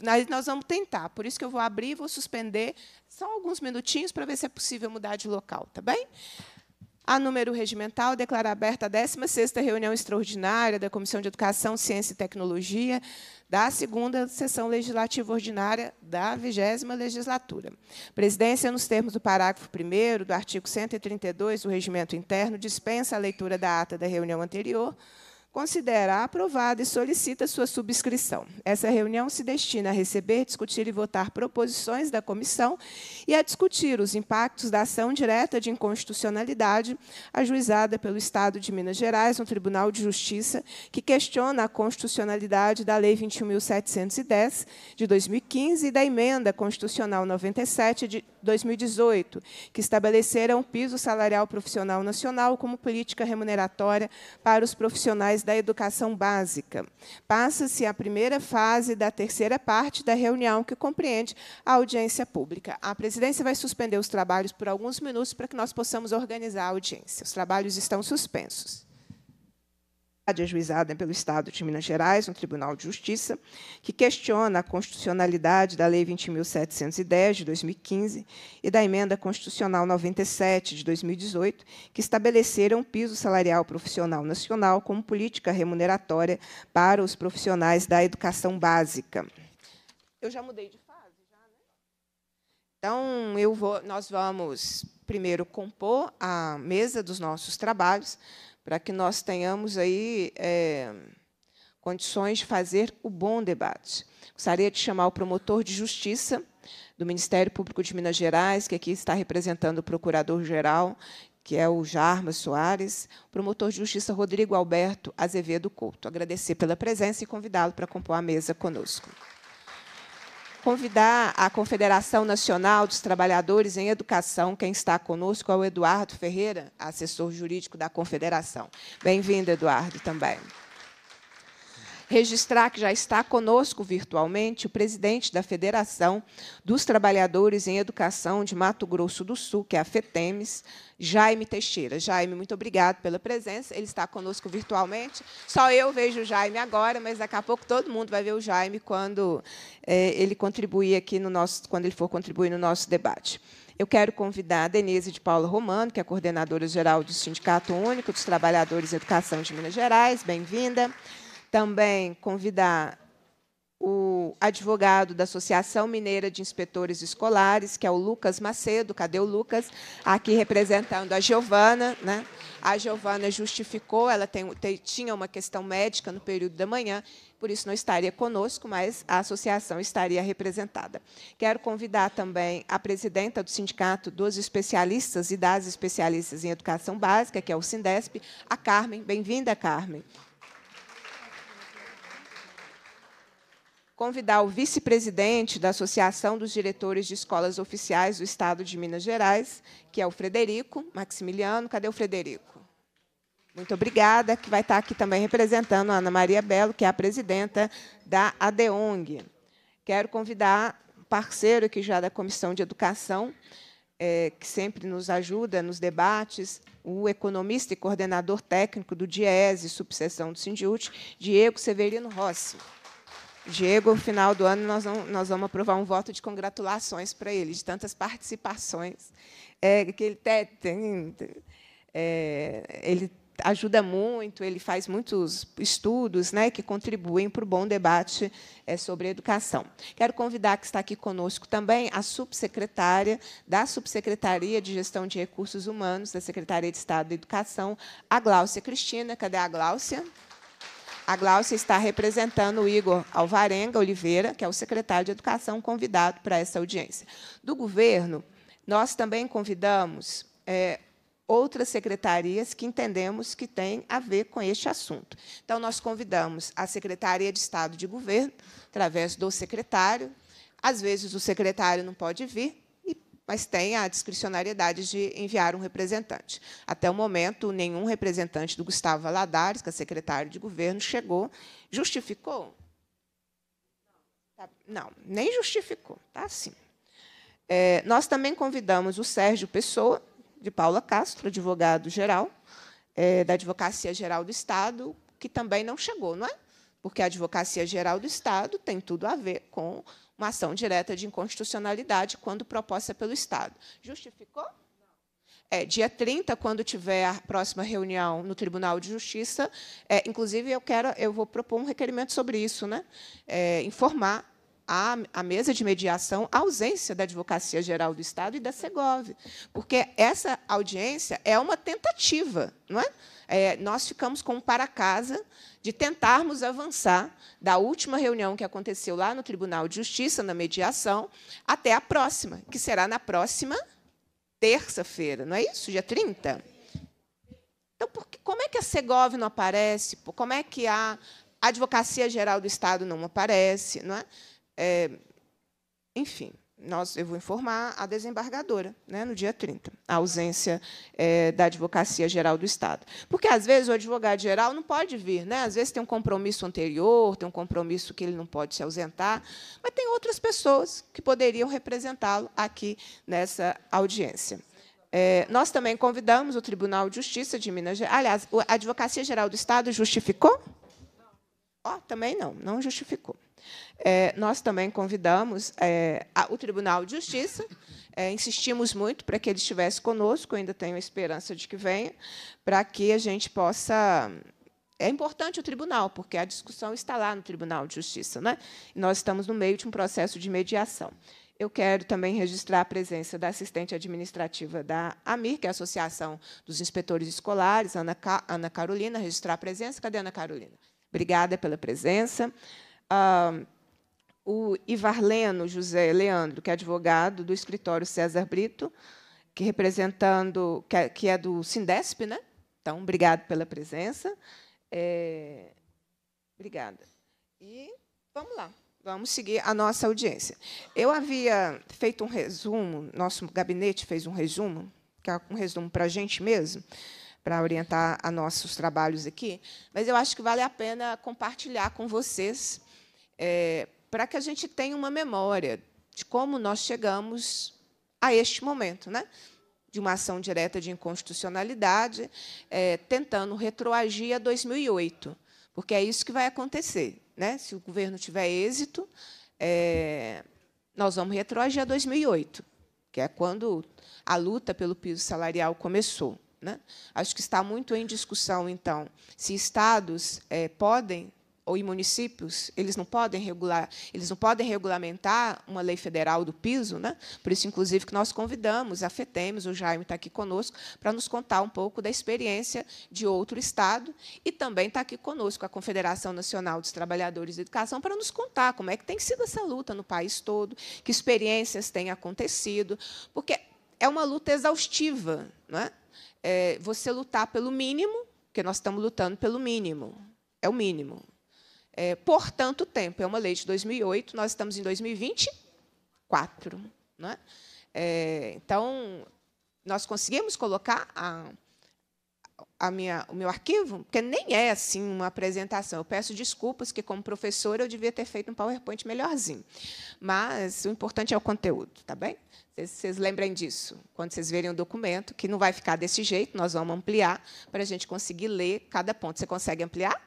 Né? Nós, vamos tentar, por isso que eu vou abrir e vou suspender só alguns minutinhos para ver se é possível mudar de local, tá bem? A número regimental declara aberta a 16ª reunião extraordinária da Comissão de Educação, Ciência e Tecnologia da segunda sessão legislativa ordinária da vigésima legislatura. Presidência, nos termos do parágrafo 1 do artigo 132 do Regimento Interno, dispensa a leitura da ata da reunião anterior, considera aprovada e solicita sua subscrição. Essa reunião se destina a receber, discutir e votar proposições da comissão e a discutir os impactos da ação direta de inconstitucionalidade ajuizada pelo Estado de Minas Gerais no Tribunal de Justiça, que questiona a constitucionalidade da Lei 21.710 de 2015 e da emenda constitucional 97 de 2018, que estabeleceram um piso salarial profissional nacional como política remuneratória para os profissionais da educação básica. Passa-se a primeira fase da terceira parte da reunião, que compreende a audiência pública. A presidência vai suspender os trabalhos por alguns minutos para que nós possamos organizar a audiência. Os trabalhos estão suspensos ajuizada pelo Estado de Minas Gerais, no Tribunal de Justiça, que questiona a constitucionalidade da Lei 20.710, de 2015, e da Emenda Constitucional 97, de 2018, que estabeleceram o piso salarial profissional nacional como política remuneratória para os profissionais da educação básica. Eu já mudei de fase, já, né? Então, eu vou, nós vamos primeiro compor a mesa dos nossos trabalhos, para que nós tenhamos aí é, condições de fazer o bom debate. Gostaria de chamar o promotor de justiça do Ministério Público de Minas Gerais, que aqui está representando o procurador-geral, que é o Jarma Soares, promotor de justiça Rodrigo Alberto Azevedo Couto. Agradecer pela presença e convidá-lo para compor a mesa conosco convidar a Confederação Nacional dos Trabalhadores em Educação, quem está conosco é o Eduardo Ferreira, assessor jurídico da Confederação. Bem-vindo, Eduardo, também registrar que já está conosco virtualmente o presidente da Federação dos Trabalhadores em Educação de Mato Grosso do Sul, que é a FETEMES, Jaime Teixeira. Jaime, muito obrigado pela presença. Ele está conosco virtualmente. Só eu vejo o Jaime agora, mas daqui a pouco todo mundo vai ver o Jaime quando é, ele contribuir aqui no nosso, quando ele for contribuir no nosso debate. Eu quero convidar a Denise de Paula Romano, que é coordenadora geral do Sindicato Único dos Trabalhadores em Educação de Minas Gerais. Bem-vinda também convidar o advogado da Associação Mineira de Inspetores Escolares, que é o Lucas Macedo. Cadê o Lucas? Aqui representando a Giovana. Né? A Giovana justificou, ela tem, tem, tinha uma questão médica no período da manhã, por isso não estaria conosco, mas a associação estaria representada. Quero convidar também a presidenta do Sindicato dos Especialistas e das Especialistas em Educação Básica, que é o Sindesp, a Carmen. Bem-vinda, Carmen. convidar o vice-presidente da Associação dos Diretores de Escolas Oficiais do Estado de Minas Gerais, que é o Frederico Maximiliano. Cadê o Frederico? Muito obrigada, que vai estar aqui também representando a Ana Maria Belo, que é a presidenta da ADONG. Quero convidar um parceiro aqui já da Comissão de Educação, é, que sempre nos ajuda nos debates, o economista e coordenador técnico do DIESE, subseção do Sindiúte, Diego Severino Rossi. Diego, no final do ano, nós vamos, nós vamos aprovar um voto de congratulações para ele, de tantas participações. É, que ele, tem, é, ele ajuda muito, ele faz muitos estudos né, que contribuem para o bom debate é, sobre educação. Quero convidar que está aqui conosco também a subsecretária da Subsecretaria de Gestão de Recursos Humanos, da Secretaria de Estado da Educação, a Gláucia Cristina. Cadê a Gláucia? Gláucia. A Glaucia está representando o Igor Alvarenga Oliveira, que é o secretário de Educação convidado para essa audiência. Do governo, nós também convidamos é, outras secretarias que entendemos que têm a ver com este assunto. Então, nós convidamos a Secretaria de Estado de Governo, através do secretário. Às vezes, o secretário não pode vir, mas tem a discricionariedade de enviar um representante. Até o momento, nenhum representante do Gustavo Valadares, que é secretário de governo, chegou, justificou? Tá, não, nem justificou, tá assim. É, nós também convidamos o Sérgio Pessoa, de Paula Castro, advogado-geral, é, da Advocacia Geral do Estado, que também não chegou, não é? Porque a Advocacia Geral do Estado tem tudo a ver com uma ação direta de inconstitucionalidade quando proposta pelo Estado. Justificou? É, dia 30, quando tiver a próxima reunião no Tribunal de Justiça, é, inclusive eu quero, eu vou propor um requerimento sobre isso, né? É, informar à, à mesa de mediação a ausência da Advocacia Geral do Estado e da Segov, porque essa audiência é uma tentativa, não é? É, nós ficamos com um para casa de tentarmos avançar da última reunião que aconteceu lá no Tribunal de Justiça, na mediação, até a próxima, que será na próxima terça-feira, não é isso? Dia 30? Então, porque, como é que a Segov não aparece? Como é que a Advocacia Geral do Estado não aparece? Não é? É, enfim, nós, eu vou informar a desembargadora né, no dia 30, a ausência é, da Advocacia Geral do Estado. Porque, às vezes, o advogado geral não pode vir, né? às vezes tem um compromisso anterior, tem um compromisso que ele não pode se ausentar, mas tem outras pessoas que poderiam representá-lo aqui nessa audiência. É, nós também convidamos o Tribunal de Justiça de Minas Gerais. Aliás, a Advocacia Geral do Estado justificou? Ó, oh, também não, não justificou. É, nós também convidamos é, a, o Tribunal de Justiça, é, insistimos muito para que ele estivesse conosco, ainda tenho a esperança de que venha, para que a gente possa é importante o tribunal, porque a discussão está lá no Tribunal de Justiça. Né? E nós estamos no meio de um processo de mediação. Eu quero também registrar a presença da assistente administrativa da AMIR, que é a Associação dos Inspetores Escolares, Ana, Ca Ana Carolina, registrar a presença. Cadê a Ana Carolina? Obrigada pela presença. Ah, o Ivarleno José Leandro, que é advogado do escritório César Brito, que representando que é, que é do Sindesp, né? Então, obrigado pela presença. É, obrigada. E vamos lá, vamos seguir a nossa audiência. Eu havia feito um resumo, nosso gabinete fez um resumo, que é um resumo para a gente mesmo, para orientar a nossos trabalhos aqui, mas eu acho que vale a pena compartilhar com vocês é, para que a gente tenha uma memória de como nós chegamos a este momento, né? de uma ação direta de inconstitucionalidade, é, tentando retroagir a 2008, porque é isso que vai acontecer. Né? Se o governo tiver êxito, é, nós vamos retroagir a 2008, que é quando a luta pelo piso salarial começou. Né? Acho que está muito em discussão, então, se estados é, podem ou em municípios, eles não podem regular, eles não podem regulamentar uma lei federal do piso, né? Por isso, inclusive, que nós convidamos afetemos o Jaime está aqui conosco, para nos contar um pouco da experiência de outro estado e também está aqui conosco a Confederação Nacional dos Trabalhadores de Educação para nos contar como é que tem sido essa luta no país todo, que experiências têm acontecido, porque é uma luta exaustiva, não é? é você lutar pelo mínimo, porque nós estamos lutando pelo mínimo, é o mínimo, é, por tanto tempo. É uma lei de 2008, nós estamos em 2024. Né? É, então, nós conseguimos colocar a, a minha, o meu arquivo, porque nem é assim uma apresentação. Eu peço desculpas que, como professora, eu devia ter feito um PowerPoint melhorzinho. Mas o importante é o conteúdo, tá bem? Vocês, lembrem disso, quando vocês verem o documento, que não vai ficar desse jeito, nós vamos ampliar para a gente conseguir ler cada ponto. Você consegue ampliar?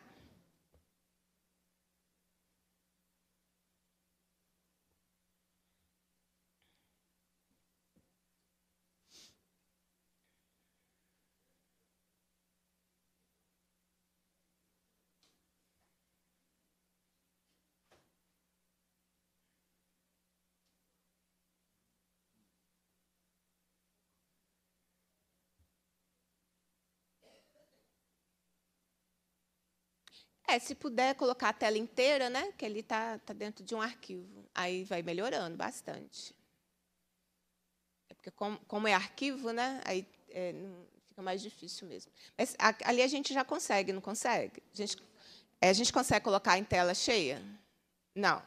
É, se puder colocar a tela inteira, né? Que ele está tá dentro de um arquivo. Aí vai melhorando bastante. É porque como, como, é arquivo, né? Aí é, fica mais difícil mesmo. Mas a, ali a gente já consegue, não consegue? A gente, é, a gente consegue colocar em tela cheia? Não.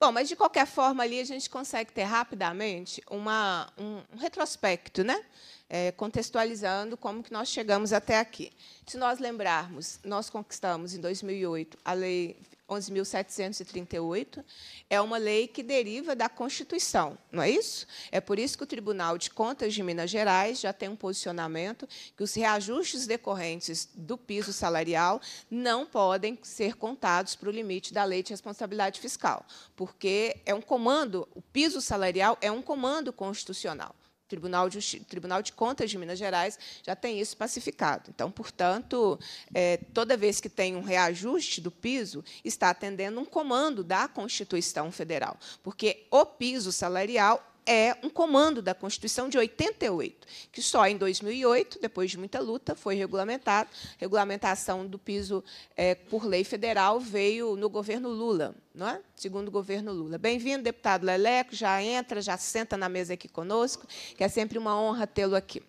Bom, mas de qualquer forma ali a gente consegue ter rapidamente uma, um, um retrospecto, né? é, contextualizando como que nós chegamos até aqui. Se nós lembrarmos, nós conquistamos em 2008 a Lei 11.738, é uma lei que deriva da Constituição, não é isso? É por isso que o Tribunal de Contas de Minas Gerais já tem um posicionamento que os reajustes decorrentes do piso salarial não podem ser contados para o limite da Lei de Responsabilidade Fiscal, porque é um comando, o piso salarial é um comando constitucional. Tribunal de, Justi Tribunal de Contas de Minas Gerais já tem isso pacificado. Então, portanto, é, toda vez que tem um reajuste do piso, está atendendo um comando da Constituição Federal, porque o piso salarial é um comando da Constituição de 88, que só em 2008, depois de muita luta, foi regulamentado. Regulamentação do piso é, por lei federal veio no governo Lula, não é? Segundo o governo Lula. Bem-vindo, deputado Leleco, já entra, já senta na mesa aqui conosco, que é sempre uma honra tê-lo aqui.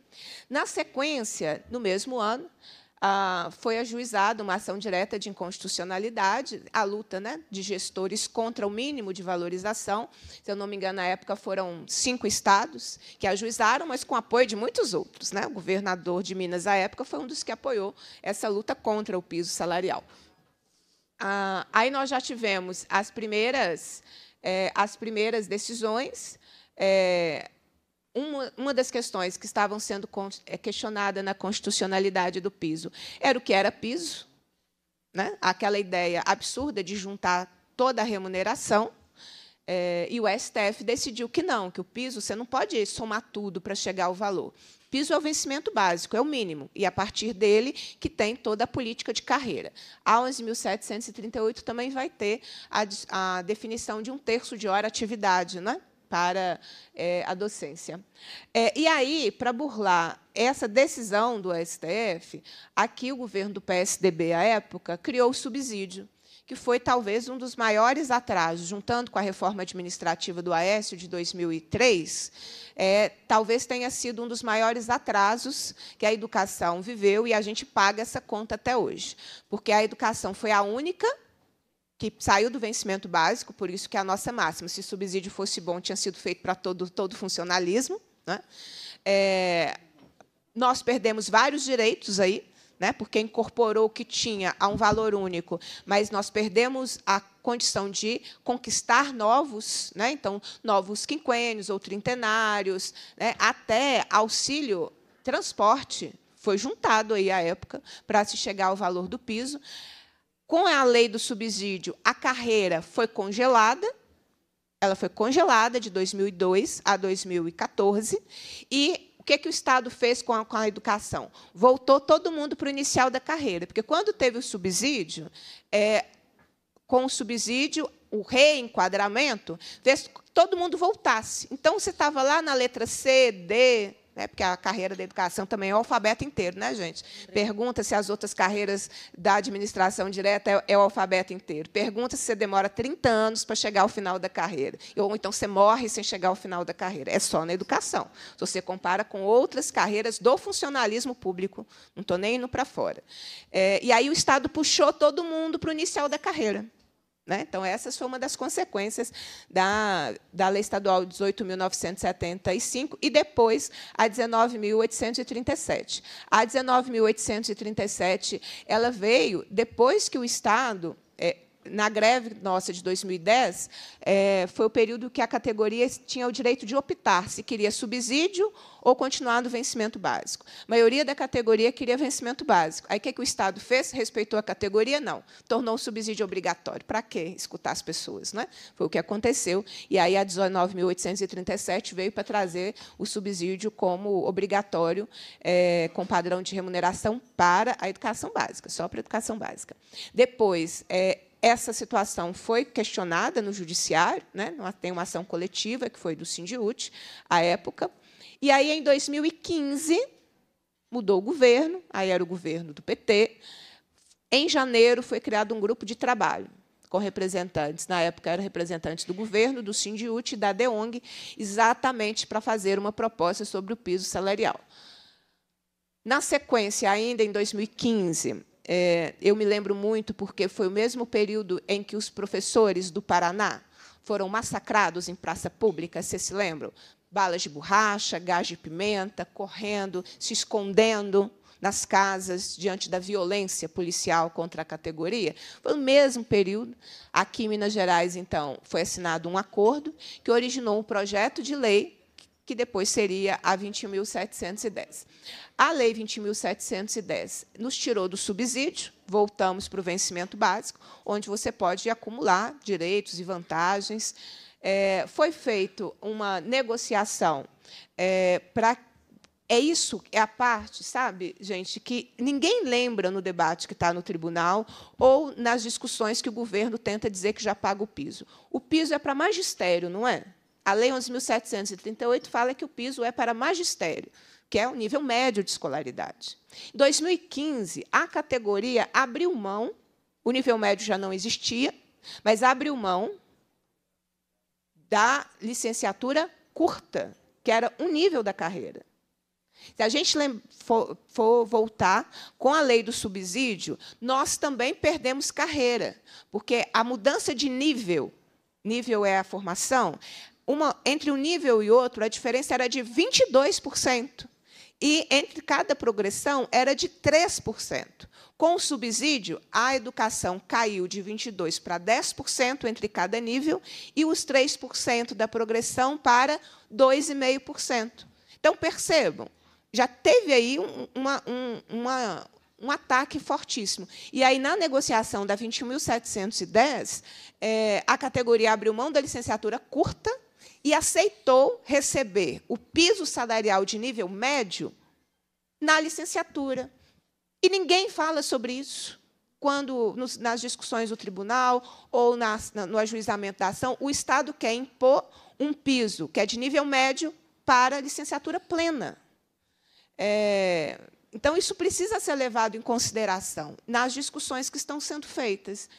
Na sequência, no mesmo ano, foi ajuizada uma ação direta de inconstitucionalidade, a luta né, de gestores contra o mínimo de valorização. Se eu não me engano, na época foram cinco estados que ajuizaram, mas com apoio de muitos outros. Né? O governador de Minas, à época, foi um dos que apoiou essa luta contra o piso salarial. Ah, aí nós já tivemos as primeiras, eh, as primeiras decisões. É, uma, uma das questões que estavam sendo eh, questionada na constitucionalidade do piso era o que era piso, né? aquela ideia absurda de juntar toda a remuneração, é, e o STF decidiu que não, que o piso você não pode somar tudo para chegar ao valor. Piso é o vencimento básico, é o mínimo, e é a partir dele que tem toda a política de carreira. A 11.738 também vai ter a, a definição de um terço de hora atividade, né? para é, a docência. É, e aí, para burlar essa decisão do STF, aqui o governo do PSDB, à época, criou o subsídio que foi talvez um dos maiores atrasos, juntando com a reforma administrativa do Aécio de 2003, é, talvez tenha sido um dos maiores atrasos que a educação viveu e a gente paga essa conta até hoje, porque a educação foi a única que saiu do vencimento básico, por isso que a nossa máxima. Se o subsídio fosse bom, tinha sido feito para todo, todo funcionalismo. Né? É, nós perdemos vários direitos aí, né? porque incorporou o que tinha a um valor único, mas nós perdemos a condição de conquistar novos, né? então, novos quinquênios ou trintenários, né? até auxílio transporte foi juntado aí à época para se chegar ao valor do piso com a lei do subsídio, a carreira foi congelada. Ela foi congelada de 2002 a 2014. E o que, que o Estado fez com a, com a educação? Voltou todo mundo para o inicial da carreira. Porque quando teve o subsídio, é, com o subsídio, o reenquadramento, todo mundo voltasse. Então, você estava lá na letra C, D, né? porque a carreira da educação também é o alfabeto inteiro, né, gente? Pergunta se as outras carreiras da administração direta é, é o alfabeto inteiro. Pergunta se você demora 30 anos para chegar ao final da carreira, ou então você morre sem chegar ao final da carreira. É só na educação. Se você compara com outras carreiras do funcionalismo público, não estou nem indo para fora. É, e aí o Estado puxou todo mundo para o inicial da carreira. Né? Então, essa foi uma das consequências da, da Lei Estadual 18.975 e depois a 19.837. A 19.837 ela veio depois que o Estado é, na greve nossa de 2010, é, foi o período que a categoria tinha o direito de optar se queria subsídio ou continuar no vencimento básico. A maioria da categoria queria vencimento básico. Aí o que, é que o Estado fez? Respeitou a categoria? Não. Tornou o subsídio obrigatório. Para quê? Escutar as pessoas. Né? Foi o que aconteceu. E aí a 19.837 veio para trazer o subsídio como obrigatório, é, com padrão de remuneração para a educação básica, só para a educação básica. Depois, é, essa situação foi questionada no judiciário, né? tem uma ação coletiva, que foi do Sindiúte, à época. E aí, em 2015, mudou o governo, aí era o governo do PT. Em janeiro, foi criado um grupo de trabalho com representantes, na época eram representantes do governo, do Sindiúte e da DEONG, exatamente para fazer uma proposta sobre o piso salarial. Na sequência, ainda em 2015, é, eu me lembro muito porque foi o mesmo período em que os professores do Paraná foram massacrados em praça pública, vocês se lembram? Balas de borracha, gás de pimenta, correndo, se escondendo nas casas diante da violência policial contra a categoria. Foi o mesmo período. Aqui em Minas Gerais, então, foi assinado um acordo que originou um projeto de lei que depois seria a 20.710. A Lei 20.710 nos tirou do subsídio, voltamos para o vencimento básico, onde você pode acumular direitos e vantagens. É, foi feita uma negociação é, para é isso, é a parte, sabe, gente, que ninguém lembra no debate que está no tribunal ou nas discussões que o governo tenta dizer que já paga o piso. O piso é para magistério, não é? A Lei 11.738 fala que o piso é para magistério, que é o nível médio de escolaridade. Em 2015, a categoria abriu mão, o nível médio já não existia, mas abriu mão da licenciatura curta, que era um nível da carreira. Se a gente for, for, voltar com a lei do subsídio, nós também perdemos carreira, porque a mudança de nível, nível é a formação, uma, entre um nível e outro, a diferença era de 22%. E entre cada progressão era de 3%. Com o subsídio, a educação caiu de 22% para 10% entre cada nível e os 3% da progressão para 2,5%. Então, percebam, já teve aí um, uma, uma, um ataque fortíssimo. E aí, na negociação da 21.710, é, eh, a categoria abriu mão da licenciatura curta e aceitou receber o piso salarial de nível médio na licenciatura. E ninguém fala sobre isso. Quando, nos, nas discussões do tribunal ou na, no ajuizamento da ação, o Estado quer impor um piso, que é de nível médio, para licenciatura plena. É, então, isso precisa ser levado em consideração nas discussões que estão sendo feitas.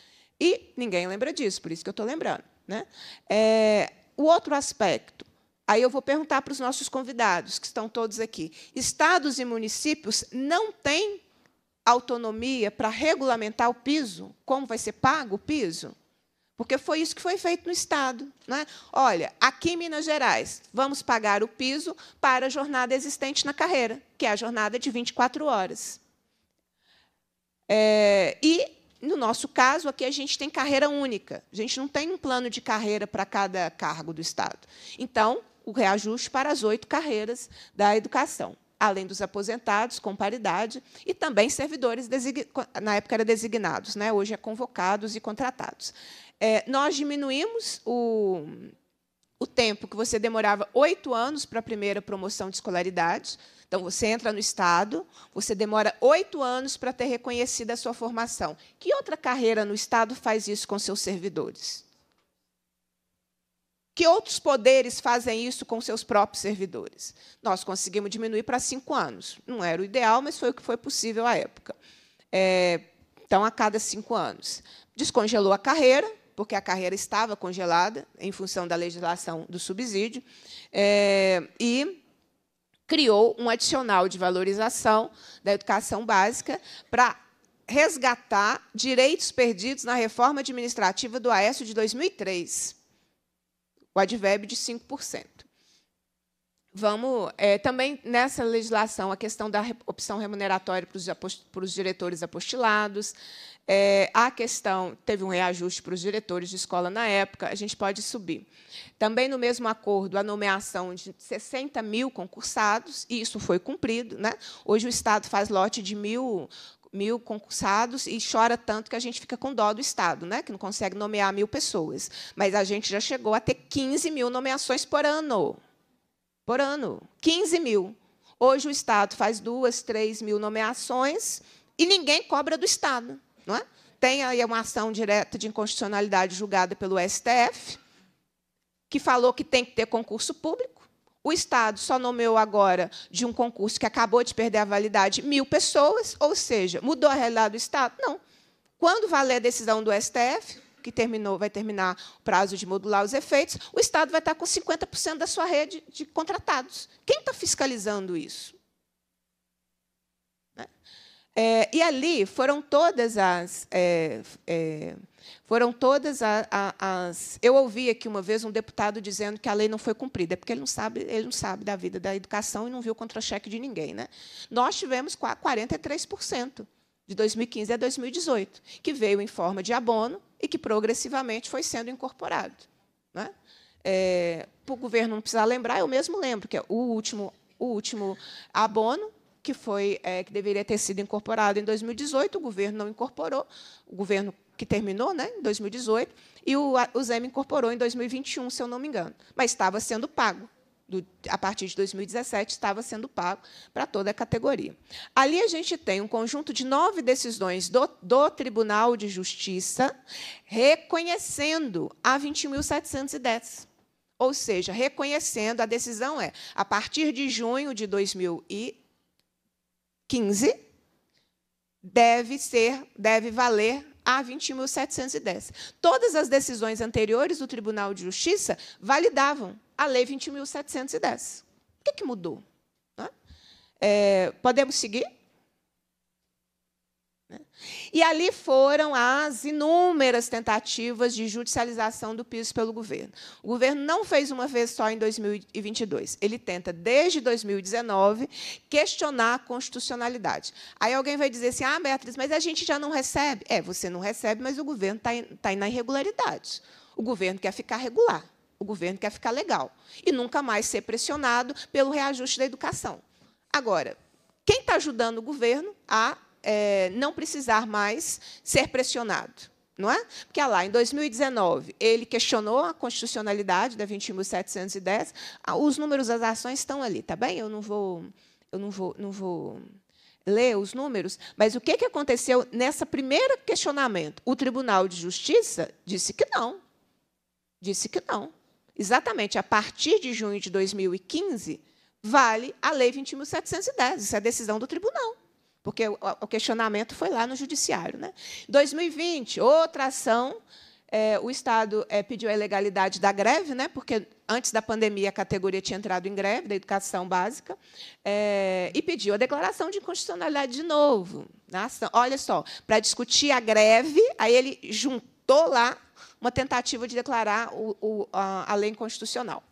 E ninguém lembra disso, por isso que eu estou lembrando. Né? É, o outro aspecto. Aí eu vou perguntar para os nossos convidados, que estão todos aqui. Estados e municípios não têm autonomia para regulamentar o piso? Como vai ser pago o piso? Porque foi isso que foi feito no Estado. Né? Olha, aqui em Minas Gerais, vamos pagar o piso para a jornada existente na carreira, que é a jornada de 24 horas. É, e no nosso caso, aqui a gente tem carreira única. A gente não tem um plano de carreira para cada cargo do Estado. Então, o reajuste para as oito carreiras da educação, além dos aposentados com paridade e também servidores, na época era designados, né? hoje é convocados e contratados. É, nós diminuímos o, o tempo que você demorava oito anos para a primeira promoção de escolaridade, então, você entra no Estado, você demora oito anos para ter reconhecida a sua formação. Que outra carreira no Estado faz isso com seus servidores? Que outros poderes fazem isso com seus próprios servidores? Nós conseguimos diminuir para cinco anos. Não era o ideal, mas foi o que foi possível à época. É, então, a cada cinco anos. Descongelou a carreira, porque a carreira estava congelada, em função da legislação do subsídio, é, e criou um adicional de valorização da educação básica para resgatar direitos perdidos na reforma administrativa do Aécio de 2003, o advérbio de 5%. Vamos é, também nessa legislação a questão da opção remuneratória para os, para os diretores apostilados, é, a questão teve um reajuste para os diretores de escola na época, a gente pode subir. Também no mesmo acordo, a nomeação de 60 mil concursados, e isso foi cumprido. Né? Hoje o Estado faz lote de mil mil concursados e chora tanto que a gente fica com dó do Estado, né? que não consegue nomear mil pessoas. Mas a gente já chegou a ter 15 mil nomeações por ano. Por ano. 15 mil. Hoje o Estado faz duas, três mil nomeações e ninguém cobra do Estado. Não é? Tem aí uma ação direta de inconstitucionalidade julgada pelo STF, que falou que tem que ter concurso público. O Estado só nomeou agora, de um concurso que acabou de perder a validade, mil pessoas, ou seja, mudou a realidade do Estado? Não. Quando valer a decisão do STF, que terminou, vai terminar o prazo de modular os efeitos, o Estado vai estar com 50% da sua rede de contratados. Quem está fiscalizando isso? É, e ali foram todas as. É, é, foram todas as, as. Eu ouvi aqui uma vez um deputado dizendo que a lei não foi cumprida, é porque ele não sabe, ele não sabe da vida da educação e não viu o contra-cheque de ninguém. Né? Nós tivemos 43% de 2015 a 2018, que veio em forma de abono e que progressivamente foi sendo incorporado. Né? É, para o governo não precisar lembrar, eu mesmo lembro que é o último, o último abono que foi é, que deveria ter sido incorporado em 2018, o governo não incorporou, o governo que terminou, né, em 2018, e o, o ZEM incorporou em 2021, se eu não me engano, mas estava sendo pago. Do, a partir de 2017, estava sendo pago para toda a categoria. Ali a gente tem um conjunto de nove decisões do, do Tribunal de Justiça reconhecendo a 20.710 Ou seja, reconhecendo, a decisão é, a partir de junho de 2010, 15 deve ser, deve valer a 20.710. Todas as decisões anteriores do Tribunal de Justiça validavam a Lei 20.710. O que, que mudou? É, podemos seguir? Né? E ali foram as inúmeras tentativas de judicialização do piso pelo governo. O governo não fez uma vez só em 2022. Ele tenta, desde 2019, questionar a constitucionalidade. Aí alguém vai dizer assim: ah, Beatriz, mas a gente já não recebe. É, você não recebe, mas o governo está tá na tá irregularidade. O governo quer ficar regular. O governo quer ficar legal. E nunca mais ser pressionado pelo reajuste da educação. Agora, quem está ajudando o governo a é, não precisar mais ser pressionado. Não é? Porque ah lá, em 2019, ele questionou a constitucionalidade da 21.710. Ah, os números das ações estão ali, tá bem? Eu não vou, eu não vou, não vou ler os números, mas o que, que aconteceu nessa primeira questionamento? O Tribunal de Justiça disse que não. Disse que não. Exatamente, a partir de junho de 2015, vale a Lei 21.710. Isso é a decisão do tribunal porque o questionamento foi lá no judiciário. Né? 2020, outra ação. É, o Estado é, pediu a ilegalidade da greve, né, porque antes da pandemia a categoria tinha entrado em greve, da educação básica, é, e pediu a declaração de inconstitucionalidade de novo. Na ação. Olha só, para discutir a greve, aí ele juntou lá uma tentativa de declarar o, o, a, a, lei inconstitucional.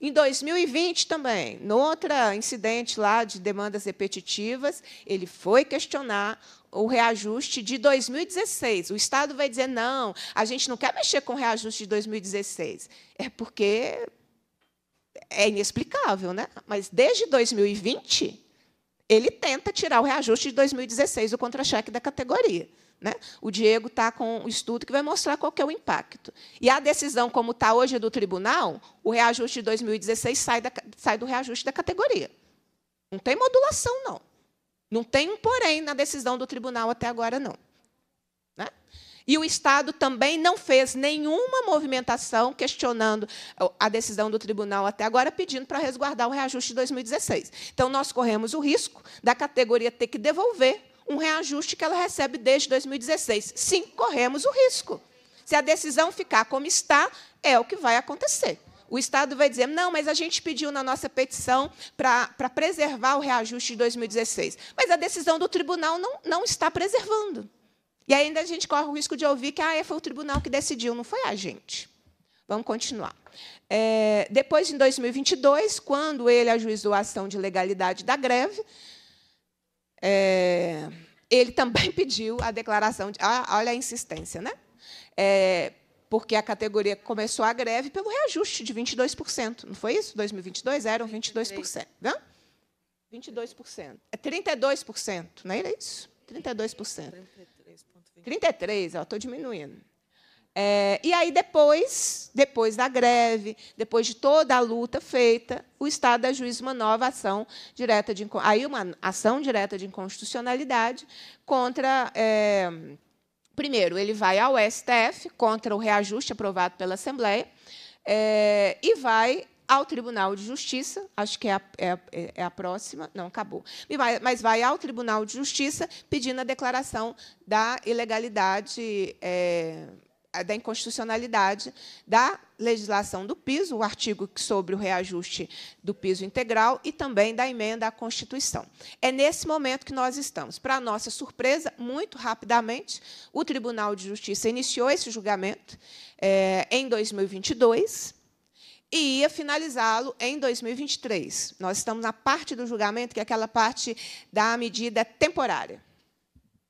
Em 2020 também, outro incidente lá de demandas repetitivas, ele foi questionar o reajuste de 2016. O Estado vai dizer, não, a gente não quer mexer com o reajuste de 2016. É porque é inexplicável, né? mas desde 2020 ele tenta tirar o reajuste de 2016 do contra-cheque da categoria. Né? O Diego está com um estudo que vai mostrar qual é o impacto. E a decisão, como está hoje do tribunal, o reajuste de 2016 sai, da, sai do reajuste da categoria. Não tem modulação, não. Não tem um porém na decisão do tribunal até agora, não. Né? E o Estado também não fez nenhuma movimentação questionando a decisão do tribunal até agora, pedindo para resguardar o reajuste de 2016. Então, nós corremos o risco da categoria ter que devolver um reajuste que ela recebe desde 2016. Sim, corremos o risco. Se a decisão ficar como está, é o que vai acontecer. O Estado vai dizer, não, mas a gente pediu na nossa petição para, para preservar o reajuste de 2016. Mas a decisão do tribunal não, não está preservando. E ainda a gente corre o risco de ouvir que ah, é, foi o tribunal que decidiu, não foi a gente. Vamos continuar. É, depois, em 2022, quando ele ajuizou a ação de legalidade da greve, é, ele também pediu a declaração. De, ah, olha a insistência, né? É, porque a categoria começou a greve pelo reajuste de 22%. Não foi isso? 2022 eram 22%. Né? 22%. É 32%, não é isso? 32%. 33%. estou diminuindo. É, e aí depois, depois da greve, depois de toda a luta feita, o Estado ajuiza é uma nova ação direta de aí uma ação direta de inconstitucionalidade contra é, primeiro ele vai ao STF contra o reajuste aprovado pela Assembleia é, e vai ao Tribunal de Justiça, acho que é a, é, é a próxima, não, acabou, vai, mas vai ao Tribunal de Justiça pedindo a declaração da ilegalidade é, da inconstitucionalidade da legislação do piso, o artigo sobre o reajuste do piso integral e também da emenda à Constituição. É nesse momento que nós estamos. Para nossa surpresa, muito rapidamente, o Tribunal de Justiça iniciou esse julgamento é, em 2022 e ia finalizá-lo em 2023. Nós estamos na parte do julgamento, que é aquela parte da medida temporária.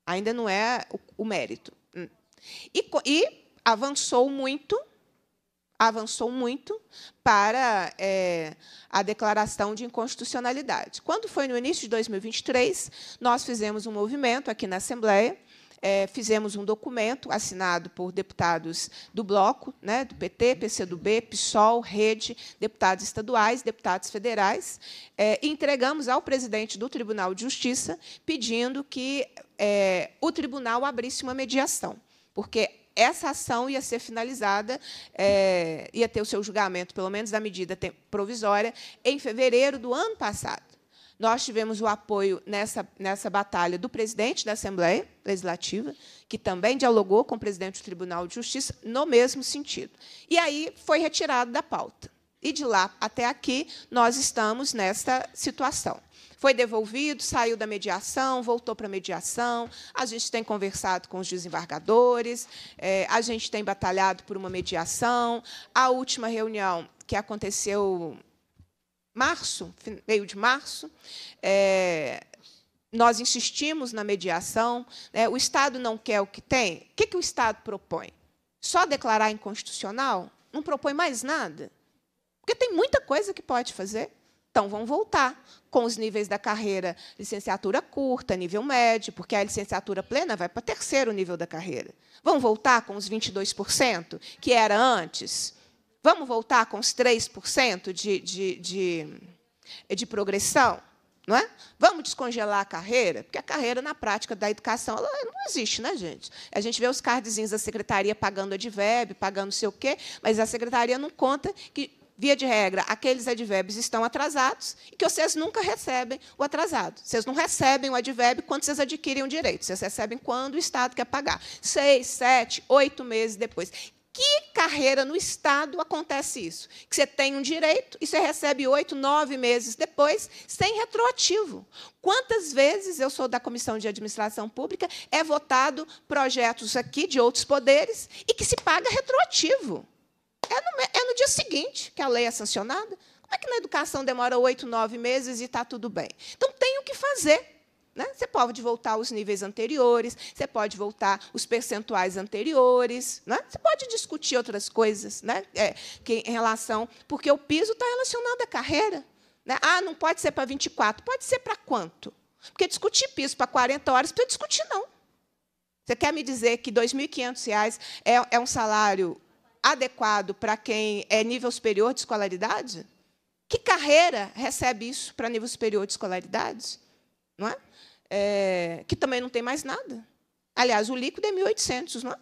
Ainda não é o, o mérito. Hum. E, e avançou muito, avançou muito para é, a declaração de inconstitucionalidade. Quando foi no início de 2023, nós fizemos um movimento aqui na Assembleia, é, fizemos um documento assinado por deputados do bloco, né, do PT, PCdoB, PSOL, Rede, deputados estaduais, deputados federais, é, e entregamos ao presidente do Tribunal de Justiça pedindo que é, o tribunal abrisse uma mediação, porque essa ação ia ser finalizada, é, ia ter o seu julgamento, pelo menos da medida provisória, em fevereiro do ano passado. Nós tivemos o apoio nessa, nessa batalha do presidente da Assembleia Legislativa, que também dialogou com o presidente do Tribunal de Justiça, no mesmo sentido. E aí foi retirado da pauta. E de lá até aqui, nós estamos nesta situação. Foi devolvido, saiu da mediação, voltou para a mediação. A gente tem conversado com os desembargadores, é, a gente tem batalhado por uma mediação. A última reunião que aconteceu março, meio de março, é, nós insistimos na mediação. Né? O Estado não quer o que tem. O que, que o Estado propõe? Só declarar inconstitucional? Não propõe mais nada. Porque tem muita coisa que pode fazer. Então, vão voltar com os níveis da carreira licenciatura curta, nível médio, porque a licenciatura plena vai para o terceiro nível da carreira. Vão voltar com os 22% que era antes? Vamos voltar com os 3% de, de, de, de progressão? Não é? Vamos descongelar a carreira? Porque a carreira, na prática da educação, ela não existe, né, gente? A gente vê os cardzinhos da secretaria pagando a DIVEB, pagando não sei o quê, mas a secretaria não conta que via de regra, aqueles advérbios estão atrasados e que vocês nunca recebem o atrasado. Vocês não recebem o advérbio quando vocês adquirem o direito, vocês recebem quando o Estado quer pagar. Seis, sete, oito meses depois. Que carreira no Estado acontece isso? Que você tem um direito e você recebe oito, nove meses depois, sem retroativo. Quantas vezes eu sou da Comissão de Administração Pública, é votado projetos aqui de outros poderes e que se paga retroativo. É no, é no dia seguinte que a lei é sancionada. Como é que na educação demora oito, nove meses e está tudo bem? Então, tem o que fazer. Né? Você pode voltar aos níveis anteriores, você pode voltar os percentuais anteriores, né? você pode discutir outras coisas né? É, que, em relação. Porque o piso está relacionado à carreira. Né? Ah, não pode ser para 24, pode ser para quanto? Porque discutir piso para 40 horas, para discutir, não. Você quer me dizer que R$ 2.500 é, é um salário adequado para quem é nível superior de escolaridade? Que carreira recebe isso para nível superior de escolaridade? Não é? é? que também não tem mais nada. Aliás, o líquido é 1.800, não é?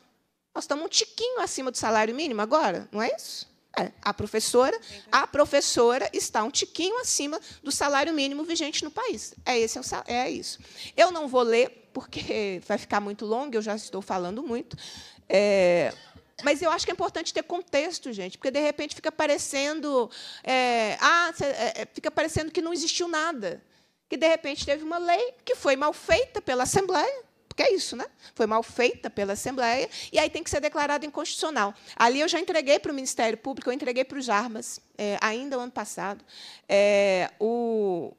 Nós estamos um tiquinho acima do salário mínimo agora, não é isso? É, a professora, a professora está um tiquinho acima do salário mínimo vigente no país. É esse é, é isso. Eu não vou ler porque vai ficar muito longo, eu já estou falando muito. É, mas eu acho que é importante ter contexto, gente, porque de repente fica parecendo, é, ah, é, é, fica parecendo que não existiu nada, que de repente teve uma lei que foi mal feita pela Assembleia, porque é isso, né? Foi mal feita pela Assembleia, e aí tem que ser declarado inconstitucional. Ali eu já entreguei para o Ministério Público, eu entreguei para os Armas, é, ainda o ano passado, é, o,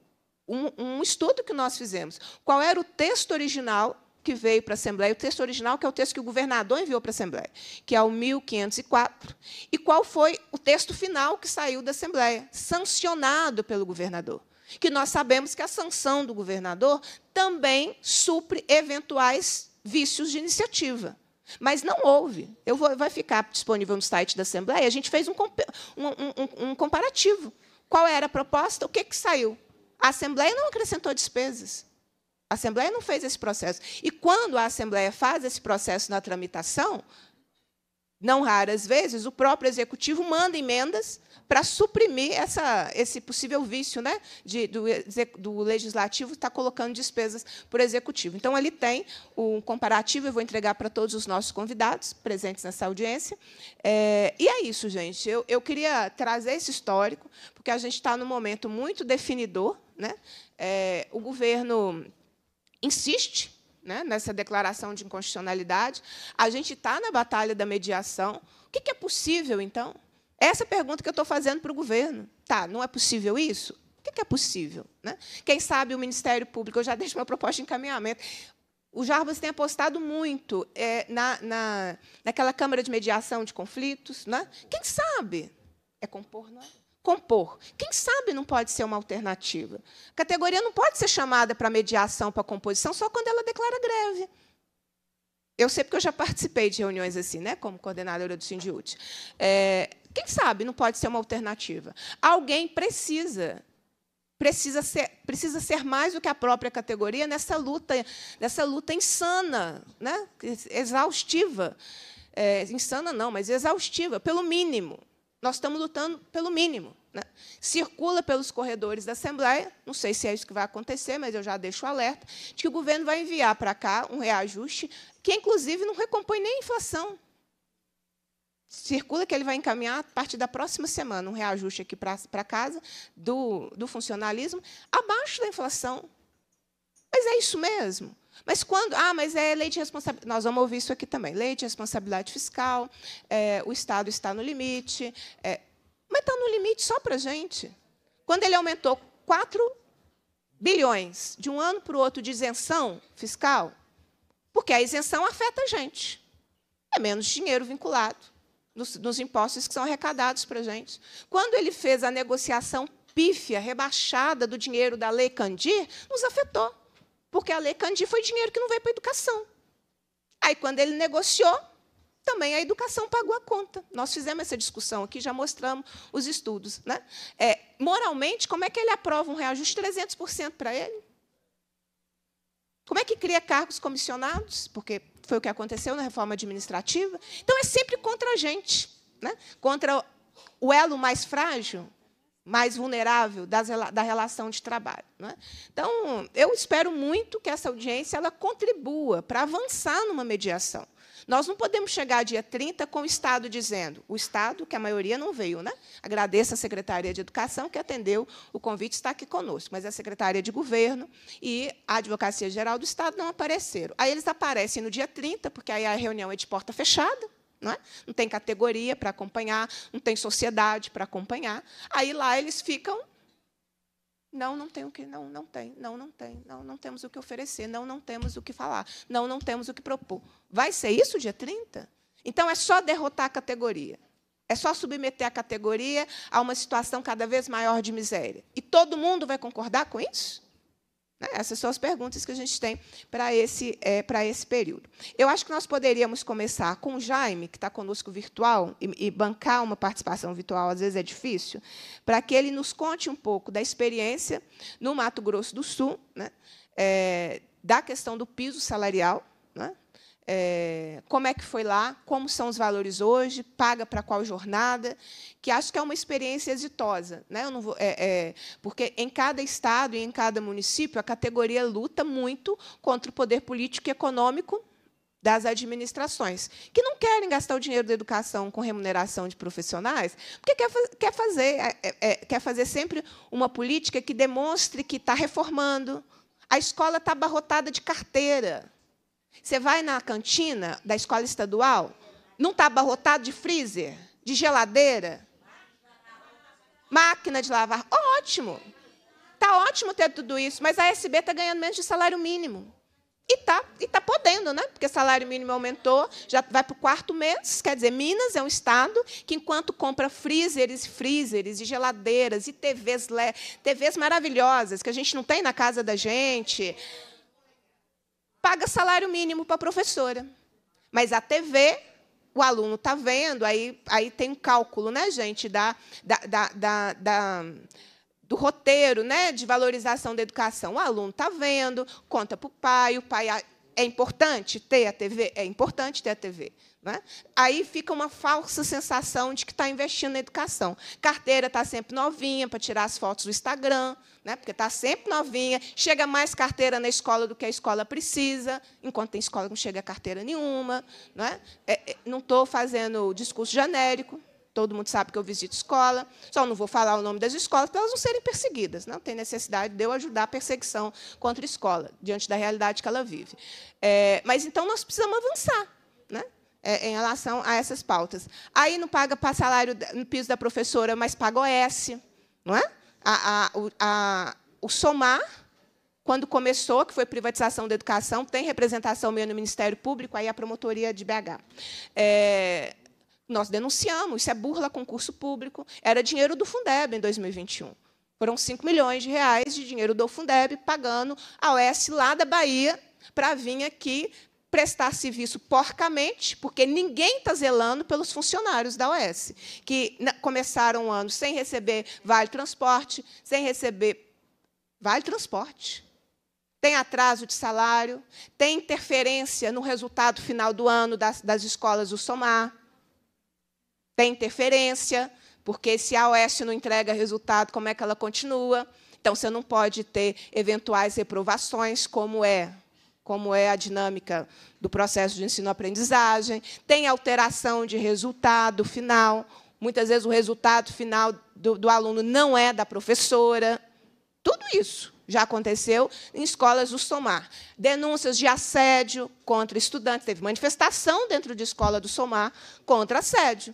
um, um, estudo que nós fizemos. Qual era o texto original que veio para a Assembleia, o texto original, que é o texto que o governador enviou para a Assembleia, que é o 1504, e qual foi o texto final que saiu da Assembleia, sancionado pelo governador. Que nós sabemos que a sanção do governador também supre eventuais vícios de iniciativa. Mas não houve. Eu vou, vai ficar disponível no site da Assembleia. A gente fez um, um, um, um comparativo. Qual era a proposta? O que, que saiu? A Assembleia não acrescentou despesas. A Assembleia não fez esse processo. E quando a Assembleia faz esse processo na tramitação, não raras vezes, o próprio executivo manda emendas para suprimir essa, esse possível vício né, de, do, do legislativo estar tá colocando despesas para o executivo. Então, ali tem um comparativo, eu vou entregar para todos os nossos convidados presentes nessa audiência. É, e é isso, gente. Eu, eu queria trazer esse histórico, porque a gente está num momento muito definidor. Né? É, o governo insiste né, nessa declaração de inconstitucionalidade. A gente está na batalha da mediação. O que é possível, então? É essa pergunta que eu estou fazendo para o governo. Tá, não é possível isso? O que é possível? Né? Quem sabe o Ministério Público, eu já deixo uma proposta de encaminhamento. O Jarbas tem apostado muito é, na, na, naquela Câmara de Mediação de Conflitos. Né? Quem sabe? É compor, não é? compor. Quem sabe não pode ser uma alternativa. A categoria não pode ser chamada para mediação, para composição, só quando ela declara greve. Eu sei porque eu já participei de reuniões assim, né, como coordenadora do Sindiúte. É, quem sabe não pode ser uma alternativa. Alguém precisa precisa ser, precisa ser mais do que a própria categoria nessa luta, nessa luta insana, né? exaustiva. É, insana não, mas exaustiva, pelo mínimo. Nós estamos lutando pelo mínimo. Né? Circula pelos corredores da Assembleia, não sei se é isso que vai acontecer, mas eu já deixo o alerta, de que o governo vai enviar para cá um reajuste que, inclusive, não recompõe nem a inflação. Circula que ele vai encaminhar, a partir da próxima semana, um reajuste aqui para casa do, do funcionalismo, abaixo da inflação. Mas é isso mesmo? Mas quando. Ah, mas é lei de responsabilidade. Nós vamos ouvir isso aqui também. Lei de responsabilidade fiscal, é, o Estado está no limite. É, mas está no limite só para a gente. Quando ele aumentou 4 bilhões de um ano para o outro de isenção fiscal, porque a isenção afeta a gente. É menos dinheiro vinculado nos, nos impostos que são arrecadados para a gente. Quando ele fez a negociação pífia, rebaixada do dinheiro da Lei Candir, nos afetou. Porque a Lei Candir foi dinheiro que não veio para a educação. Aí, quando ele negociou, também a educação pagou a conta. Nós fizemos essa discussão aqui, já mostramos os estudos. Né? É, moralmente, como é que ele aprova um reajuste 300% para ele? Como é que cria cargos comissionados? Porque foi o que aconteceu na reforma administrativa. Então, é sempre contra a gente, né? contra o elo mais frágil, mais vulnerável das, da relação de trabalho. É? Então, eu espero muito que essa audiência ela contribua para avançar numa mediação. Nós não podemos chegar dia 30 com o Estado dizendo, o Estado, que a maioria não veio, né? Agradeço à Secretaria de Educação que atendeu o convite, está aqui conosco, mas a Secretaria de Governo e a Advocacia Geral do Estado não apareceram. Aí eles aparecem no dia 30, porque aí a reunião é de porta fechada, não, é? não tem categoria para acompanhar, não tem sociedade para acompanhar. Aí lá eles ficam não, não tem o que, não, não tem, não, não tem, não, não temos o que oferecer, não, não temos o que falar, não, não temos o que propor. Vai ser isso dia 30? Então é só derrotar a categoria. É só submeter a categoria a uma situação cada vez maior de miséria. E todo mundo vai concordar com isso? Né? Essas são as perguntas que a gente tem para esse, é, eh, para esse período. Eu acho que nós poderíamos começar com o Jaime, que está conosco virtual, e, e bancar uma participação virtual às vezes é difícil, para que ele nos conte um pouco da experiência no Mato Grosso do Sul, né, é, da questão do piso salarial, né, é, como é que foi lá, como são os valores hoje, paga para qual jornada, que acho que é uma experiência exitosa. Né? Eu não vou, é, é, porque em cada estado e em cada município, a categoria luta muito contra o poder político e econômico das administrações, que não querem gastar o dinheiro da educação com remuneração de profissionais, porque quer, quer, fazer, é, é, é, quer fazer sempre uma política que demonstre que está reformando. A escola está abarrotada de carteira. Você vai na cantina da escola estadual, não está abarrotado de freezer, de geladeira, máquina de lavar. Ótimo! Está ótimo ter tudo isso, mas a SB está ganhando menos de salário mínimo. E está e tá podendo, né? Porque salário mínimo aumentou, já vai para o quarto mês. Quer dizer, Minas é um estado que, enquanto compra freezers, freezers e geladeiras e TVs, TVs maravilhosas que a gente não tem na casa da gente, paga salário mínimo para a professora. Mas a TV, o aluno está vendo, aí, aí tem um cálculo, né, gente, da, da, da, da do roteiro né, de valorização da educação. O aluno está vendo, conta para o pai, o pai. Ah, é importante ter a TV? É importante ter a TV. Né? Aí fica uma falsa sensação de que está investindo na educação. Carteira está sempre novinha para tirar as fotos do Instagram, né? porque está sempre novinha. Chega mais carteira na escola do que a escola precisa, enquanto tem escola que não chega carteira nenhuma. Né? É, é não estou fazendo discurso genérico. Todo mundo sabe que eu visito escola, só não vou falar o nome das escolas para elas não serem perseguidas. Não tem necessidade de eu ajudar a perseguição contra a escola, diante da realidade que ela vive. É, mas então nós precisamos avançar. Né? é, em relação a essas pautas. Aí não paga para salário no piso da professora, mas paga OS, não é? A, a, a, o somar, quando começou, que foi privatização da educação, tem representação meio no Ministério Público, aí a promotoria de BH. É, nós denunciamos, isso é burla concurso público, era dinheiro do Fundeb em 2021. Foram 5 milhões de reais de dinheiro do Fundeb pagando a OS lá da Bahia para vir aqui prestar serviço porcamente, porque ninguém está zelando pelos funcionários da OS, que começaram o ano sem receber vale transporte, sem receber vale transporte. Tem atraso de salário, tem interferência no resultado final do ano das, das escolas do SOMAR, tem interferência, porque se a OS não entrega resultado, como é que ela continua? Então, você não pode ter eventuais reprovações, como é como é a dinâmica do processo de ensino-aprendizagem, tem alteração de resultado final. Muitas vezes o resultado final do, do, aluno não é da professora. Tudo isso já aconteceu em escolas do Somar. Denúncias de assédio contra estudantes. Teve manifestação dentro de escola do Somar contra assédio.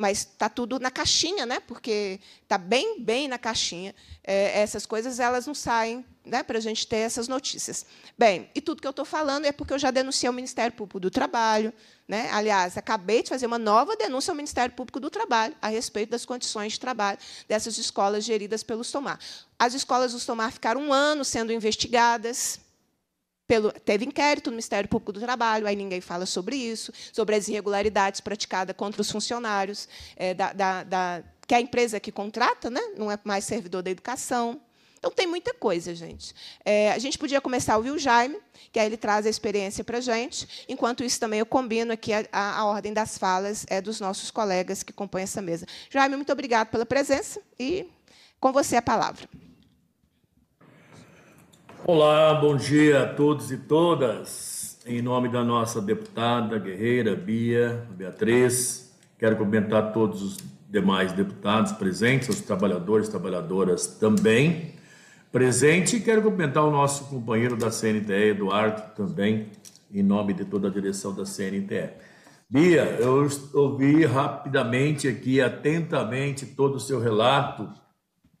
Mas está tudo na caixinha, né? porque está bem, bem na caixinha. É, essas coisas elas não saem né, para a gente ter essas notícias. Bem, e tudo que eu estou falando é porque eu já denunciei ao Ministério Público do Trabalho. Né? Aliás, acabei de fazer uma nova denúncia ao Ministério Público do Trabalho a respeito das condições de trabalho dessas escolas geridas pelos Tomar. As escolas dos Tomar ficaram um ano sendo investigadas. Pelo, teve inquérito no Ministério Público do Trabalho, aí ninguém fala sobre isso, sobre as irregularidades praticadas contra os funcionários é, da, da, da, que é a empresa que contrata, né? não é mais servidor da educação. Então, tem muita coisa, gente. É, a gente podia começar a ouvir o Jaime, que aí ele traz a experiência para a gente. Enquanto isso, também eu combino aqui a, a, a ordem das falas é, dos nossos colegas que compõem essa mesa. Jaime, muito obrigado pela presença e com você a palavra. Olá, bom dia a todos e todas. Em nome da nossa deputada guerreira Bia, Beatriz, quero cumprimentar todos os demais deputados presentes, os trabalhadores e trabalhadoras também presente. Quero cumprimentar o nosso companheiro da CNTE, Eduardo, também, em nome de toda a direção da CNTE. Bia, eu ouvi rapidamente aqui, atentamente, todo o seu relato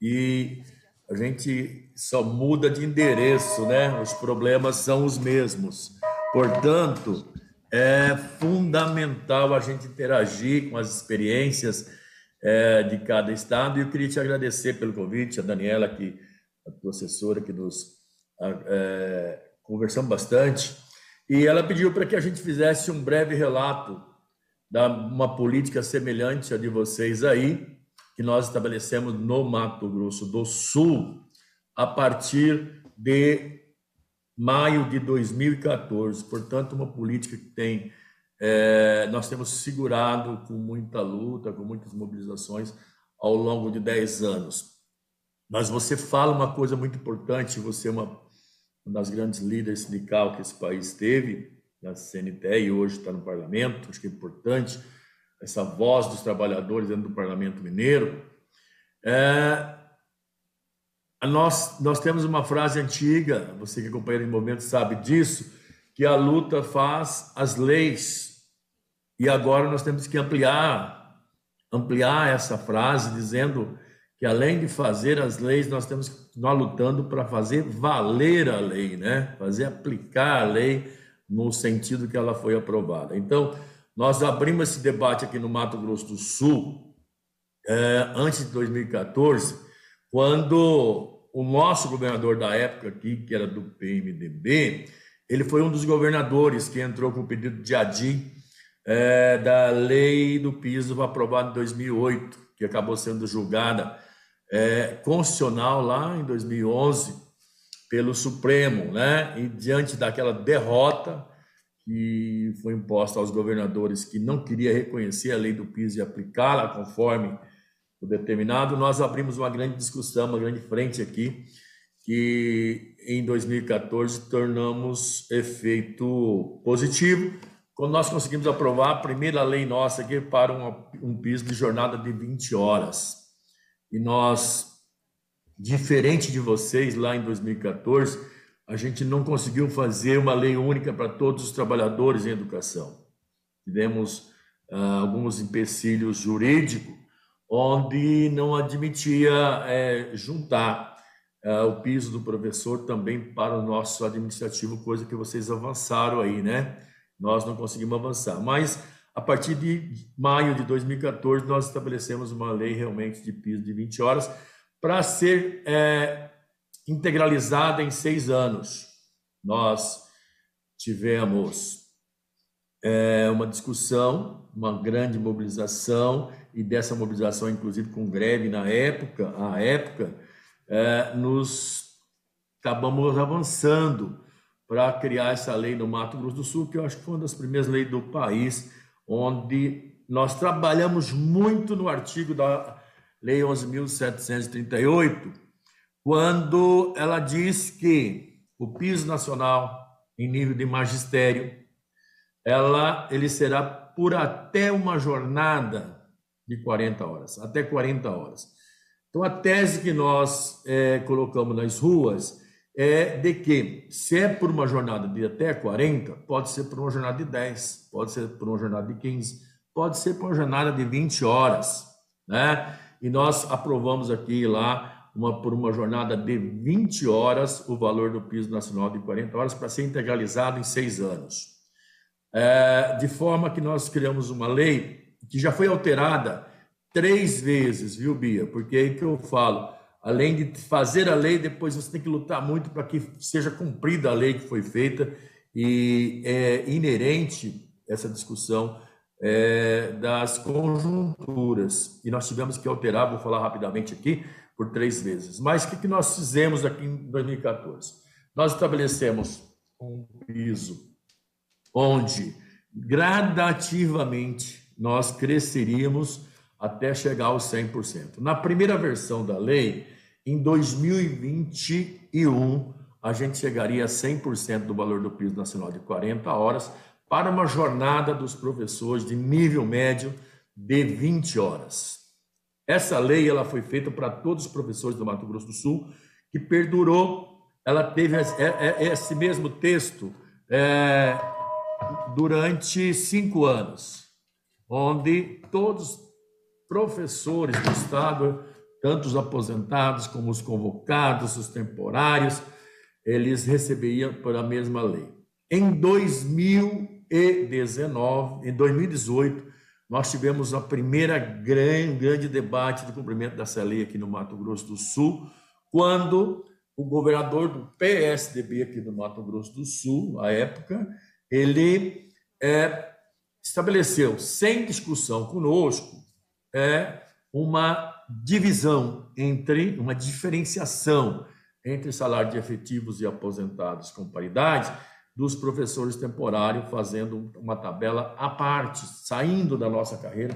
e a gente só muda de endereço, né? Os problemas são os mesmos. Portanto, é fundamental a gente interagir com as experiências é, de cada estado e eu queria te agradecer pelo convite, a Daniela que a professora que nos é, conversamos bastante, e ela pediu para que a gente fizesse um breve relato da uma política semelhante à de vocês aí, que nós estabelecemos no Mato Grosso do Sul a partir de maio de 2014. Portanto, uma política que tem é, nós temos segurado com muita luta, com muitas mobilizações ao longo de 10 anos. Mas você fala uma coisa muito importante, você é uma, uma das grandes líderes sindical que esse país teve, na CNTE, e hoje está no parlamento, acho que é importante, essa voz dos trabalhadores dentro do parlamento mineiro. É, nós, nós temos uma frase antiga, você que acompanha o movimento sabe disso, que a luta faz as leis. E agora nós temos que ampliar, ampliar essa frase, dizendo que além de fazer as leis, nós temos que continuar lutando para fazer valer a lei, né? fazer aplicar a lei no sentido que ela foi aprovada. Então, nós abrimos esse debate aqui no Mato Grosso do Sul, eh, antes de 2014, quando o nosso governador da época aqui, que era do PMDB, ele foi um dos governadores que entrou com o pedido de adi eh, da lei do piso aprovada em 2008, que acabou sendo julgada é, constitucional lá em 2011 pelo Supremo, né? E diante daquela derrota que foi imposta aos governadores que não queria reconhecer a lei do PIS e aplicá-la conforme o determinado, nós abrimos uma grande discussão, uma grande frente aqui, que em 2014 tornamos efeito positivo, quando nós conseguimos aprovar a primeira lei nossa aqui para um, um de jornada de 20 horas. E nós, diferente de vocês lá em 2014, a gente não conseguiu fazer uma lei única para todos os trabalhadores em educação. Tivemos ah, alguns empecilhos jurídicos, onde não admitia é, juntar ah, o piso do professor também para o nosso administrativo, coisa que vocês avançaram aí, né? Nós não conseguimos avançar. Mas a partir de maio de 2014, nós estabelecemos uma lei realmente de piso de 20 horas para ser é, integralizada em seis anos. Nós tivemos é, uma discussão, uma grande mobilização, e dessa mobilização, inclusive com greve na época, à época, é, nos acabamos avançando para criar essa lei no Mato Grosso do Sul, que eu acho que foi uma das primeiras leis do país onde nós trabalhamos muito no artigo da Lei 11.738, quando ela diz que o piso nacional em nível de magistério, ela, ele será por até uma jornada de 40 horas, até 40 horas. Então, a tese que nós é, colocamos nas ruas é de que, se é por uma jornada de até 40, pode ser por uma jornada de 10, pode ser por uma jornada de 15, pode ser por uma jornada de 20 horas, né? E nós aprovamos aqui e lá uma, por uma jornada de 20 horas o valor do piso nacional de 40 horas para ser integralizado em seis anos. É, de forma que nós criamos uma lei que já foi alterada três vezes, viu, Bia? Porque aí que eu falo, além de fazer a lei, depois você tem que lutar muito para que seja cumprida a lei que foi feita, e é inerente essa discussão é, das conjunturas. E nós tivemos que alterar, vou falar rapidamente aqui, por três vezes. Mas o que, que nós fizemos aqui em 2014? Nós estabelecemos um piso onde gradativamente nós cresceríamos até chegar aos 100%. Na primeira versão da lei, em 2021, a gente chegaria a 100% do valor do piso nacional de 40 horas para uma jornada dos professores de nível médio de 20 horas. Essa lei ela foi feita para todos os professores do Mato Grosso do Sul, que perdurou, ela teve esse é, é, mesmo texto é, durante cinco anos, onde todos professores do Estado, tanto os aposentados como os convocados, os temporários, eles receberiam por a mesma lei. Em 2019, em 2018, nós tivemos a primeira grande, grande debate do cumprimento dessa lei aqui no Mato Grosso do Sul, quando o governador do PSDB aqui no Mato Grosso do Sul, à época, ele é, estabeleceu, sem discussão conosco, é uma divisão entre, uma diferenciação entre salário de efetivos e aposentados com paridade dos professores temporários, fazendo uma tabela à parte, saindo da nossa carreira,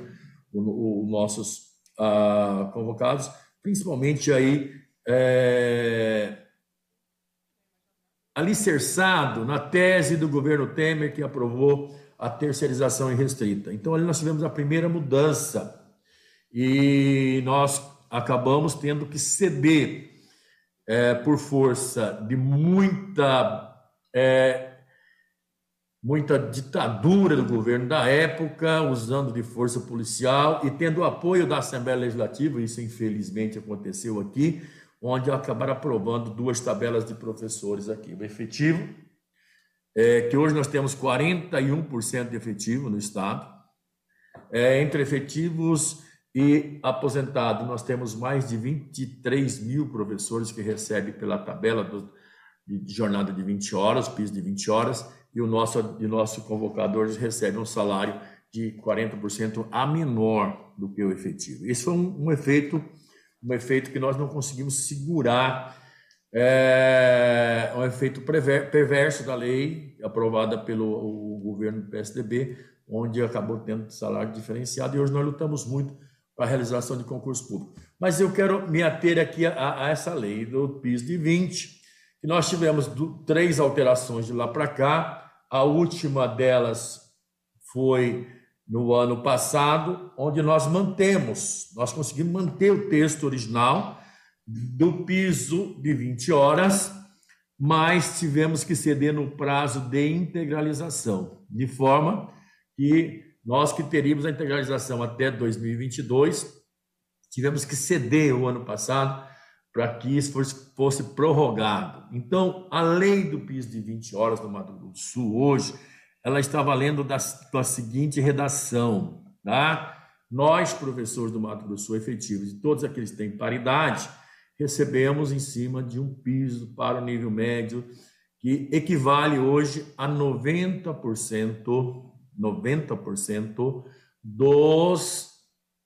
os nossos ah, convocados, principalmente aí é, alicerçado na tese do governo Temer que aprovou a terceirização irrestrita. Então, ali nós tivemos a primeira mudança e nós acabamos tendo que ceder é, por força de muita é, muita ditadura do governo da época, usando de força policial e tendo o apoio da Assembleia Legislativa, isso infelizmente aconteceu aqui, onde acabaram aprovando duas tabelas de professores aqui, o efetivo, é, que hoje nós temos 41% de efetivo no Estado, é, entre efetivos e aposentado, nós temos mais de 23 mil professores que recebem pela tabela do, de jornada de 20 horas, piso de 20 horas, e o nosso, de nosso convocador recebe um salário de 40% a menor do que o efetivo. Esse foi um, um efeito um efeito que nós não conseguimos segurar, é, é um efeito perverso da lei aprovada pelo governo do PSDB, onde acabou tendo salário diferenciado, e hoje nós lutamos muito para a realização de concurso público. Mas eu quero me ater aqui a, a essa lei do PIS de 20, que nós tivemos do, três alterações de lá para cá. A última delas foi no ano passado, onde nós mantemos, nós conseguimos manter o texto original do piso de 20 horas, mas tivemos que ceder no prazo de integralização, de forma que nós que teríamos a integralização até 2022, tivemos que ceder o ano passado para que isso fosse, fosse prorrogado. Então, a lei do piso de 20 horas no Mato Grosso do Sul hoje, ela está valendo da, da seguinte redação, tá? Nós, professores do Mato Grosso do Sul efetivos e todos aqueles que têm paridade, recebemos em cima de um piso para o nível médio que equivale hoje a 90% 90% dos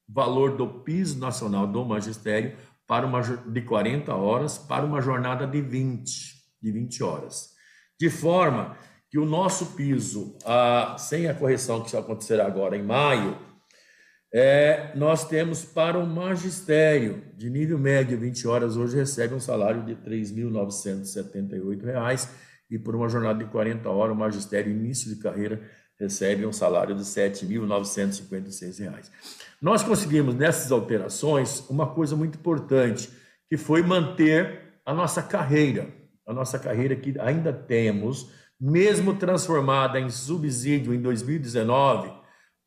valor do piso nacional do magistério para uma de 40 horas para uma jornada de 20, de 20 horas. De forma que o nosso piso, a, sem a correção que acontecerá agora em maio, é, nós temos para o magistério de nível médio 20 horas hoje recebe um salário de R$ 3.978 e por uma jornada de 40 horas o magistério início de carreira recebe um salário de R$ 7.956. Nós conseguimos nessas operações uma coisa muito importante, que foi manter a nossa carreira, a nossa carreira que ainda temos, mesmo transformada em subsídio em 2019,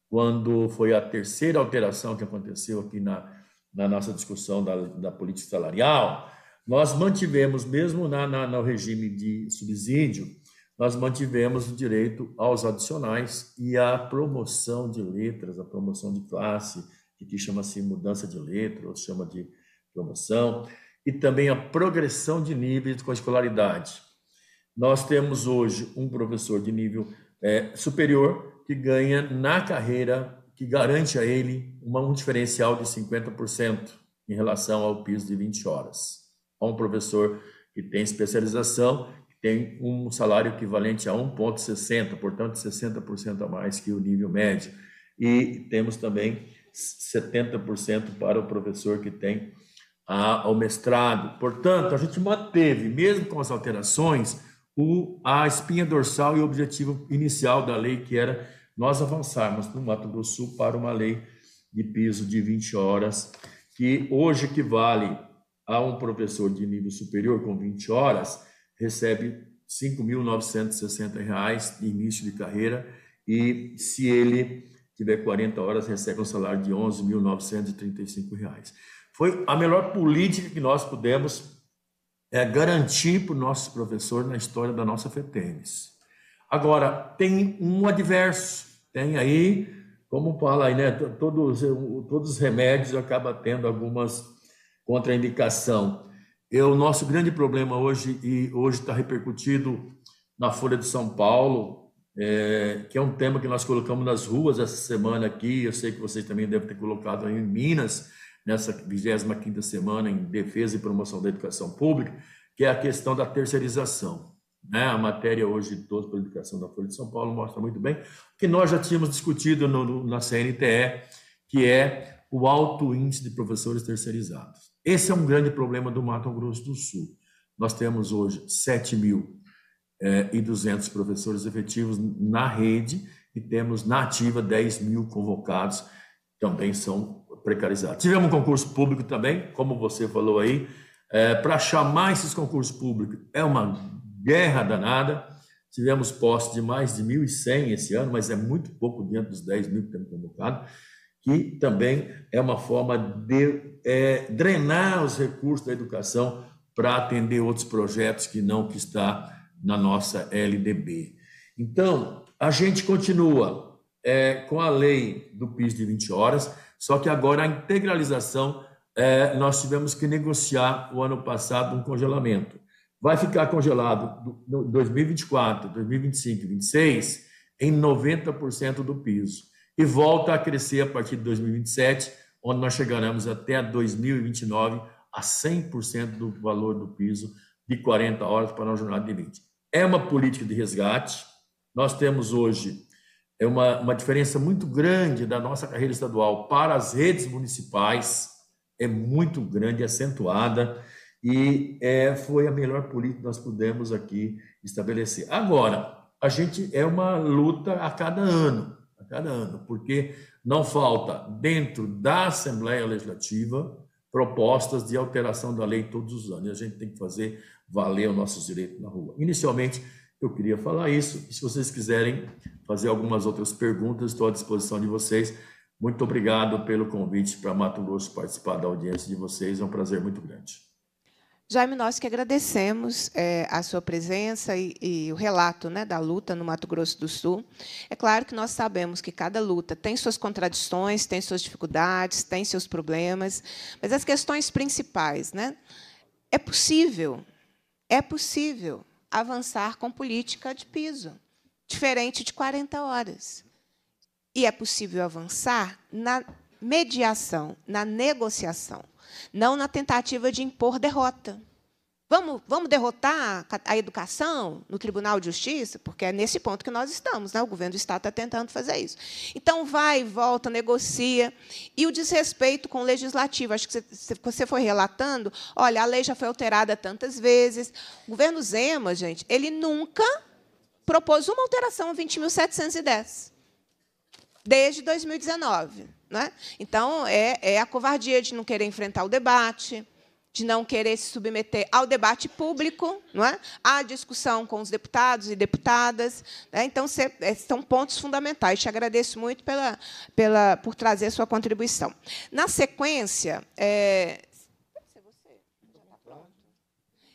quando foi a terceira alteração que aconteceu aqui na, na nossa discussão da, da política salarial, nós mantivemos, mesmo na, na, no regime de subsídio, nós mantivemos o direito aos adicionais e à promoção de letras, a promoção de classe, que aqui chama-se mudança de letra, ou chama de promoção, e também a progressão de níveis com escolaridade. Nós temos hoje um professor de nível é, superior que ganha na carreira, que garante a ele uma, um diferencial de 50% em relação ao piso de 20 horas. A um professor que tem especialização tem um salário equivalente a 1,60, portanto, 60% a mais que o nível médio. E temos também 70% para o professor que tem a, mestrado. Portanto, a gente manteve, mesmo com as alterações, o, a espinha dorsal e o objetivo inicial da lei, que era nós avançarmos do Mato Grosso Sul para uma lei de piso de 20 horas, que hoje equivale a um professor de nível superior com 20 horas, recebe R$ 5.960 de início de carreira e se ele tiver 40 horas, recebe um salário de R$ 11.935. Foi a melhor política que nós pudemos é, garantir para o nossos professores na história da nossa FETENES. Agora, tem um adverso, tem aí, como fala aí, né, todos, todos os remédios acaba tendo algumas contraindicações é o nosso grande problema hoje, e hoje está repercutido na Folha de São Paulo, é, que é um tema que nós colocamos nas ruas essa semana aqui, eu sei que vocês também devem ter colocado em Minas, nessa 25 quinta semana em defesa e promoção da educação pública, que é a questão da terceirização. Né? A matéria hoje de todos pela educação da Folha de São Paulo mostra muito bem que nós já tínhamos discutido no, no, na CNTE, que é o alto índice de professores terceirizados. Esse é um grande problema do Mato Grosso do Sul. Nós temos hoje 7.200 é, professores efetivos na rede e temos na ativa 10 mil convocados, também são precarizados. Tivemos um concurso público também, como você falou aí, é, para chamar esses concursos públicos é uma guerra danada. Tivemos posse de mais de 1.100 esse ano, mas é muito pouco dentro dos 10 mil que temos convocado e também é uma forma de é, drenar os recursos da educação para atender outros projetos que não que está na nossa LDB. Então, a gente continua é, com a lei do PIS de 20 horas, só que agora a integralização é, nós tivemos que negociar o ano passado um congelamento. Vai ficar congelado 2024, 2025, 2026 em 90% do piso e volta a crescer a partir de 2027, onde nós chegaremos até 2029 a 100% do valor do piso de 40 horas para uma jornada de 20. É uma política de resgate. Nós temos hoje é uma, uma diferença muito grande da nossa carreira estadual para as redes municipais, é muito grande, é acentuada, e é, foi a melhor política que nós pudemos aqui estabelecer. Agora, a gente é uma luta a cada ano cada ano, porque não falta dentro da Assembleia Legislativa propostas de alteração da lei todos os anos. E a gente tem que fazer valer os nossos direitos na rua. Inicialmente, eu queria falar isso. E se vocês quiserem fazer algumas outras perguntas, estou à disposição de vocês. Muito obrigado pelo convite para Mato Grosso participar da audiência de vocês. É um prazer muito grande. Jaime, nós que agradecemos é, a sua presença e, e o relato né, da luta no Mato Grosso do Sul. É claro que nós sabemos que cada luta tem suas contradições, tem suas dificuldades, tem seus problemas, mas as questões principais, né? É possível, é possível avançar com política de piso, diferente de 40 horas. E é possível avançar na mediação, na negociação não na tentativa de impor derrota. Vamos, vamos derrotar a educação no Tribunal de Justiça? Porque é nesse ponto que nós estamos. Né? O governo do Estado está tentando fazer isso. Então, vai, volta, negocia. E o desrespeito com o legislativo. Acho que você foi relatando. Olha, a lei já foi alterada tantas vezes. O governo Zema, gente, ele nunca propôs uma alteração a 20.710, desde 2019. Né? Então, é, é a covardia de não querer enfrentar o debate, de não querer se submeter ao debate público, não é? à discussão com os deputados e deputadas. Né? Então, é, são pontos fundamentais. Te agradeço muito pela, pela, por trazer a sua contribuição. Na sequência. É...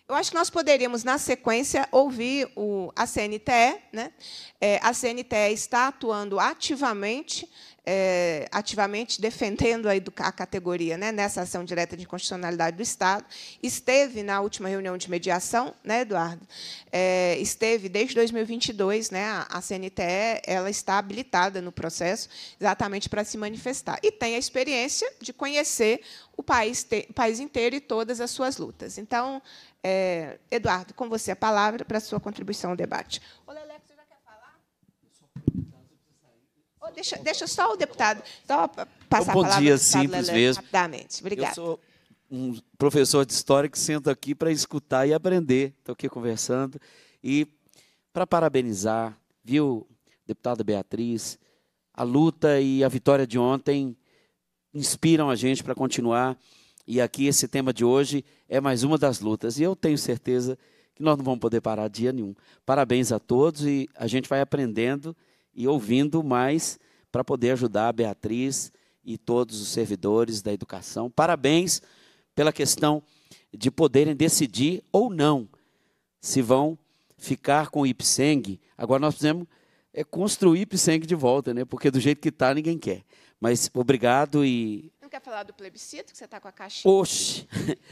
Eu acho que nós poderíamos, na sequência, ouvir o, a CNTE. Né? É, a CNTE está atuando ativamente é, ativamente defendendo a, a categoria né, nessa ação direta de inconstitucionalidade do Estado. Esteve na última reunião de mediação, né, Eduardo? É, esteve desde 2022, né, a, a CNTE ela está habilitada no processo exatamente para se manifestar. E tem a experiência de conhecer o país, te- o país inteiro e todas as suas lutas. Então, é, Eduardo, com você a palavra para a sua contribuição ao debate. Olá, Oh, deixa, deixa só o deputado só passar bom a palavra. dia, simples Lelê, mesmo. Rapidamente. Obrigada. Eu sou um professor de história que sento aqui para escutar e aprender. Estou aqui conversando. E para parabenizar, viu, deputada Beatriz, a luta e a vitória de ontem inspiram a gente para continuar. E aqui esse tema de hoje é mais uma das lutas. E eu tenho certeza que nós não vamos poder parar dia nenhum. Parabéns a todos e a gente vai aprendendo e ouvindo mais para poder ajudar a Beatriz e todos os servidores da educação. Parabéns pela questão de poderem decidir ou não se vão ficar com o Ipseng. Agora nós precisamos é, construir Ipseng de volta, né? Porque do jeito que está ninguém quer. Mas obrigado e Não quer falar do plebiscito que você está com a caixa? Oxi!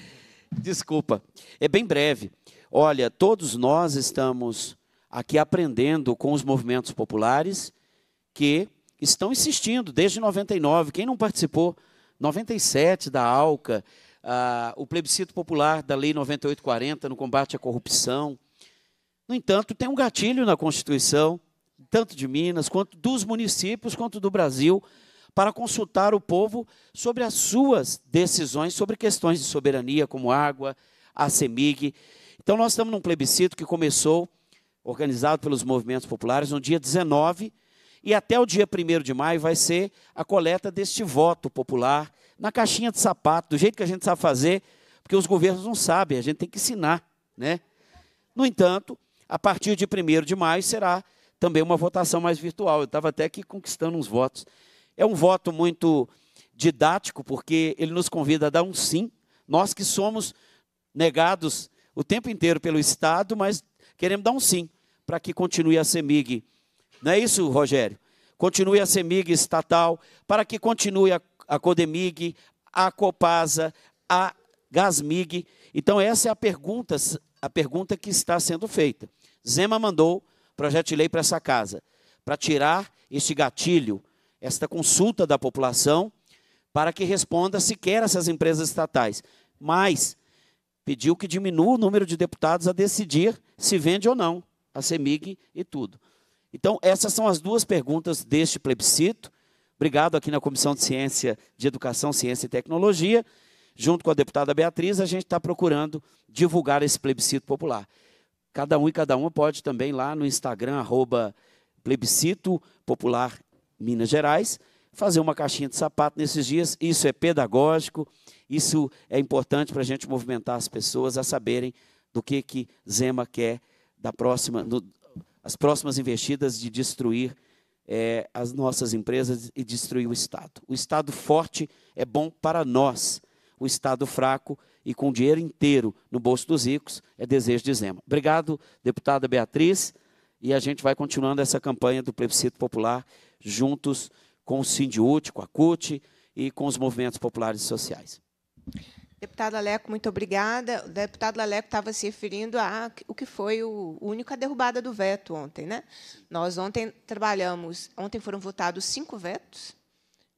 Desculpa. É bem breve. Olha, todos nós estamos aqui aprendendo com os movimentos populares que estão insistindo desde 99. Quem não participou? 97 da ALCA, ah, o plebiscito popular da Lei 9840 no combate à corrupção. No entanto, tem um gatilho na Constituição, tanto de Minas, quanto dos municípios, quanto do Brasil, para consultar o povo sobre as suas decisões sobre questões de soberania, como água, a CEMIG. Então, nós estamos num plebiscito que começou organizado pelos movimentos populares, no dia 19 e até o dia 1 de maio vai ser a coleta deste voto popular na caixinha de sapato, do jeito que a gente sabe fazer, porque os governos não sabem, a gente tem que ensinar. Né? No entanto, a partir de 1 de maio será também uma votação mais virtual. Eu estava até aqui conquistando uns votos. É um voto muito didático, porque ele nos convida a dar um sim. Nós que somos negados o tempo inteiro pelo Estado, mas Queremos dar um sim para que continue a CEMIG. Não é isso, Rogério? Continue a CEMIG estatal, para que continue a, a CODEMIG, a Copasa, a Gasmig. Então, essa é a pergunta, a pergunta que está sendo feita. Zema mandou projeto de lei para essa casa, para tirar este gatilho, esta consulta da população, para que responda sequer essas empresas estatais. Mas pediu que diminua o número de deputados a decidir se vende ou não, a CEMIG e tudo. Então, essas são as duas perguntas deste plebiscito. Obrigado aqui na Comissão de Ciência, de Educação, Ciência e Tecnologia. Junto com a deputada Beatriz, a gente está procurando divulgar esse plebiscito popular. Cada um e cada uma pode também lá no Instagram, arroba plebiscito popular Minas Gerais, fazer uma caixinha de sapato nesses dias. Isso é pedagógico, isso é importante para a gente movimentar as pessoas a saberem do que, que Zema quer da próxima, no, as próximas investidas de destruir é, as nossas empresas e destruir o Estado. O Estado forte é bom para nós. O Estado fraco e com dinheiro inteiro no bolso dos ricos é desejo de Zema. Obrigado, deputada Beatriz. E a gente vai continuando essa campanha do plebiscito popular juntos com o Sindiúti, com a CUT e com os movimentos populares e sociais. Deputado Aleco, muito obrigada. O deputado Aleco estava se referindo a o que foi o único a derrubada do veto ontem, né? Nós ontem trabalhamos, ontem foram votados cinco vetos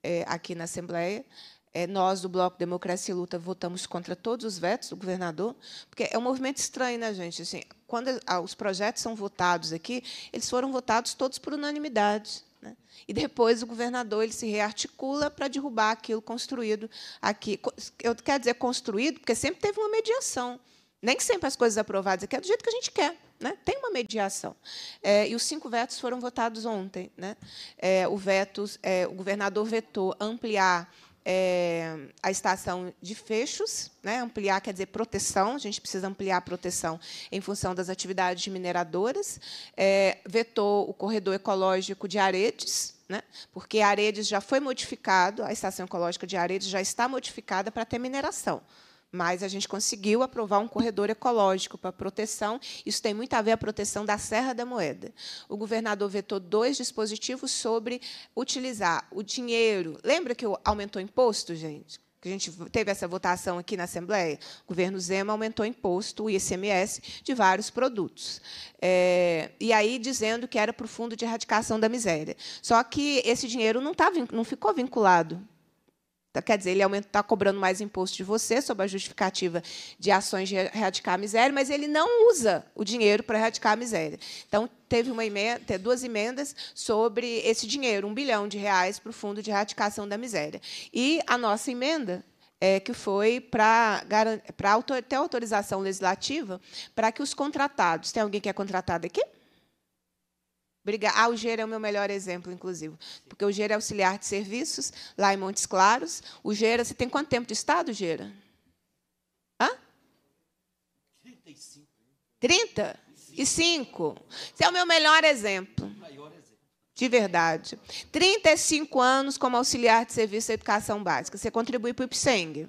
é, aqui na Assembleia. É, nós do Bloco Democracia e Luta votamos contra todos os vetos do governador, porque é um movimento estranho, né, gente? Assim, quando os projetos são votados aqui, eles foram votados todos por unanimidade. Né? E depois o governador ele se rearticula para derrubar aquilo construído aqui. Eu quero dizer construído, porque sempre teve uma mediação. Nem sempre as coisas aprovadas aqui é, é do jeito que a gente quer. Né? Tem uma mediação. É, e os cinco vetos foram votados ontem. Né? É, o, veto, é, o governador vetou ampliar é, a estação de fechos, né? ampliar quer dizer proteção, a gente precisa ampliar a proteção em função das atividades mineradoras, é, vetou o corredor ecológico de Aredes, né? porque Aredes já foi modificado, a estação ecológica de Aredes já está modificada para ter mineração mas a gente conseguiu aprovar um corredor ecológico para proteção. Isso tem muito a ver a proteção da Serra da Moeda. O governador vetou dois dispositivos sobre utilizar o dinheiro. Lembra que aumentou imposto, gente? que a gente teve essa votação aqui na Assembleia, o governo Zema aumentou imposto, o ICMS, de vários produtos. É, e aí dizendo que era para o Fundo de Erradicação da Miséria. Só que esse dinheiro não, tá, não ficou vinculado então, quer dizer, ele está cobrando mais imposto de você sob a justificativa de ações de erradicar a miséria, mas ele não usa o dinheiro para erradicar a miséria. Então, teve uma emenda, duas emendas sobre esse dinheiro, um bilhão de reais para o Fundo de Erradicação da Miséria. E a nossa emenda é, que foi para ter autorização legislativa para que os contratados... Tem alguém que é contratado aqui? Obrigada. Ah, o Gera é o meu melhor exemplo, inclusive. Porque o Gera é auxiliar de serviços, lá em Montes Claros. O Gera você tem quanto tempo de Estado, Gera Hã? 35. 35? E é o meu melhor exemplo. De verdade. 35 anos como auxiliar de serviço da educação básica. Você contribui para o IPSENG.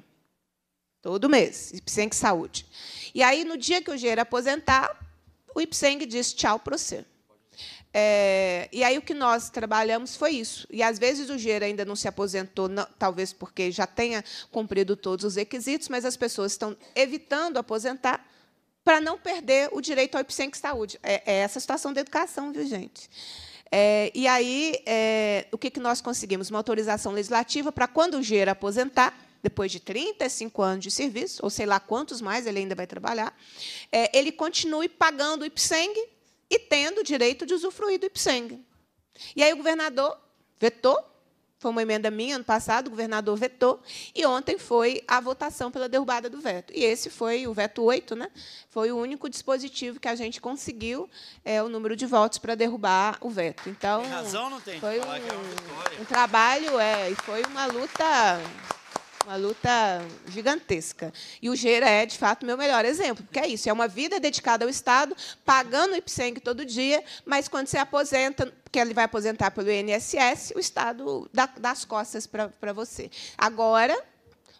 Todo mês. IPSENG Saúde. E aí, no dia que o Gera aposentar, o IPSENG diz tchau para você. É, e aí o que nós trabalhamos foi isso. E às vezes o Gera ainda não se aposentou, não, talvez porque já tenha cumprido todos os requisitos, mas as pessoas estão evitando aposentar para não perder o direito ao IPSENC Saúde. É, é essa a situação da educação, viu, gente? É, e aí, é, o que, que nós conseguimos? Uma autorização legislativa para quando o Gera aposentar, depois de 35 anos de serviço, ou sei lá quantos mais ele ainda vai trabalhar, é, ele continue pagando o IPSENG e tendo o direito de usufruir do IPSENG. E aí o governador vetou, foi uma emenda minha ano passado, o governador vetou, e ontem foi a votação pela derrubada do veto. E esse foi o veto 8, né? foi o único dispositivo que a gente conseguiu é, o número de votos para derrubar o veto. Então, tem razão, não tem? Foi é um, é um trabalho, é, e foi uma luta uma luta gigantesca. E o Gera é, de fato, meu melhor exemplo, porque é isso, é uma vida dedicada ao Estado, pagando o IPSENG todo dia, mas quando você aposenta, porque ele vai aposentar pelo INSS, o Estado dá, dá as costas para você. Agora,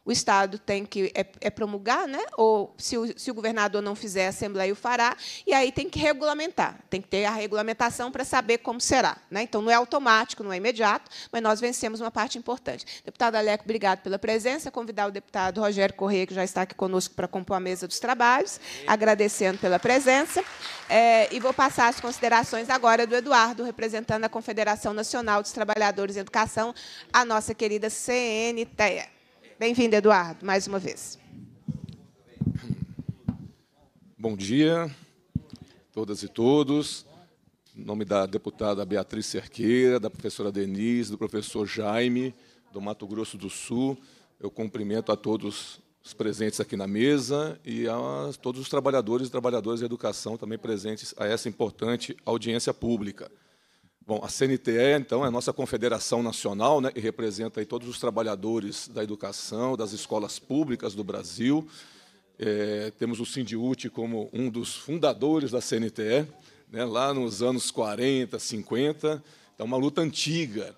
o Estado tem que é, é promulgar, né? ou se o, se o governador não fizer, a Assembleia o fará, e aí tem que regulamentar, tem que ter a regulamentação para saber como será. Né? Então, não é automático, não é imediato, mas nós vencemos uma parte importante. Deputado Aleco, obrigado pela presença, convidar o deputado Rogério Corrêa, que já está aqui conosco para compor a mesa dos trabalhos, agradecendo pela presença, é, e vou passar as considerações agora do Eduardo, representando a Confederação Nacional dos Trabalhadores em Educação, a nossa querida CNTE. Bem-vindo, Eduardo, mais uma vez. Bom dia, todas e todos. Em nome da deputada Beatriz Cerqueira, da professora Denise, do professor Jaime, do Mato Grosso do Sul, eu cumprimento a todos os presentes aqui na mesa e a todos os trabalhadores e trabalhadoras da educação também presentes a essa importante audiência pública. Bom, a CNTE, então, é a nossa confederação nacional, né, que representa aí todos os trabalhadores da educação, das escolas públicas do Brasil. É, temos o Sindiute como um dos fundadores da CNTE, né, lá nos anos 40, 50. Então, uma luta antiga.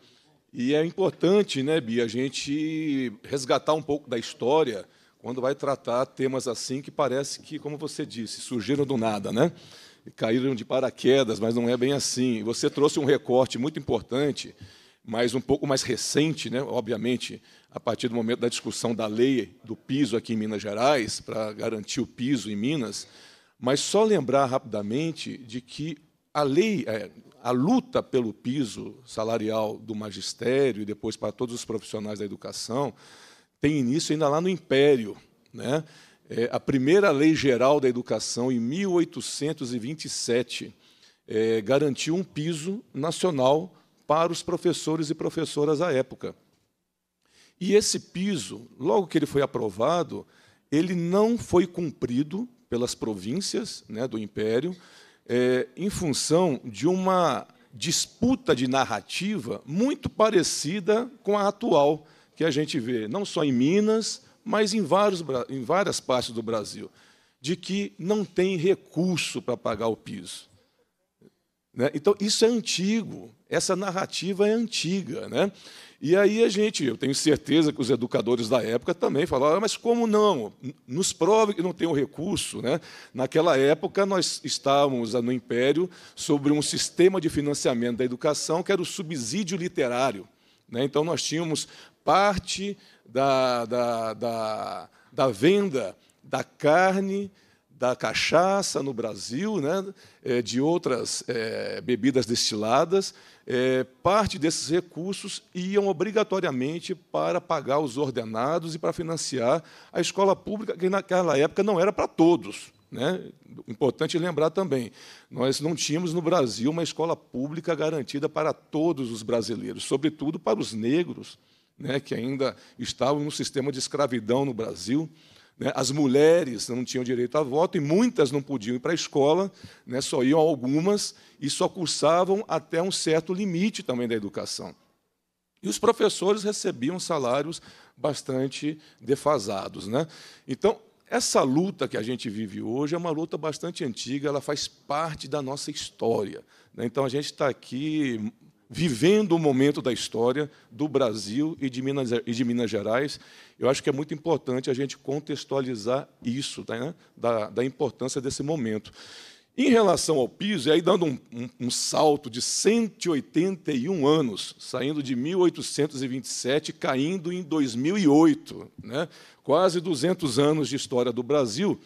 E é importante, né, Bia, a gente resgatar um pouco da história quando vai tratar temas assim que parece que, como você disse, surgiram do nada, né? caíram de paraquedas, mas não é bem assim. Você trouxe um recorte muito importante, mas um pouco mais recente, né? obviamente, a partir do momento da discussão da lei do piso aqui em Minas Gerais, para garantir o piso em Minas, mas só lembrar rapidamente de que a lei, é, a luta pelo piso salarial do magistério e depois para todos os profissionais da educação tem início ainda lá no Império, né? é, a primeira lei geral da educação, em 1827, é, garantiu um piso nacional para os professores e professoras à época. E esse piso, logo que ele foi aprovado, ele não foi cumprido pelas províncias né, do Império, é, em função de uma disputa de narrativa muito parecida com a atual que a gente vê, não só em Minas, mas em, vários, em várias partes do Brasil, de que não tem recurso para pagar o piso. Né? Então, isso é antigo, essa narrativa é antiga. Né? E aí a gente, eu tenho certeza que os educadores da época também falaram, ah, mas como não? Nos prove que não tem o recurso. Né? Naquela época, nós estávamos no Império sobre um sistema de financiamento da educação que era o subsídio literário. Né? Então, nós tínhamos parte da, da, da, da venda da carne, da cachaça no Brasil, né, é, de outras é, bebidas destiladas, é, parte desses recursos iam obrigatoriamente para pagar os ordenados e para financiar a escola pública, que naquela época não era para todos. Né? Importante lembrar também, nós não tínhamos no Brasil uma escola pública garantida para todos os brasileiros, sobretudo para os negros né, que ainda estavam no sistema de escravidão no Brasil. Né, as mulheres não tinham direito a voto e muitas não podiam ir para a escola, né, só iam algumas e só cursavam até um certo limite também da educação. E os professores recebiam salários bastante defasados. Né? Então, essa luta que a gente vive hoje é uma luta bastante antiga, ela faz parte da nossa história. Né? Então, a gente está aqui vivendo o momento da história do Brasil e de Minas, e de Minas Gerais. Eu acho que é muito importante a gente contextualizar isso, tá, né? da, da importância desse momento. Em relação ao piso, e aí dando um, um, um, salto de 181 anos, saindo de 1827, caindo em 2008, né? quase 200 anos de história do Brasil,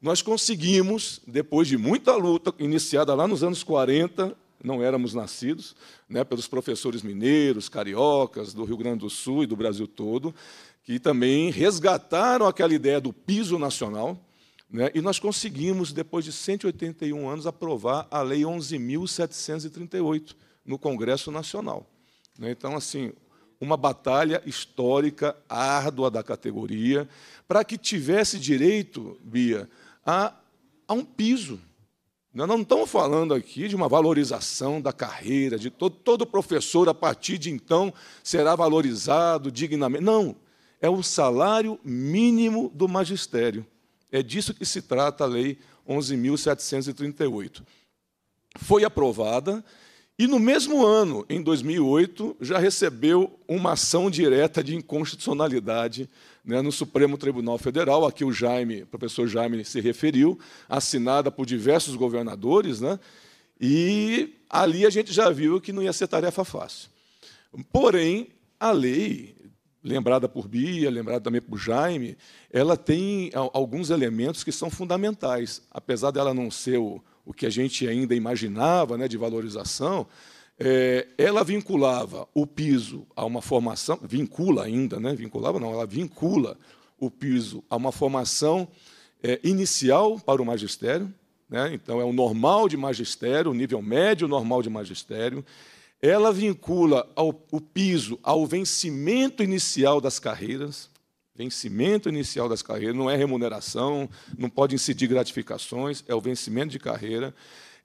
nós conseguimos, depois de muita luta iniciada lá nos anos 40, não éramos nascidos, né, pelos professores mineiros, cariocas, do Rio Grande do Sul e do Brasil todo, que também resgataram aquela ideia do piso nacional. Né, e nós conseguimos, depois de 181 anos, aprovar a Lei 11.738 no Congresso Nacional. Né. Então, assim, uma batalha histórica árdua da categoria para que tivesse direito, Bia, a, a um piso nós não estamos falando aqui de uma valorização da carreira, de todo, todo professor a partir de então será valorizado dignamente. Não, é o salário mínimo do magistério. É disso que se trata a Lei 11.738. Foi aprovada e, no mesmo ano, em 2008, já recebeu uma ação direta de inconstitucionalidade né, no Supremo Tribunal Federal, a que o Jaime, o professor Jaime se referiu, assinada por diversos governadores, né, e ali a gente já viu que não ia ser tarefa fácil. Porém, a lei, lembrada por Bia, lembrada também por Jaime, ela tem alguns elementos que são fundamentais. Apesar dela não ser o, o que a gente ainda imaginava né, de valorização, é, ela vinculava o piso a uma formação, vincula ainda, né? vinculava não, ela vincula o piso a uma formação é, inicial para o magistério, né? então é o normal de magistério, o nível médio normal de magistério. Ela vincula ao, o piso ao vencimento inicial das carreiras, vencimento inicial das carreiras, não é remuneração, não pode incidir gratificações, é o vencimento de carreira.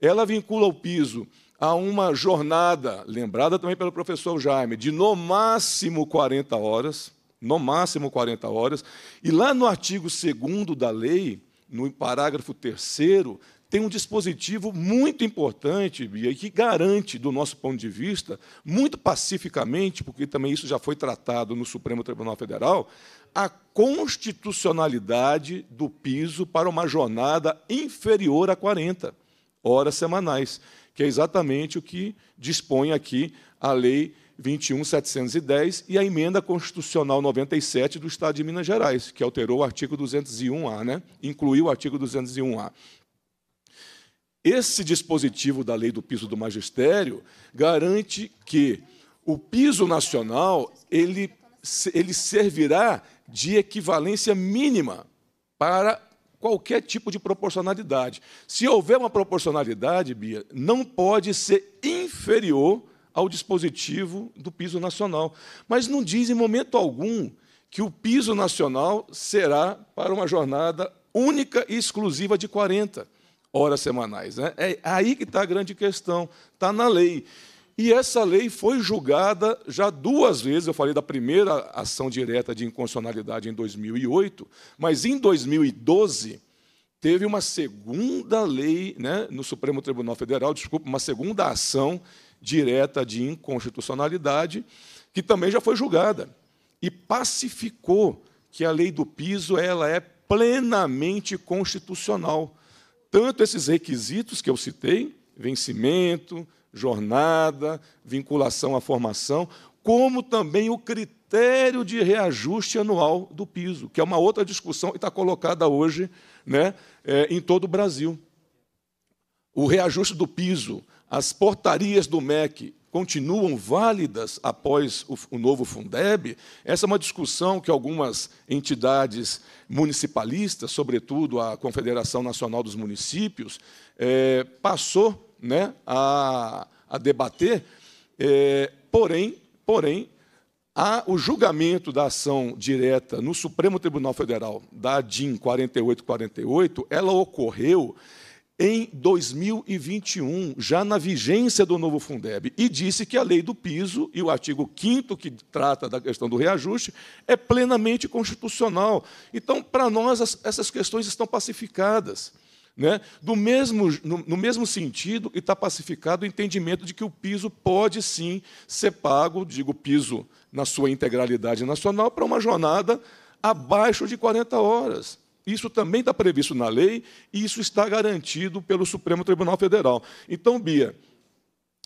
Ela vincula o piso a uma jornada, lembrada também pelo professor Jaime, de no máximo 40 horas, no máximo 40 horas, e lá no artigo 2 da lei, no parágrafo 3 tem um dispositivo muito importante, Bia, que garante, do nosso ponto de vista, muito pacificamente, porque também isso já foi tratado no Supremo Tribunal Federal, a constitucionalidade do piso para uma jornada inferior a 40 horas semanais que é exatamente o que dispõe aqui a Lei 21.710 e a Emenda Constitucional 97 do Estado de Minas Gerais, que alterou o artigo 201-A, né? incluiu o artigo 201-A. Esse dispositivo da Lei do Piso do Magistério garante que o piso nacional ele, ele servirá de equivalência mínima para qualquer tipo de proporcionalidade. Se houver uma proporcionalidade, Bia, não pode ser inferior ao dispositivo do piso nacional. Mas não diz em momento algum que o piso nacional será para uma jornada única e exclusiva de 40 horas semanais. Né? É aí que está a grande questão, está na lei. E essa lei foi julgada já duas vezes. Eu falei da primeira ação direta de inconstitucionalidade em 2008, mas em 2012 teve uma segunda lei, né, no Supremo Tribunal Federal, desculpa, uma segunda ação direta de inconstitucionalidade, que também já foi julgada e pacificou que a lei do piso ela é plenamente constitucional. Tanto esses requisitos que eu citei, vencimento, jornada, vinculação à formação, como também o critério de reajuste anual do piso, que é uma outra discussão que está colocada hoje né, é, em todo o Brasil. O reajuste do piso, as portarias do MEC continuam válidas após o, novo Fundeb? Essa é uma discussão que algumas entidades municipalistas, sobretudo a Confederação Nacional dos Municípios, é, passou né, a, a debater, é, porém, porém, há o julgamento da ação direta no Supremo Tribunal Federal da DIN 4848, ela ocorreu em 2021, já na vigência do novo Fundeb, e disse que a lei do piso e o artigo 5 que trata da questão do reajuste é plenamente constitucional. Então, para nós essas questões estão pacificadas. Né? Do mesmo, no, no mesmo sentido, e está pacificado o entendimento de que o piso pode sim ser pago, digo piso na sua integralidade nacional, para uma jornada abaixo de 40 horas. Isso também está previsto na lei e isso está garantido pelo Supremo Tribunal Federal. Então, Bia,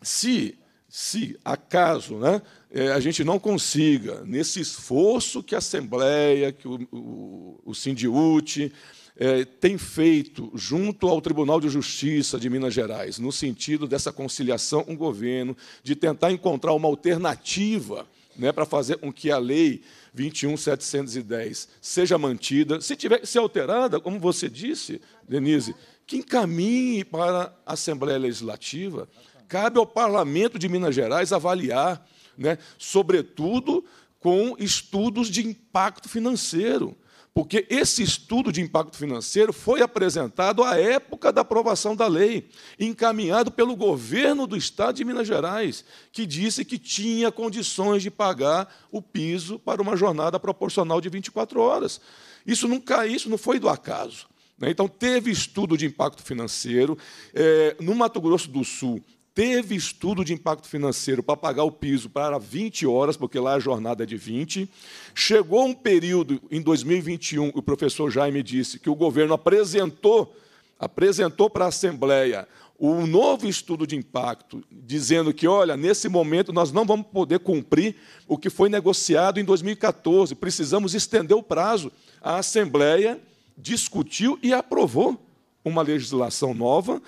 se, se acaso né, é, a gente não consiga, nesse esforço que a Assembleia, que o, o, o Sindiúte, é, tem feito junto ao Tribunal de Justiça de Minas Gerais, no sentido dessa conciliação com o governo, de tentar encontrar uma alternativa né, para fazer com que a lei 21.710 seja mantida, se tiver que ser alterada, como você disse, Denise, que encaminhe para a Assembleia Legislativa. Cabe ao Parlamento de Minas Gerais avaliar, né, sobretudo com estudos de impacto financeiro. Porque esse estudo de impacto financeiro foi apresentado à época da aprovação da lei, encaminhado pelo governo do estado de Minas Gerais, que disse que tinha condições de pagar o piso para uma jornada proporcional de 24 horas. Isso não caiu, isso não foi do acaso. Né? Então, teve estudo de impacto financeiro. Eh, no Mato Grosso do Sul, teve estudo de impacto financeiro para pagar o piso para 20 horas, porque lá a jornada é de 20. Chegou um período em 2021, o professor Jaime disse que o governo apresentou apresentou para a Assembleia o novo estudo de impacto, dizendo que, olha, nesse momento nós não vamos poder cumprir o que foi negociado em 2014, precisamos estender o prazo. A Assembleia discutiu e aprovou uma legislação nova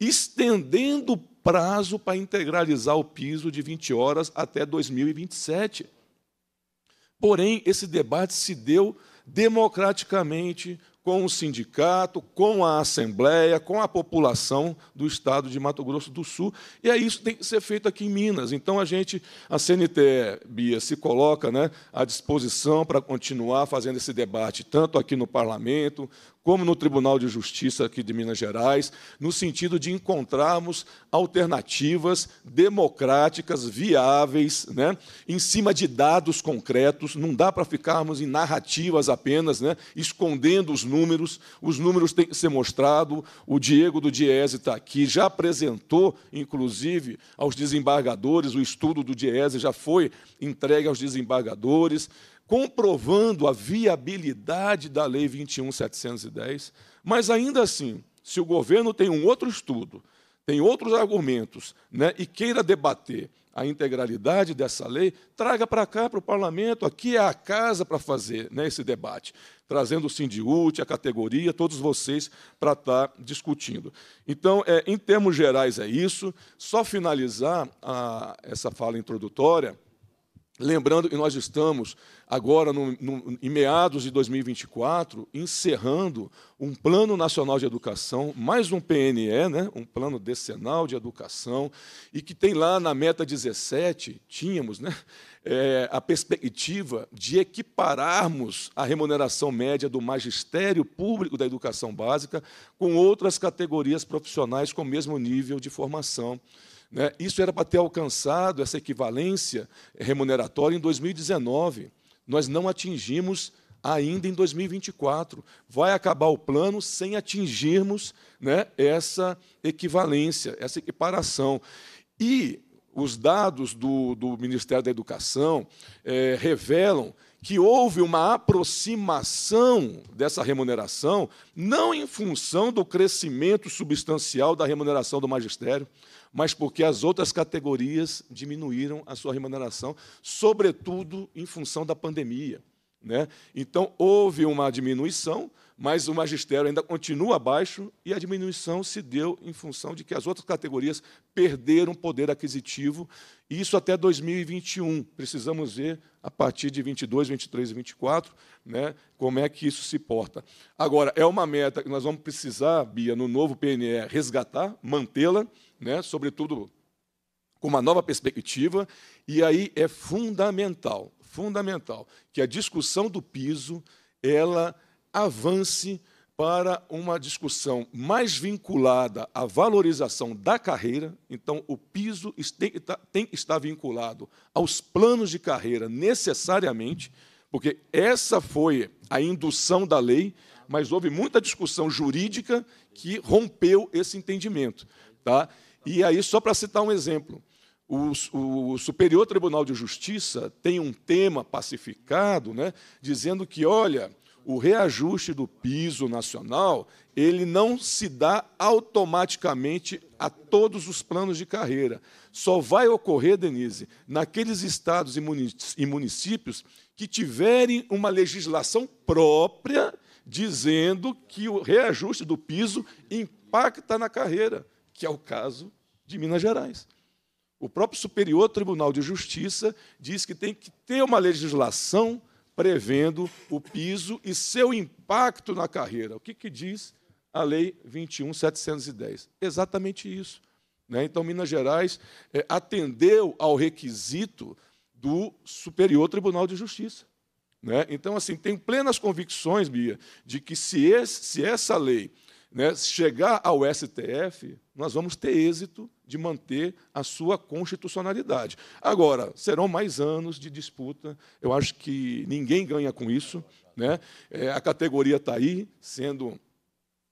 estendendo o prazo para integralizar o piso de 20 horas até 2027. Porém, esse debate se deu democraticamente com o sindicato, com a Assembleia, com a população do Estado de Mato Grosso do Sul. E é isso que tem que ser feito aqui em Minas. Então, a gente, a CNTE, Bia, se coloca né, à disposição para continuar fazendo esse debate, tanto aqui no Parlamento, como no Tribunal de Justiça aqui de Minas Gerais, no sentido de encontrarmos alternativas democráticas, viáveis, né, em cima de dados concretos. Não dá para ficarmos em narrativas apenas, né, escondendo os números. Os números têm que ser mostrados. O Diego do Diese está aqui, já apresentou, inclusive, aos desembargadores, o estudo do Diese já foi entregue aos desembargadores comprovando a viabilidade da Lei 21710, mas ainda assim, se o governo tem um outro estudo, tem outros argumentos né, e queira debater a integralidade dessa lei, traga para cá, para o parlamento, aqui é a casa para fazer né, esse debate, trazendo o Sindiúte, a categoria, todos vocês para estar tá discutindo. Então, é, em termos gerais, é isso. Só finalizar a, essa fala introdutória, Lembrando que nós estamos agora, no, no, em meados de 2024, encerrando um Plano Nacional de Educação, mais um PNE, né? um Plano Decenal de Educação, e que tem lá na meta 17, tínhamos né? É, a perspectiva de equipararmos a remuneração média do magistério público da educação básica com outras categorias profissionais com o mesmo nível de formação. Né? Isso era para ter alcançado essa equivalência remuneratória em 2019. Nós não atingimos ainda em 2024. Vai acabar o plano sem atingirmos né, essa equivalência, essa equiparação. E os dados do, do Ministério da Educação é, revelam que houve uma aproximação dessa remuneração, não em função do crescimento substancial da remuneração do magistério, mas porque as outras categorias diminuíram a sua remuneração, sobretudo em função da pandemia. Né? Então, houve uma diminuição, mas o magistério ainda continua abaixo e a diminuição se deu em função de que as outras categorias perderam poder aquisitivo, e isso até 2021. Precisamos ver a partir de 22, 23 e 24, né, como é que isso se porta. Agora, é uma meta que nós vamos precisar, Bia, no novo PNE, resgatar, mantê-la, né, sobretudo com uma nova perspectiva, e aí é fundamental, fundamental que a discussão do piso ela avance para uma discussão mais vinculada à valorização da carreira. Então, o piso tá, tem que estar vinculado aos planos de carreira necessariamente, porque essa foi a indução da lei, mas houve muita discussão jurídica que rompeu esse entendimento. Tá? E aí, só para citar um exemplo, o, o, Superior Tribunal de Justiça tem um tema pacificado, né, dizendo que, olha, o reajuste do piso nacional ele não se dá automaticamente a todos os planos de carreira. Só vai ocorrer, Denise, naqueles estados e municípios que tiverem uma legislação própria dizendo que o reajuste do piso impacta na carreira que é o caso de Minas Gerais. O próprio Superior Tribunal de Justiça diz que tem que ter uma legislação prevendo o piso e seu impacto na carreira. O que, que diz a Lei 21.710? Exatamente isso. Né? Então, Minas Gerais eh, atendeu ao requisito do Superior Tribunal de Justiça. Né? Então, assim, tenho plenas convicções, Bia, de que se, esse, se essa lei né? chegar ao STF, nós vamos ter êxito de manter a sua constitucionalidade. Agora, serão mais anos de disputa, eu acho que ninguém ganha com isso. Né? É, a categoria está aí, sendo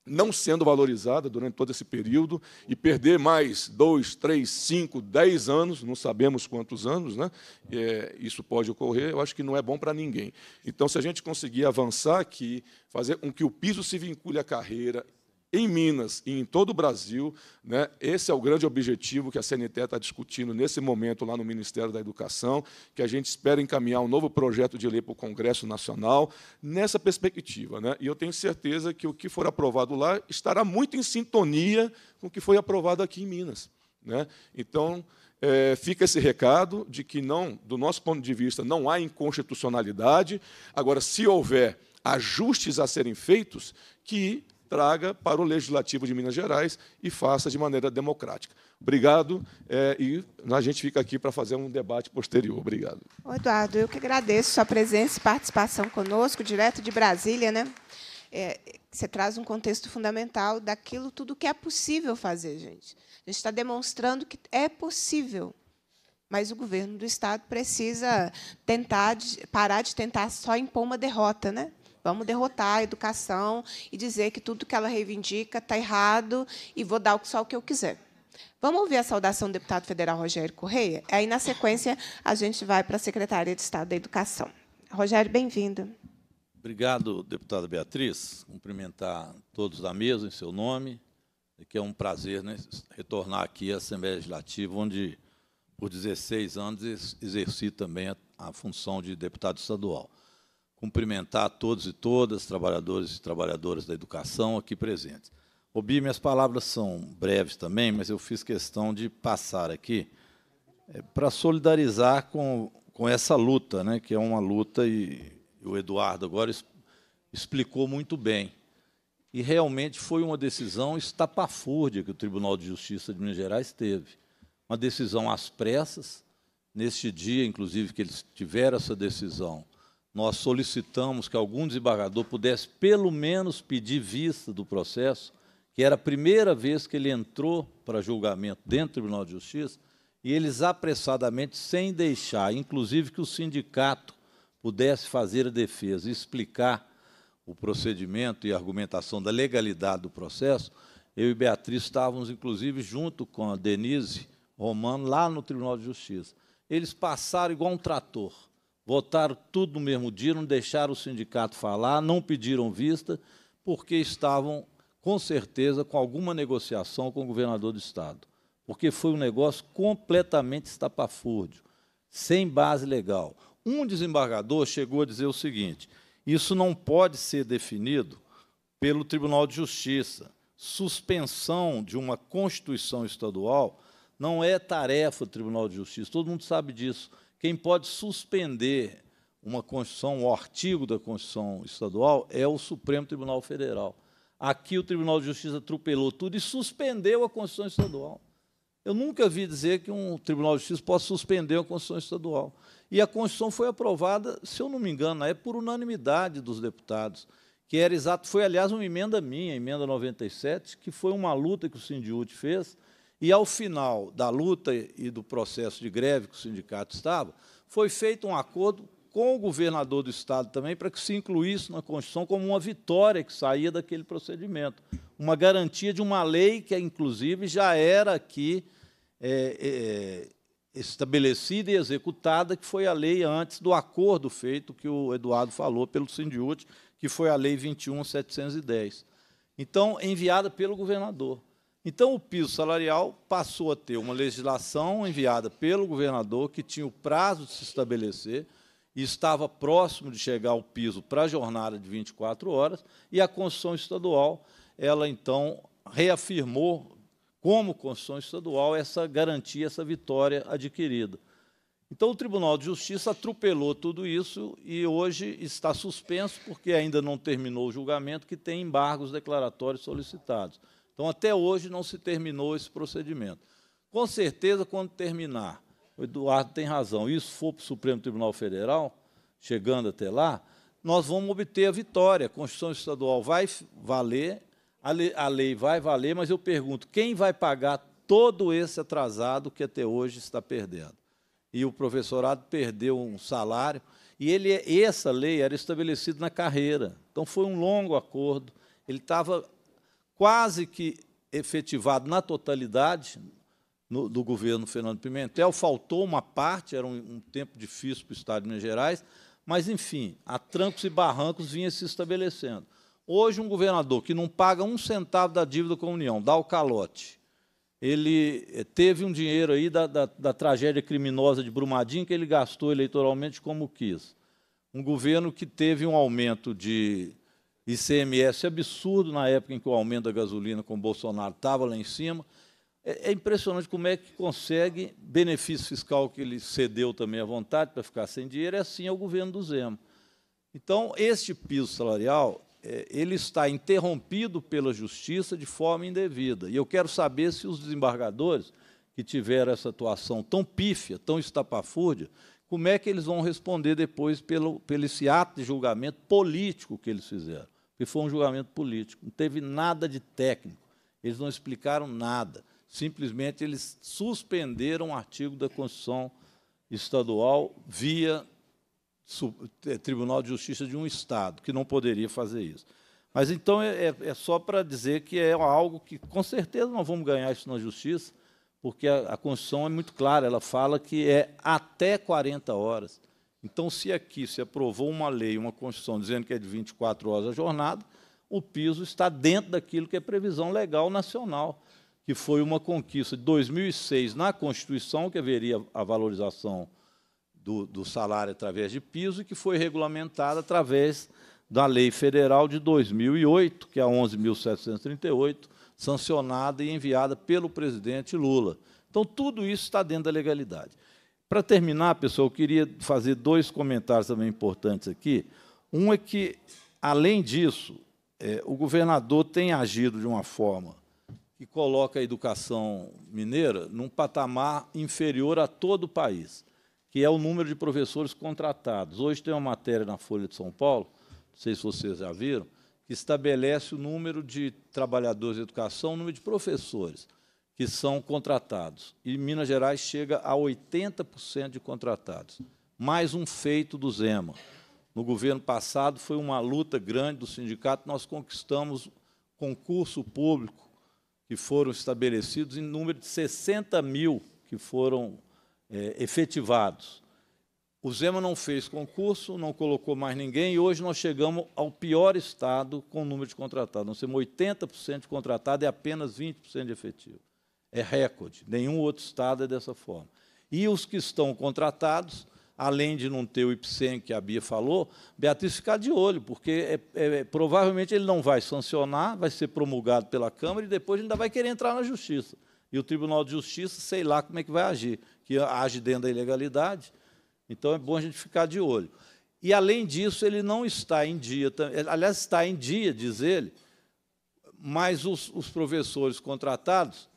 não sendo valorizada durante todo esse período e perder mais dois, três, cinco, dez anos, não sabemos quantos anos, né? É, isso pode ocorrer. Eu acho que não é bom para ninguém. Então, se a gente conseguir avançar aqui, fazer com que o piso se vincule à carreira em Minas e em todo o Brasil. Né? Esse é o grande objetivo que a CNT está discutindo nesse momento lá no Ministério da Educação, que a gente espera encaminhar um novo projeto de lei para o Congresso Nacional nessa perspectiva. Né? E eu tenho certeza que o que for aprovado lá estará muito em sintonia com o que foi aprovado aqui em Minas. Né? Então, é, fica esse recado de que, não, do nosso ponto de vista, não há inconstitucionalidade. Agora, se houver ajustes a serem feitos, que traga para o Legislativo de Minas Gerais e faça de maneira democrática. Obrigado, é, e a gente fica aqui para fazer um debate posterior. Obrigado. Ô Eduardo, eu que agradeço sua presença e participação conosco, direto de Brasília, né? É, você traz um contexto fundamental daquilo tudo que é possível fazer, gente. A gente está demonstrando que é possível mas o governo do Estado precisa tentar de, parar de tentar só impor uma derrota, né? Vamos derrotar a educação e dizer que tudo que ela reivindica está errado e vou dar só o que eu quiser. Vamos ouvir a saudação do deputado federal Rogério Correia? Aí, na sequência, a gente vai para a Secretaria de Estado da Educação. Rogério, bem-vindo. Obrigado, deputada Beatriz. Cumprimentar todos da mesa em seu nome. É que é um prazer né, retornar aqui à Assembleia Legislativa, onde, por 16 anos, exerci também a, a função de deputado estadual cumprimentar todos e todas, trabalhadores e trabalhadoras da educação aqui presentes. Obi, minhas palavras são breves também, mas eu fiz questão de passar aqui é, para solidarizar com, com essa luta, né, que é uma luta, e o Eduardo agora es, explicou muito bem. E realmente foi uma decisão estapafúrdia que o Tribunal de Justiça de Minas Gerais teve. Uma decisão às pressas, neste dia, inclusive, que eles tiveram essa decisão, nós solicitamos que algum desembargador pudesse, pelo menos, pedir vista do processo, que era a primeira vez que ele entrou para julgamento dentro do Tribunal de Justiça, e eles apressadamente, sem deixar, inclusive, que o sindicato pudesse fazer a defesa e explicar o procedimento e a argumentação da legalidade do processo, eu e Beatriz estávamos, inclusive, junto com a Denise Romano, lá no Tribunal de Justiça. Eles passaram igual um trator Votaram tudo no mesmo dia, não deixaram o sindicato falar, não pediram vista, porque estavam, com certeza, com alguma negociação com o governador do Estado. Porque foi um negócio completamente estapafúrdio, sem base legal. Um desembargador chegou a dizer o seguinte: isso não pode ser definido pelo Tribunal de Justiça. Suspensão de uma Constituição estadual não é tarefa do Tribunal de Justiça, todo mundo sabe disso. Quem pode suspender uma Constituição, um artigo da Constituição Estadual, é o Supremo Tribunal Federal. Aqui o Tribunal de Justiça atropelou tudo e suspendeu a Constituição Estadual. Eu nunca vi dizer que um Tribunal de Justiça possa suspender a Constituição Estadual. E a Constituição foi aprovada, se eu não me engano, é por unanimidade dos deputados, que era exato, foi, aliás, uma emenda minha, emenda 97, que foi uma luta que o Sindiúte fez, e, ao final da luta e do processo de greve que o sindicato estava, foi feito um acordo com o governador do Estado também para que se incluísse na Constituição como uma vitória que saía daquele procedimento. Uma garantia de uma lei que, inclusive, já era aqui é, é, estabelecida e executada, que foi a lei antes do acordo feito que o Eduardo falou pelo Sindiúte, que foi a Lei 21.710. Então, enviada pelo governador. Então, o piso salarial passou a ter uma legislação enviada pelo governador, que tinha o prazo de se estabelecer, e estava próximo de chegar ao piso para a jornada de 24 horas, e a Constituição Estadual, ela então reafirmou, como Constituição Estadual, essa garantia, essa vitória adquirida. Então, o Tribunal de Justiça atropelou tudo isso e hoje está suspenso, porque ainda não terminou o julgamento, que tem embargos declaratórios solicitados. Então, até hoje não se terminou esse procedimento. Com certeza, quando terminar, o Eduardo tem razão, isso for para o Supremo Tribunal Federal, chegando até lá, nós vamos obter a vitória. A Constituição Estadual vai valer, a lei, a lei vai valer, mas eu pergunto, quem vai pagar todo esse atrasado que até hoje está perdendo? E o professorado perdeu um salário, e ele, é, essa lei era estabelecida na carreira. Então, foi um longo acordo. Ele estava quase que efetivado na totalidade no, do governo Fernando Pimentel. Faltou uma parte, era um, um tempo difícil para o Estado de Minas Gerais, mas, enfim, a trancos e barrancos vinha se estabelecendo. Hoje, um governador que não paga um centavo da dívida com a União, dá o calote, ele eh, teve um dinheiro aí da, da, da, tragédia criminosa de Brumadinho que ele gastou eleitoralmente como quis. Um governo que teve um aumento de ICMS absurdo na época em que o aumento da gasolina com o Bolsonaro estava lá em cima. É, é impressionante como é que consegue benefício fiscal que ele cedeu também à vontade para ficar sem dinheiro, é assim é o governo do Zema. Então, este piso salarial, é, ele está interrompido pela justiça de forma indevida. E eu quero saber se os desembargadores que tiveram essa atuação tão pífia, tão estapafúrdia, como é que eles vão responder depois pelo, pelo esse ato de julgamento político que eles fizeram que foi um julgamento político. Não teve nada de técnico, eles não explicaram nada. Simplesmente eles suspenderam um artigo da Constituição Estadual via eh, Tribunal de Justiça de um Estado, que não poderia fazer isso. Mas então é, é, é só para dizer que é algo que com certeza não vamos ganhar isso na justiça, porque a, a Constituição é muito clara, ela fala que é até 40 horas. Então, se aqui se aprovou uma lei, uma Constituição, dizendo que é de 24 horas a jornada, o piso está dentro daquilo que é previsão legal nacional, que foi uma conquista de 2006 na Constituição, que haveria a valorização do, do salário através de piso, e que foi regulamentada através da Lei Federal de 2008, que é a 11.738, sancionada e enviada pelo presidente Lula. Então, tudo isso está dentro da legalidade. Para terminar, pessoal, eu queria fazer dois comentários também importantes aqui. Um é que, além disso, é, o governador tem agido de uma forma que coloca a educação mineira num patamar inferior a todo o país, que é o número de professores contratados. Hoje tem uma matéria na Folha de São Paulo, não sei se vocês já viram, que estabelece o número de trabalhadores de educação, o número de professores que são contratados. E Minas Gerais chega a 80% de contratados. Mais um feito do Zema. No governo passado foi uma luta grande do sindicato, nós conquistamos concurso público que foram estabelecidos em número de 60 mil que foram é, efetivados. O Zema não fez concurso, não colocou mais ninguém, e hoje nós chegamos ao pior estado com o número de contratados. Nós temos 80% de contratado e apenas 20% de efetivo. É recorde. Nenhum outro estado é dessa forma. E os que estão contratados, além de não ter o IPCEN que a Bia falou, Beatriz ficar de olho, porque é, é, é, provavelmente ele não vai sancionar, vai ser promulgado pela Câmara e depois ainda vai querer entrar na Justiça. E o Tribunal de Justiça, sei lá como é que vai agir, que age dentro da ilegalidade. Então é bom a gente ficar de olho. E, além disso, ele não está em dia. Aliás, está em dia, diz ele, mas os, os professores contratados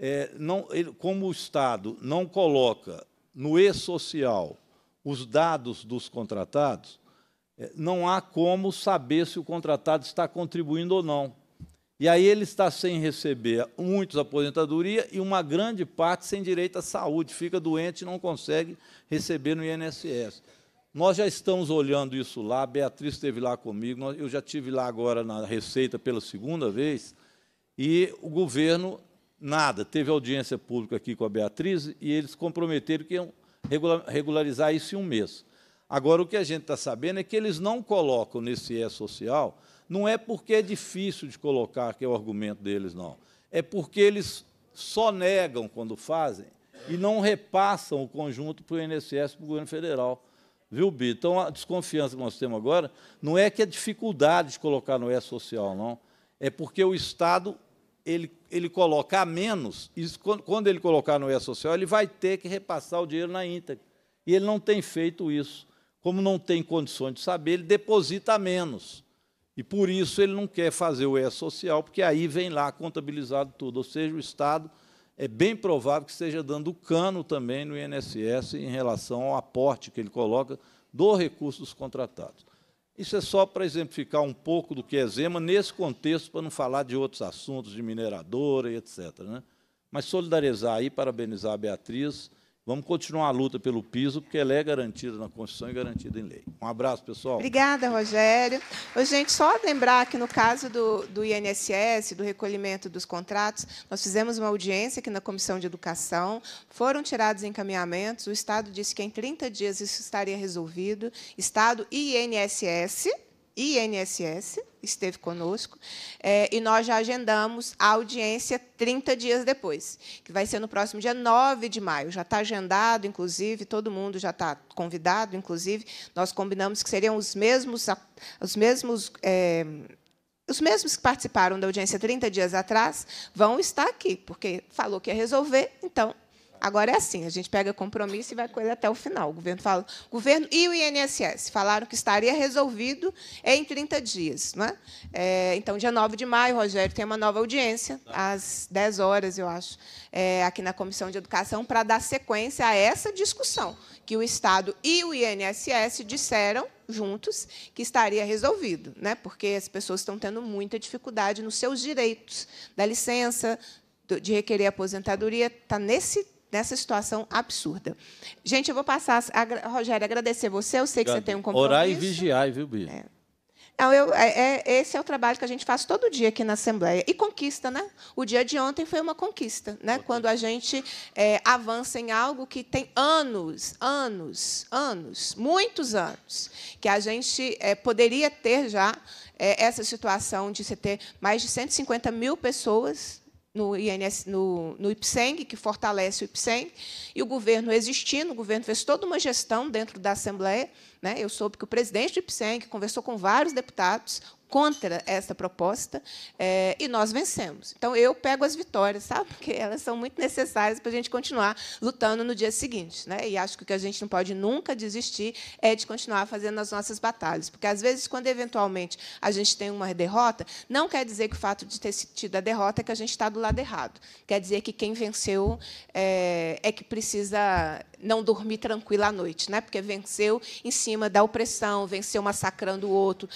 é, não, ele, como o Estado não coloca no e-social os dados dos contratados, é, não há como saber se o contratado está contribuindo ou não. E aí ele está sem receber muitos aposentadoria e uma grande parte sem direito à saúde, fica doente e não consegue receber no INSS. Nós já estamos olhando isso lá, a Beatriz esteve lá comigo, eu já tive lá agora na Receita pela segunda vez, e o governo Nada. Teve audiência pública aqui com a Beatriz e eles comprometeram que iam regularizar isso em um mês. Agora, o que a gente está sabendo é que eles não colocam nesse E-Social, não é porque é difícil de colocar, que é o argumento deles, não. É porque eles só negam quando fazem e não repassam o conjunto para o INSS, para o governo federal. Viu, Bi? Então, a desconfiança que nós temos agora não é que a é dificuldade de colocar no E-Social, não. É porque o Estado ele, ele colocar menos, isso, quando ele colocar no E-Social, ele vai ter que repassar o dinheiro na íntegra. E ele não tem feito isso. Como não tem condições de saber, ele deposita menos. E por isso ele não quer fazer o E-Social, porque aí vem lá contabilizado tudo. Ou seja, o Estado é bem provável que esteja dando cano também no INSS em relação ao aporte que ele coloca do recurso dos contratados. Isso é só para exemplificar um pouco do que é Zema nesse contexto, para não falar de outros assuntos, de mineradora e etc. Né? Mas solidarizar e parabenizar a Beatriz Vamos continuar a luta pelo piso, porque ela é garantida na Constituição e garantida em lei. Um abraço, pessoal. Obrigada, Rogério. Ô, gente, só lembrar que no caso do, do INSS, do recolhimento dos contratos, nós fizemos uma audiência aqui na Comissão de Educação, foram tirados encaminhamentos, o Estado disse que em 30 dias isso estaria resolvido, Estado e INSS, INSS, esteve conosco, é, e nós já agendamos a audiência 30 dias depois, que vai ser no próximo dia 9 de maio. Já está agendado, inclusive, todo mundo já está convidado, inclusive. Nós combinamos que seriam os mesmos. Os mesmos é, os mesmos que participaram da audiência 30 dias atrás vão estar aqui, porque falou que ia resolver, então Agora é assim, a gente pega compromisso e vai com ele até o final. O governo fala, o governo e o INSS falaram que estaria resolvido em 30 dias. Não é? é então, dia 9 de maio, Rogério tem uma nova audiência, às 10 horas, eu acho, é, aqui na Comissão de Educação, para dar sequência a essa discussão que o Estado e o INSS disseram juntos que estaria resolvido, né? porque as pessoas estão tendo muita dificuldade nos seus direitos da licença, de requerer aposentadoria, está nesse nessa situação absurda. Gente, eu vou passar, a, Rogério, agradecer você. Eu sei que você tem um compromisso. Orar e vigiar, viu, Bia? É. Não, eu, é, é, esse é o trabalho que a gente faz todo dia aqui na Assembleia. E conquista, né? O dia de ontem foi uma conquista, né? Quando a gente é, avança em algo que tem anos, anos, anos, muitos anos, que a gente é, poderia ter já é, essa situação de se ter mais de 150 mil pessoas no, INS, no, no IPSENG, que fortalece o IPSENG, e o governo existindo, o governo fez toda uma gestão dentro da Assembleia. Né? Eu soube que o presidente do IPSENG conversou com vários deputados, contra essa proposta é, e nós vencemos. Então, eu pego as vitórias, sabe? Porque elas são muito necessárias para a gente continuar lutando no dia seguinte. Né? E acho que o que a gente não pode nunca desistir é de continuar fazendo as nossas batalhas. Porque, às vezes, quando eventualmente a gente tem uma derrota, não quer dizer que o fato de ter tido a derrota é que a gente está do lado errado. Quer dizer que quem venceu é, é que precisa não dormir tranquila à noite, né? porque venceu em cima da opressão, venceu massacrando o outro,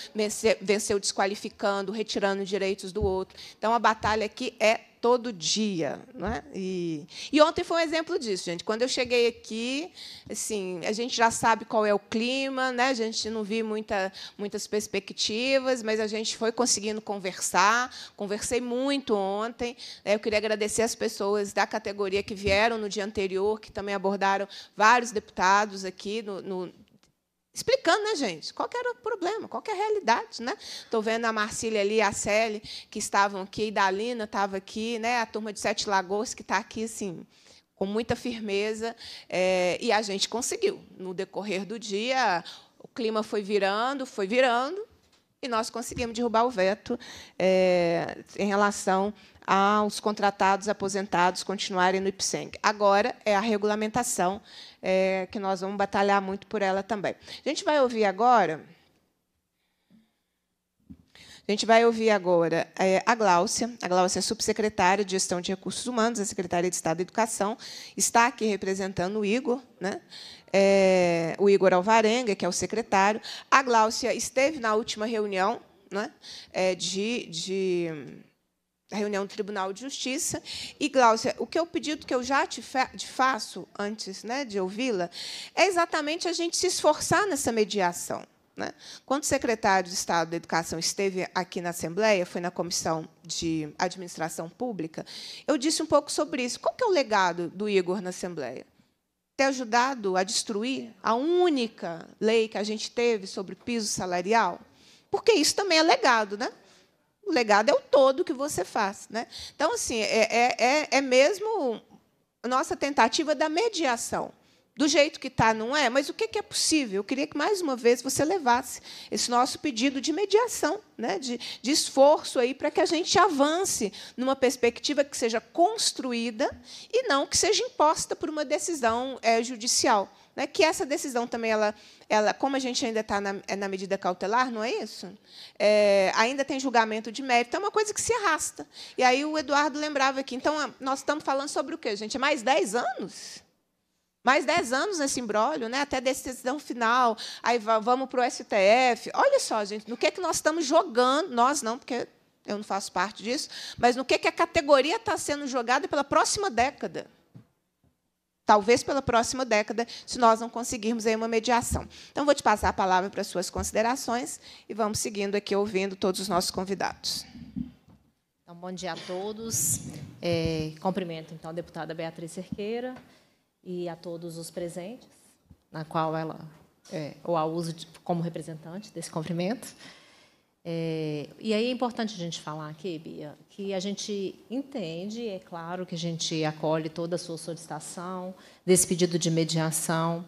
venceu desqualificando, retirando direitos do outro. Então, a batalha aqui é todo dia. Né? E, e ontem foi um exemplo disso, gente. Quando eu cheguei aqui, assim, a gente já sabe qual é o clima, né? a gente não viu muita, muitas perspectivas, mas a gente foi conseguindo conversar. Conversei muito ontem. Né? Eu queria agradecer as pessoas da categoria que vieram no dia anterior, que também abordaram vários deputados aqui no, no explicando, né, gente? Qual era o problema, qual é a realidade, né? Estou vendo a Marcília ali, a Célia, que estavam aqui, a Dalina estava aqui, né? A turma de Sete Lagoas que está aqui, assim, com muita firmeza, é, e a gente conseguiu. No decorrer do dia, o clima foi virando, foi virando, e nós conseguimos derrubar o veto é, em relação aos contratados aposentados continuarem no IPSENG. Agora é a regulamentação, é, que nós vamos batalhar muito por ela também. A gente vai ouvir agora. A gente vai ouvir agora é, a Gláucia. A Gláucia é subsecretária de Gestão de Recursos Humanos da é Secretaria de Estado da Educação. Está aqui representando o Igor, né? é, o Igor Alvarenga, que é o secretário. A Gláucia esteve na última reunião né, é, de, de reunião do Tribunal de Justiça. E, Gláucia, o que eu pedido que eu já te, fa te faço antes né, de ouvi-la é exatamente a gente se esforçar nessa mediação. Né? Quando o secretário de Estado da Educação esteve aqui na Assembleia, foi na Comissão de Administração Pública, eu disse um pouco sobre isso. Qual que é o legado do Igor na Assembleia? ter ajudado a destruir a única lei que a gente teve sobre piso salarial? Porque isso também é legado, né? O legado é o todo que você faz. Né? Então, assim, é, é, é, é mesmo nossa tentativa da mediação do jeito que está, não é? Mas o que é possível? Eu queria que, mais uma vez, você levasse esse nosso pedido de mediação, né? de, de esforço aí para que a gente avance numa perspectiva que seja construída e não que seja imposta por uma decisão é, judicial. Né? Que essa decisão também, ela, ela, como a gente ainda está na, é, na medida cautelar, não é isso? É, ainda tem julgamento de mérito, é uma coisa que se arrasta. E aí o Eduardo lembrava aqui. Então, nós estamos falando sobre o quê, gente? É mais 10 anos? mais 10 anos nesse embrólio, né? até decisão final, aí vamos para o STF. Olha só, gente, no que, é que nós estamos jogando, nós não, porque eu não faço parte disso, mas no que, é que a categoria está sendo jogada pela próxima década. Talvez pela próxima década, se nós não conseguirmos aí uma mediação. Então, vou te passar a palavra para suas considerações e vamos seguindo aqui, ouvindo todos os nossos convidados. Então, bom dia a todos. É, cumprimento, então, a deputada Beatriz Cerqueira, e a todos os presentes, na qual ela, é, ou a uso de, como representante desse cumprimento. É, e aí é importante a gente falar aqui, Bia, que a gente entende, é claro que a gente acolhe toda a sua solicitação, desse pedido de mediação.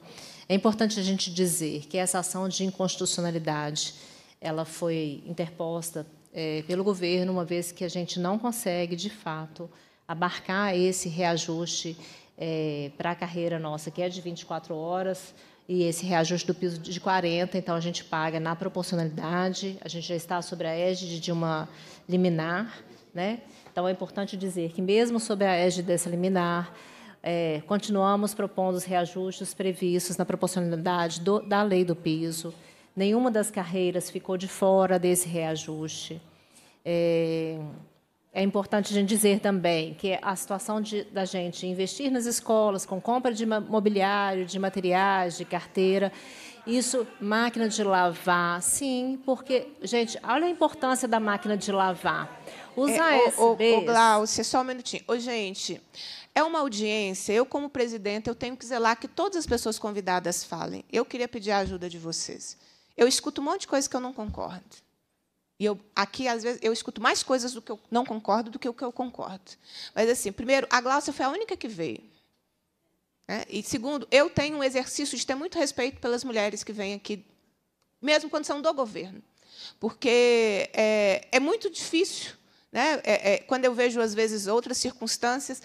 É importante a gente dizer que essa ação de inconstitucionalidade ela foi interposta é, pelo governo, uma vez que a gente não consegue, de fato, abarcar esse reajuste é, para a carreira nossa, que é de 24 horas, e esse reajuste do piso de 40, então a gente paga na proporcionalidade, a gente já está sobre a égide de uma liminar, né? Então é importante dizer que mesmo sobre a égide dessa liminar, é, continuamos propondo os reajustes previstos na proporcionalidade do, da lei do piso. Nenhuma das carreiras ficou de fora desse reajuste. É, é importante a gente dizer também que a situação de, da gente investir nas escolas com compra de mobiliário, de materiais, de carteira, isso, máquina de lavar, sim, porque, gente, olha a importância da máquina de lavar. Usar é, Ô, ô, Glaucia, só um minutinho. Ô, gente, é uma audiência, eu, como presidente, eu tenho que zelar que todas as pessoas convidadas falem. Eu queria pedir a ajuda de vocês. Eu escuto um monte de coisa que eu não concordo. E eu aqui às vezes eu escuto mais coisas do que eu não concordo do que o que eu concordo. Mas assim, primeiro, a Gláucia foi a única que veio. Né? E segundo, eu tenho um exercício de ter muito respeito pelas mulheres que vêm aqui, mesmo quando são do governo, porque é, é muito difícil. Né? É, é, quando eu vejo, às vezes, outras circunstâncias,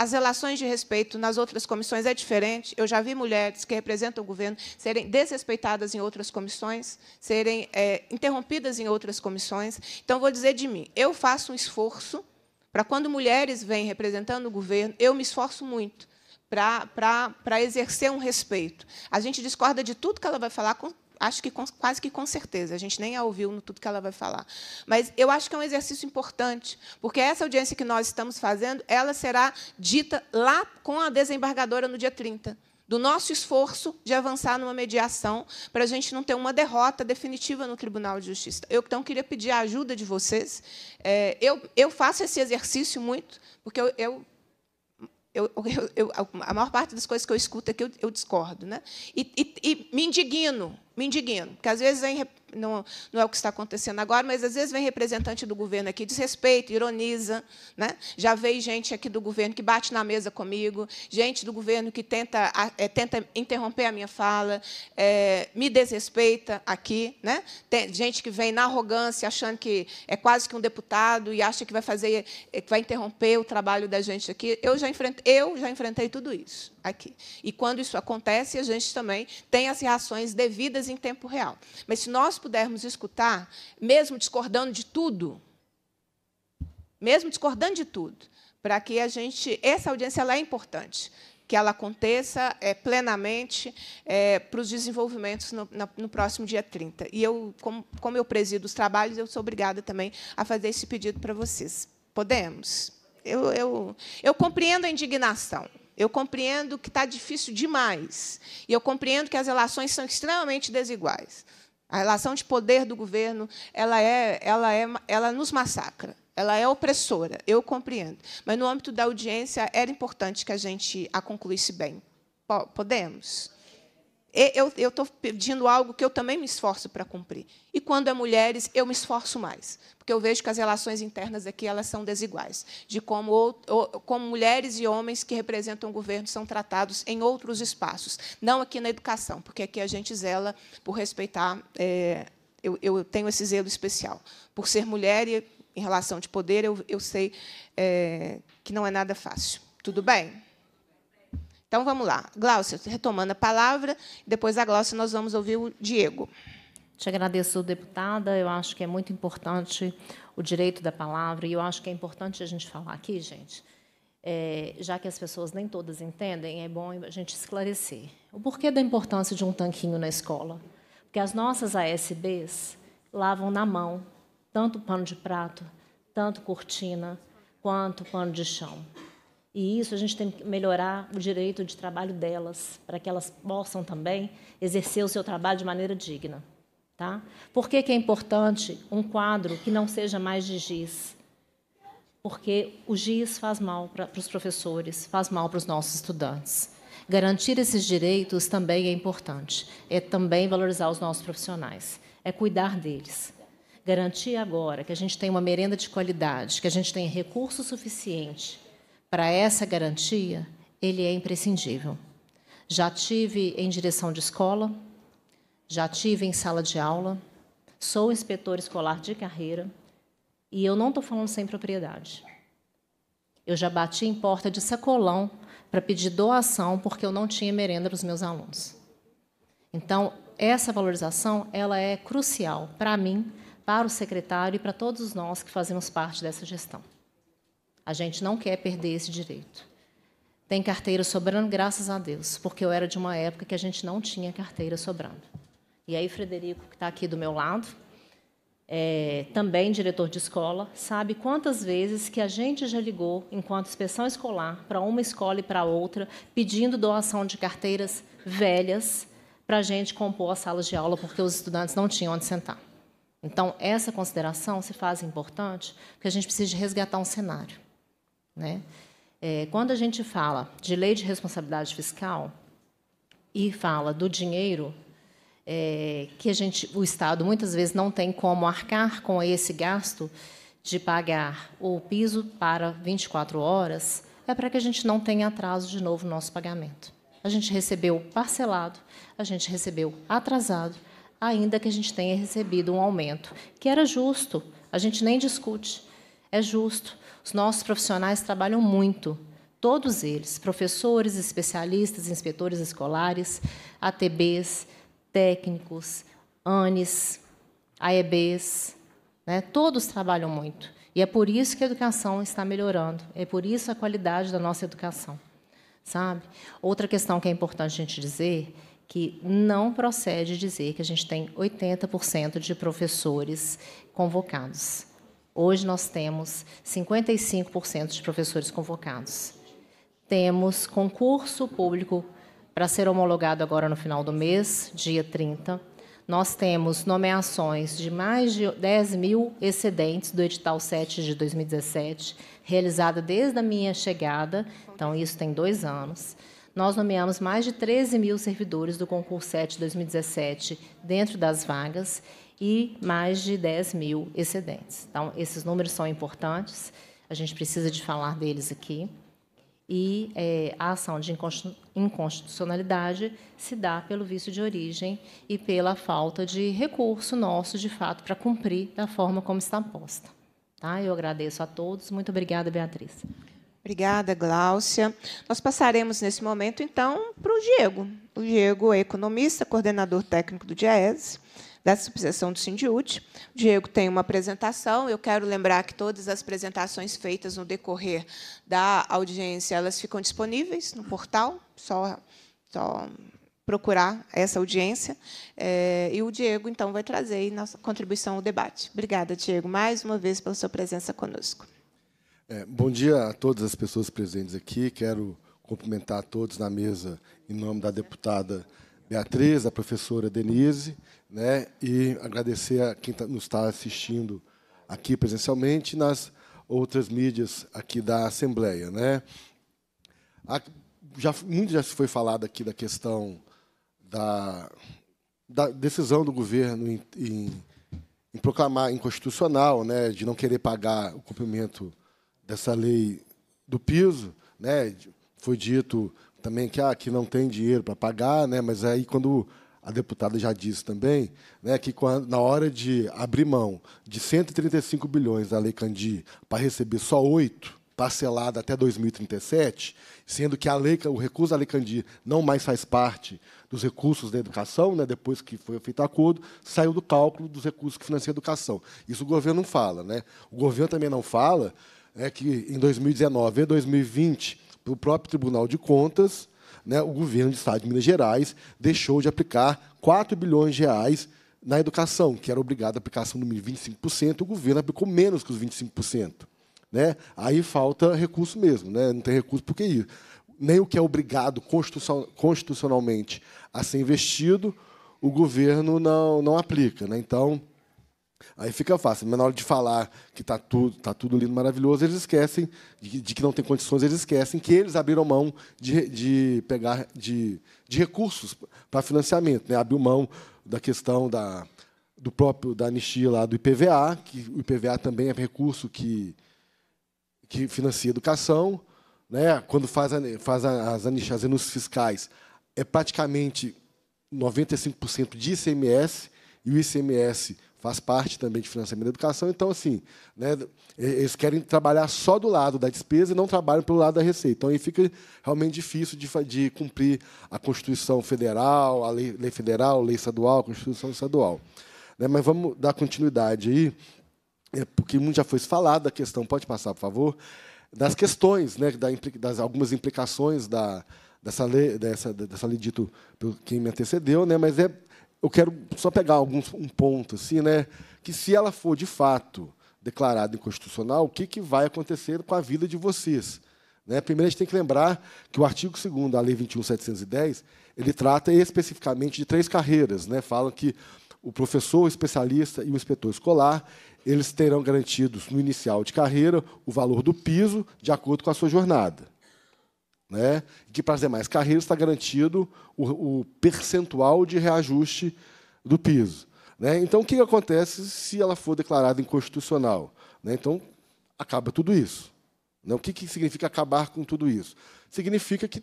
as relações de respeito nas outras comissões é diferente. Eu já vi mulheres que representam o governo serem desrespeitadas em outras comissões, serem é, interrompidas em outras comissões. Então, vou dizer de mim, eu faço um esforço para, quando mulheres vêm representando o governo, eu me esforço muito para exercer um respeito. A gente discorda de tudo que ela vai falar com acho que com, quase que com certeza, a gente nem a ouviu no tudo que ela vai falar. Mas eu acho que é um exercício importante, porque essa audiência que nós estamos fazendo, ela será dita lá com a desembargadora no dia 30 do nosso esforço de avançar numa mediação para a gente não ter uma derrota definitiva no Tribunal de Justiça. Eu então queria pedir a ajuda de vocês. É, eu, eu faço esse exercício muito, porque eu, eu eu, eu, eu, a maior parte das coisas que eu escuto aqui é eu, discordo. Né? E, e, e me indigno me indigno, porque às vezes vem, não, não é o que está acontecendo agora, mas às vezes vem representante do governo aqui, desrespeita, ironiza. Né? Já veio gente aqui do governo que bate na mesa comigo, gente do governo que tenta, é, tenta interromper a minha fala, é, me desrespeita aqui. Né? Tem gente que vem na arrogância, achando que é quase que um deputado e acha que vai fazer, é, que vai interromper o trabalho da gente aqui. Eu já enfrentei, eu já enfrentei tudo isso aqui. E quando isso acontece, a gente também tem as reações devidas em tempo real. Mas se nós pudermos escutar, mesmo discordando de tudo, mesmo discordando de tudo, para que a gente. Essa audiência ela é importante, que ela aconteça é, plenamente é, para os desenvolvimentos no, na, no, próximo dia 30. E eu, como, como eu presido os trabalhos, eu sou obrigada também a fazer esse pedido para vocês. Podemos? Eu, eu, eu compreendo a indignação. Eu compreendo que está difícil demais. E eu compreendo que as relações são extremamente desiguais. A relação de poder do governo, ela é, ela é, ela nos massacra. Ela é opressora, eu compreendo. Mas no âmbito da audiência era importante que a gente a concluísse bem. Podemos. Eu estou pedindo algo que eu também me esforço para cumprir. E quando é mulheres, eu me esforço mais, porque eu vejo que as relações internas aqui elas são desiguais, de como, ou, como mulheres e homens que representam o governo são tratados em outros espaços, não aqui na educação, porque aqui a gente zela por respeitar. É, eu, eu, tenho esse zelo especial por ser mulher e em relação de poder eu, eu sei é, que não é nada fácil. Tudo bem? Então vamos lá. Glaucio, retomando a palavra, depois a Glaucio nós vamos ouvir o Diego. Te agradeço, deputada. Eu acho que é muito importante o direito da palavra e eu acho que é importante a gente falar aqui, gente. É, já que as pessoas nem todas entendem, é bom a gente esclarecer o porquê da importância de um tanquinho na escola. Porque as nossas ASBs lavam na mão tanto pano de prato, tanto cortina, quanto pano de chão. E isso a gente tem que melhorar o direito de trabalho delas, para que elas possam também exercer o seu trabalho de maneira digna. Tá? Por que, que é importante um quadro que não seja mais de giz? Porque o giz faz mal para os professores, faz mal para os nossos estudantes. Garantir esses direitos também é importante. É também valorizar os nossos profissionais. É cuidar deles. Garantir agora que a gente tem uma merenda de qualidade, que a gente tem recurso suficiente para essa garantia, ele é imprescindível. Já tive em direção de escola, já tive em sala de aula, sou inspetor escolar de carreira e eu não estou falando sem propriedade. Eu já bati em porta de sacolão para pedir doação porque eu não tinha merenda para os meus alunos. Então, essa valorização ela é crucial para mim, para o secretário e para todos nós que fazemos parte dessa gestão. A gente não quer perder esse direito. Tem carteira sobrando, graças a Deus, porque eu era de uma época que a gente não tinha carteira sobrando. E aí, Frederico, que está aqui do meu lado, é, também diretor de escola, sabe quantas vezes que a gente já ligou, enquanto inspeção escolar, para uma escola e para outra, pedindo doação de carteiras velhas para a gente compor as salas de aula, porque os estudantes não tinham onde sentar. Então, essa consideração se faz importante, porque a gente precisa resgatar um cenário. Né? É, quando a gente fala de lei de responsabilidade fiscal e fala do dinheiro é, que a gente, o Estado muitas vezes não tem como arcar com esse gasto de pagar o piso para 24 horas, é para que a gente não tenha atraso de novo no nosso pagamento. A gente recebeu parcelado, a gente recebeu atrasado, ainda que a gente tenha recebido um aumento, que era justo, a gente nem discute, é justo. Os nossos profissionais trabalham muito, todos eles, professores, especialistas, inspetores escolares, ATBs, técnicos, ANES, AEBs, né? todos trabalham muito. E é por isso que a educação está melhorando, é por isso a qualidade da nossa educação. Sabe? Outra questão que é importante a gente dizer que não procede dizer que a gente tem 80% de professores convocados. Hoje nós temos 55% de professores convocados. Temos concurso público para ser homologado agora no final do mês, dia 30. Nós temos nomeações de mais de 10 mil excedentes do edital 7 de 2017, realizada desde a minha chegada, então isso tem dois anos. Nós nomeamos mais de 13 mil servidores do concurso 7 de 2017 dentro das vagas e mais de 10 mil excedentes. Então, esses números são importantes, a gente precisa de falar deles aqui. E é, a ação de inconstitucionalidade se dá pelo vício de origem e pela falta de recurso nosso, de fato, para cumprir da forma como está posta. Tá? Eu agradeço a todos. Muito obrigada, Beatriz. Obrigada, Gláucia. Nós passaremos nesse momento, então, para o Diego. O Diego é economista, coordenador técnico do DIEESE da subseção do Sindiúte. O Diego tem uma apresentação. Eu quero lembrar que todas as apresentações feitas no decorrer da audiência elas ficam disponíveis no portal, só, só procurar essa audiência. É, e o Diego, então, vai trazer aí nossa contribuição ao debate. Obrigada, Diego, mais uma vez pela sua presença conosco. É, bom dia a todas as pessoas presentes aqui. Quero cumprimentar a todos na mesa em nome da deputada Beatriz, da professora Denise né? E agradecer a quem tá, nos está assistindo aqui presencialmente nas outras mídias aqui da Assembleia, né? já muito já foi falado aqui da questão da, da decisão do governo em, em, em proclamar inconstitucional, né, de não querer pagar o cumprimento dessa lei do piso, né? Foi dito também que ah, não tem dinheiro para pagar, né? Mas aí quando a deputada já disse também, né, que quando, na hora de abrir mão de 135 bilhões da Lei Candir para receber só 8, parcelada até 2037, sendo que a lei, o recurso da Lei Candir não mais faz parte dos recursos da educação, né, depois que foi feito o acordo, saiu do cálculo dos recursos que financiam a educação. Isso o governo não fala. Né? O governo também não fala né, que em 2019 e 2020, o próprio Tribunal de Contas né, o governo do Estado de Minas Gerais deixou de aplicar 4 bilhões de reais na educação, que era obrigado a aplicação do mínimo 25%, o governo aplicou menos que os 25%. Né? Aí falta recurso mesmo, né? não tem recurso por que Nem o que é obrigado constitucionalmente a ser investido, o governo não, não aplica. Né? Então, Aí fica fácil, mas na hora de falar que está tudo, tá tudo lindo, maravilhoso, eles esquecem, de, de, que não tem condições, eles esquecem que eles abriram mão de, de pegar de, de recursos para financiamento. Né? Abriu mão da questão da, do próprio da anistia lá do IPVA, que o IPVA também é recurso que, que financia a educação. Né? Quando faz, faz as anistias, anúncios fiscais, é praticamente 95% de ICMS, e o ICMS faz parte também de financiamento da educação. Então, assim, né, eles querem trabalhar só do lado da despesa e não trabalham pelo lado da receita. Então, aí fica realmente difícil de, de cumprir a Constituição Federal, a lei, lei Federal, a Lei Estadual, a Constituição Estadual. Né, mas vamos dar continuidade aí, é, porque muito já foi falado da questão, pode passar, por favor, das questões, né, das algumas implicações da, dessa lei, dessa, dessa lei dito por quem me antecedeu, né, mas é eu quero só pegar alguns, um ponto, assim, né? Que se ela for de fato declarada inconstitucional, o que, que vai acontecer com a vida de vocês? Né? Primeiro, a gente tem que lembrar que o artigo 2 da Lei 21.710 ele trata especificamente de três carreiras. Né? Fala que o professor, o especialista e o inspetor escolar eles terão garantidos no inicial de carreira o valor do piso de acordo com a sua jornada. Né? que para as demais carreiras está garantido o, o percentual de reajuste do piso. Né? Então, o que acontece se ela for declarada inconstitucional? Né? Então, acaba tudo isso. Né? O que, que significa acabar com tudo isso? Significa que,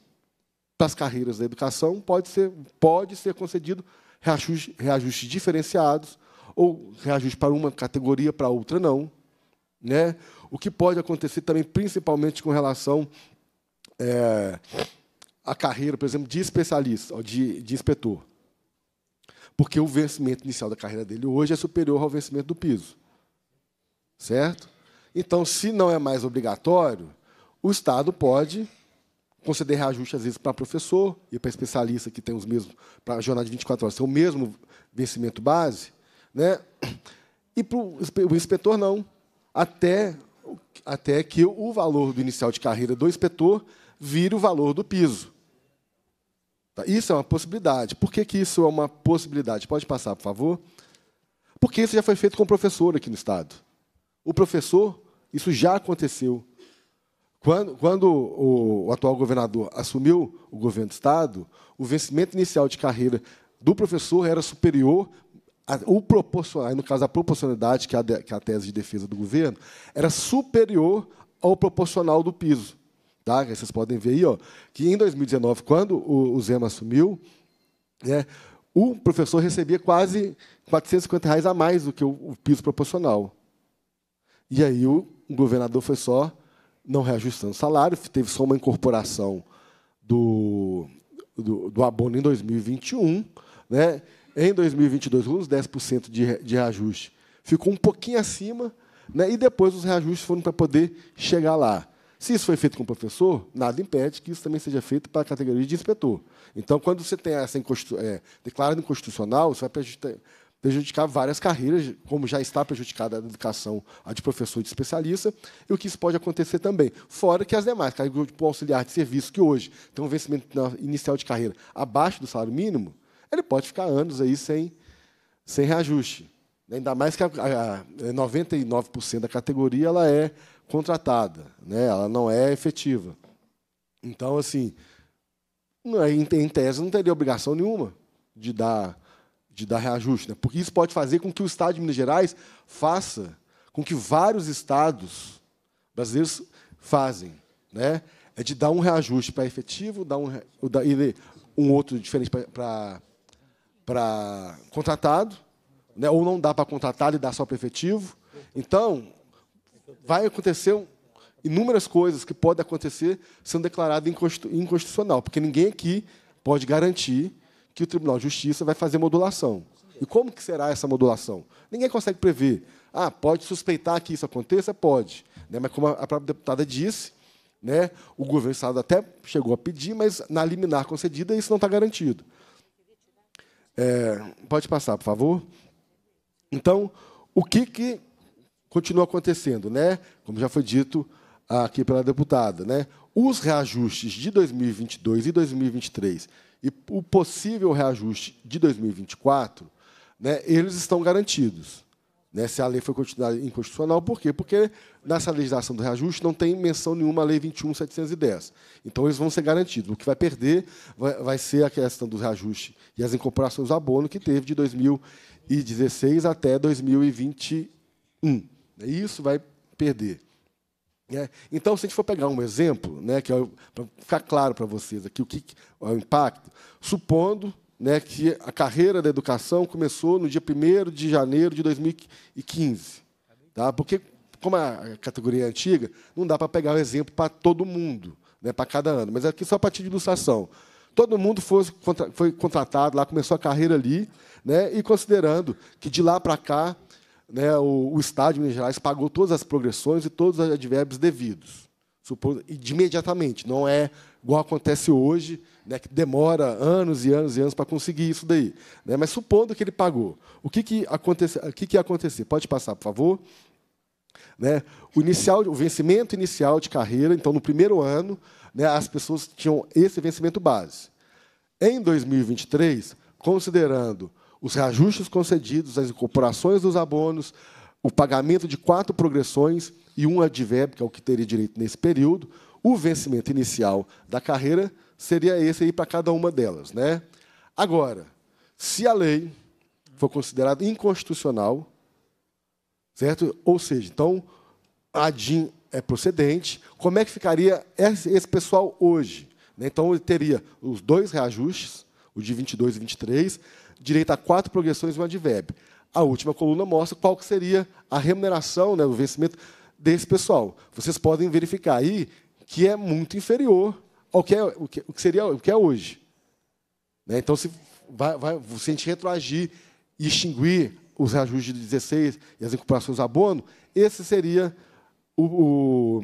para as carreiras da educação, pode ser, pode ser concedido reajuste, reajustes diferenciados, ou reajuste para uma categoria, para outra não. Né? O que pode acontecer também, principalmente com relação é, a carreira, por exemplo, de especialista, de, de inspetor. Porque o vencimento inicial da carreira dele hoje é superior ao vencimento do piso. Certo? Então, se não é mais obrigatório, o Estado pode conceder reajuste, às vezes, para professor e para especialista que tem os mesmos, para a jornada de 24 horas, tem o mesmo vencimento base, né? e para o inspetor não, até, até que o valor do inicial de carreira do inspetor vire o valor do piso. Tá, isso é uma possibilidade. Por que, que isso é uma possibilidade? Pode passar, por favor? Porque isso já foi feito com o professor aqui no Estado. O professor, isso já aconteceu. Quando, quando o, o atual governador assumiu o governo do Estado, o vencimento inicial de carreira do professor era superior o proporcional, no caso a proporcionalidade, que é a, de, que é a tese de defesa do governo, era superior ao proporcional do piso. Tá? Vocês podem ver aí ó, que em 2019, quando o, Zema assumiu, né, o professor recebia quase 450 reais a mais do que o, o piso proporcional. E aí o, o governador foi só não reajustando o salário, teve só uma incorporação do, do, do abono em 2021. Né? Em 2022, uns 10% de, de reajuste ficou um pouquinho acima, né? e depois os reajustes foram para poder chegar lá. Se isso foi feito com o professor, nada impede que isso também seja feito para a categoria de inspetor. Então, quando você tem essa inconstitu é, declarada inconstitucional, você vai prejudicar, várias carreiras, como já está prejudicada a educação, a de professor e de especialista, e o que isso pode acontecer também. Fora que as demais, cargos de tipo, auxiliar de serviço, que hoje tem um vencimento inicial de carreira abaixo do salário mínimo, ele pode ficar anos aí sem, sem reajuste. Ainda mais que a, a 99% da categoria ela é contratada, né? ela não é efetiva. Então, assim, é, em tese não teria obrigação nenhuma de dar, de dar reajuste, né? porque isso pode fazer com que o Estado de Minas Gerais faça com que vários estados brasileiros fazem. Né? É de dar um reajuste para efetivo, dar um, um outro diferente para, para, contratado, né? ou não dá para contratado e dá só para efetivo. Então, vai acontecer inúmeras coisas que podem acontecer sendo declarado inconstitucional, porque ninguém aqui pode garantir que o Tribunal de Justiça vai fazer modulação. E como que será essa modulação? Ninguém consegue prever. Ah, pode suspeitar que isso aconteça? Pode. Né? Mas como a própria deputada disse, né, o governo do Estado até chegou a pedir, mas na liminar concedida isso não está garantido. É, pode passar, por favor. Então, o que, que continua acontecendo, né? Como já foi dito aqui pela deputada, né? Os reajustes de 2022 e 2023 e o possível reajuste de 2024, né, eles estão garantidos. Né, se a lei foi considerada inconstitucional, por quê? Porque nessa legislação do reajuste não tem menção nenhuma à Lei 21.710. Então, eles vão ser garantidos. O que vai perder vai, vai ser a questão do reajuste e as incorporações abono que teve de 2016 até 2021. É isso vai perder. É, então, se a gente for pegar um exemplo, né, que é para ficar claro para vocês aqui o que é o impacto, supondo né, que a carreira da educação começou no dia 1 de janeiro de 2015, tá? porque, como a categoria é antiga, não dá para pegar o exemplo para todo mundo, né, para cada ano, mas aqui só a partir de ilustração. Todo mundo foi, foi contratado lá, começou a carreira ali, né, e considerando que de lá para cá né, o, o Estado de Minas Gerais pagou todas as progressões e todos os advérbios devidos, supondo, de imediatamente. Não é igual acontece hoje, né, que demora anos e anos e anos para conseguir isso daí. Né, mas supondo que ele pagou, o que, que, acontece o que, que ia acontecer? Pode passar, por favor. Né, o, inicial, o vencimento inicial de carreira, então, no primeiro ano, né, as pessoas tinham esse vencimento base. Em 2023, considerando os reajustes concedidos, as incorporações dos abonos, o pagamento de quatro progressões e um advérbio, que é o que teria direito nesse período, o vencimento inicial da carreira seria esse aí para cada uma delas. Né? Agora, se a lei for considerada inconstitucional, certo? Ou seja, então, a DIN é procedente, como é que ficaria esse pessoal hoje? Né? Então, ele teria os dois reajustes, o de 22 e 23, direito a quatro progressões e de advérbio. A última coluna mostra qual que seria a remuneração, né, o vencimento desse pessoal. Vocês podem verificar aí que é muito inferior ao que, é, o que, o que seria o que é hoje. Né? Então, se, vai, vai, se a gente retroagir e extinguir os reajustes de 16 e as incorporações abono, esse seria o,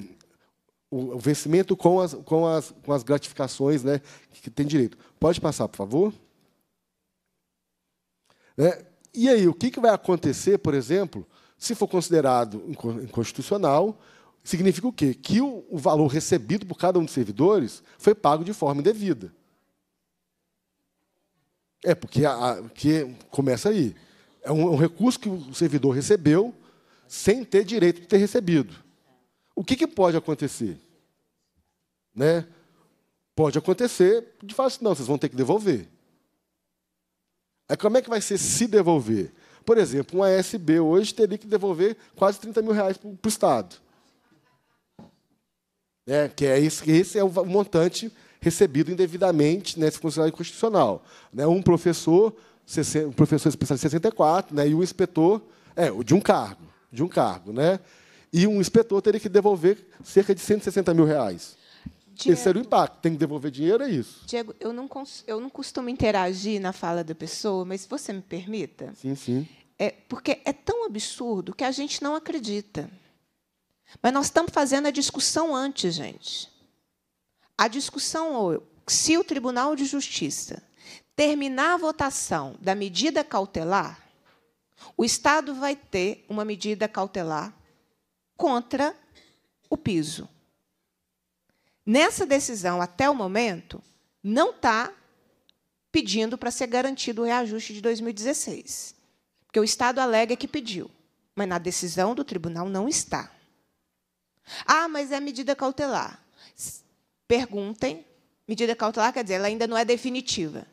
o, o vencimento com as, com as, com as gratificações né, que tem direito. Pode passar, por favor. Né? E aí, o que, que vai acontecer, por exemplo, se for considerado inconstitucional, significa o quê? Que o, o valor recebido por cada um dos servidores foi pago de forma indevida. É, porque, a, a, começa aí. É um, um, recurso que o servidor recebeu sem ter direito de ter recebido. O que, que pode acontecer? Né? Pode acontecer de fato, assim, não, vocês vão ter que devolver. É como é que vai ser se devolver? Por exemplo, um ASB hoje teria que devolver quase 30 mil reais para o Estado. É, que é esse, esse é o montante recebido indevidamente, né, funcionário constitucional. Né, um professor, um professor especial de 64, né, e um inspetor, é, de um cargo, de um cargo, né, e um inspetor teria que devolver cerca de 160 mil reais. Diego, terceiro impacto. Tem que devolver dinheiro, é isso. Diego, eu não, eu não costumo interagir na fala da pessoa, mas se você me permita? Sim, sim. É, porque é tão absurdo que a gente não acredita. Mas nós estamos fazendo a discussão antes, gente. A discussão, se o Tribunal de Justiça terminar a votação da medida cautelar, o Estado vai ter uma medida cautelar contra o piso. Nessa decisão, até o momento, não está pedindo para ser garantido o reajuste de 2016, porque o Estado alega que pediu, mas na decisão do tribunal não está. Ah, mas é medida cautelar. Perguntem, medida cautelar quer dizer, ela ainda não é definitiva.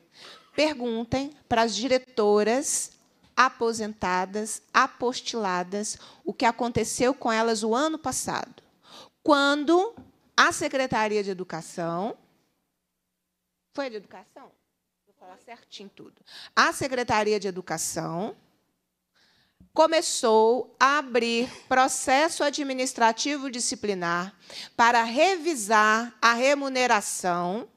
Perguntem para as diretoras aposentadas, apostiladas, o que aconteceu com elas o ano passado, quando a Secretaria de Educação. Foi de educação? Vou falar certinho tudo. A Secretaria de Educação começou a abrir processo administrativo disciplinar para revisar a remuneração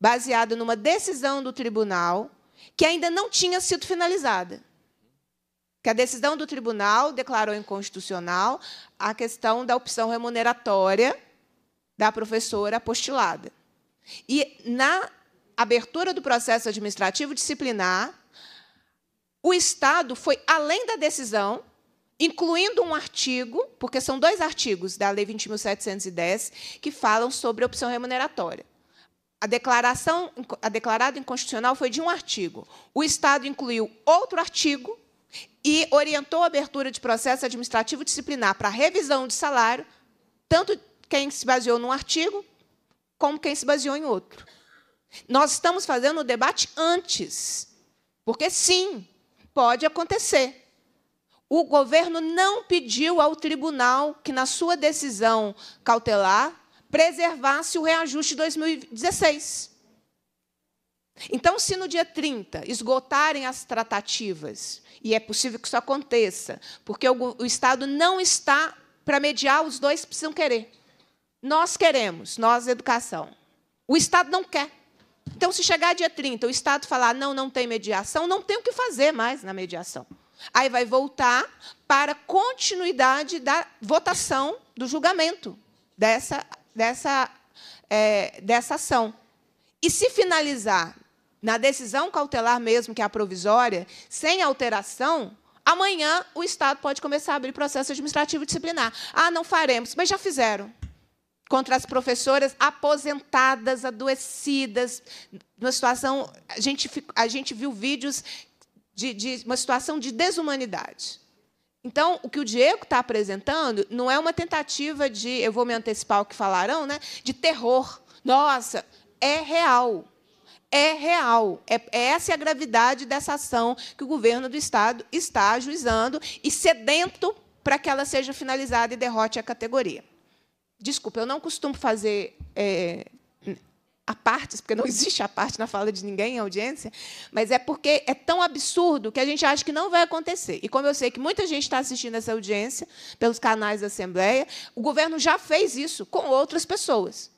baseado numa decisão do tribunal que ainda não tinha sido finalizada. Que a decisão do tribunal declarou inconstitucional a questão da opção remuneratória da professora apostilada. E na abertura do processo administrativo disciplinar, o Estado foi além da decisão, incluindo um artigo, porque são dois artigos da Lei 20.710 que falam sobre a opção remuneratória. A declaração a declarada inconstitucional foi de um artigo. O Estado incluiu outro artigo e orientou a abertura de processo administrativo disciplinar para revisão de salário, tanto quem se baseou num artigo, como quem se baseou em outro. Nós estamos fazendo o debate antes, porque sim, pode acontecer. O governo não pediu ao tribunal que, na sua decisão cautelar, preservasse o reajuste de 2016. Então, se no dia 30 esgotarem as tratativas, e é possível que isso aconteça, porque o, o Estado não está para mediar, os dois precisam querer. Nós queremos, nós, educação. O Estado não quer. Então, se chegar dia 30, o Estado falar não, não tem mediação, não tem o que fazer mais na mediação. Aí vai voltar para a continuidade da votação do julgamento dessa, dessa, é, dessa ação. E se finalizar na decisão cautelar mesmo, que é a provisória, sem alteração, amanhã o Estado pode começar a abrir processo administrativo disciplinar. Ah, não faremos, mas já fizeram contra as professoras aposentadas, adoecidas, numa situação. A gente, a gente viu vídeos de, de uma situação de desumanidade. Então, o que o Diego está apresentando não é uma tentativa de, eu vou me antecipar ao que falarão, né, de terror. Nossa, é real. É real. É, é essa é a gravidade dessa ação que o governo do Estado está ajuizando e sedento para que ela seja finalizada e derrote a categoria. Desculpa, eu não costumo fazer é, a partes, porque não existe a parte na fala de ninguém em audiência, mas é porque é tão absurdo que a gente acha que não vai acontecer. E como eu sei que muita gente está assistindo essa audiência pelos canais da Assembleia, o governo já fez isso com outras pessoas.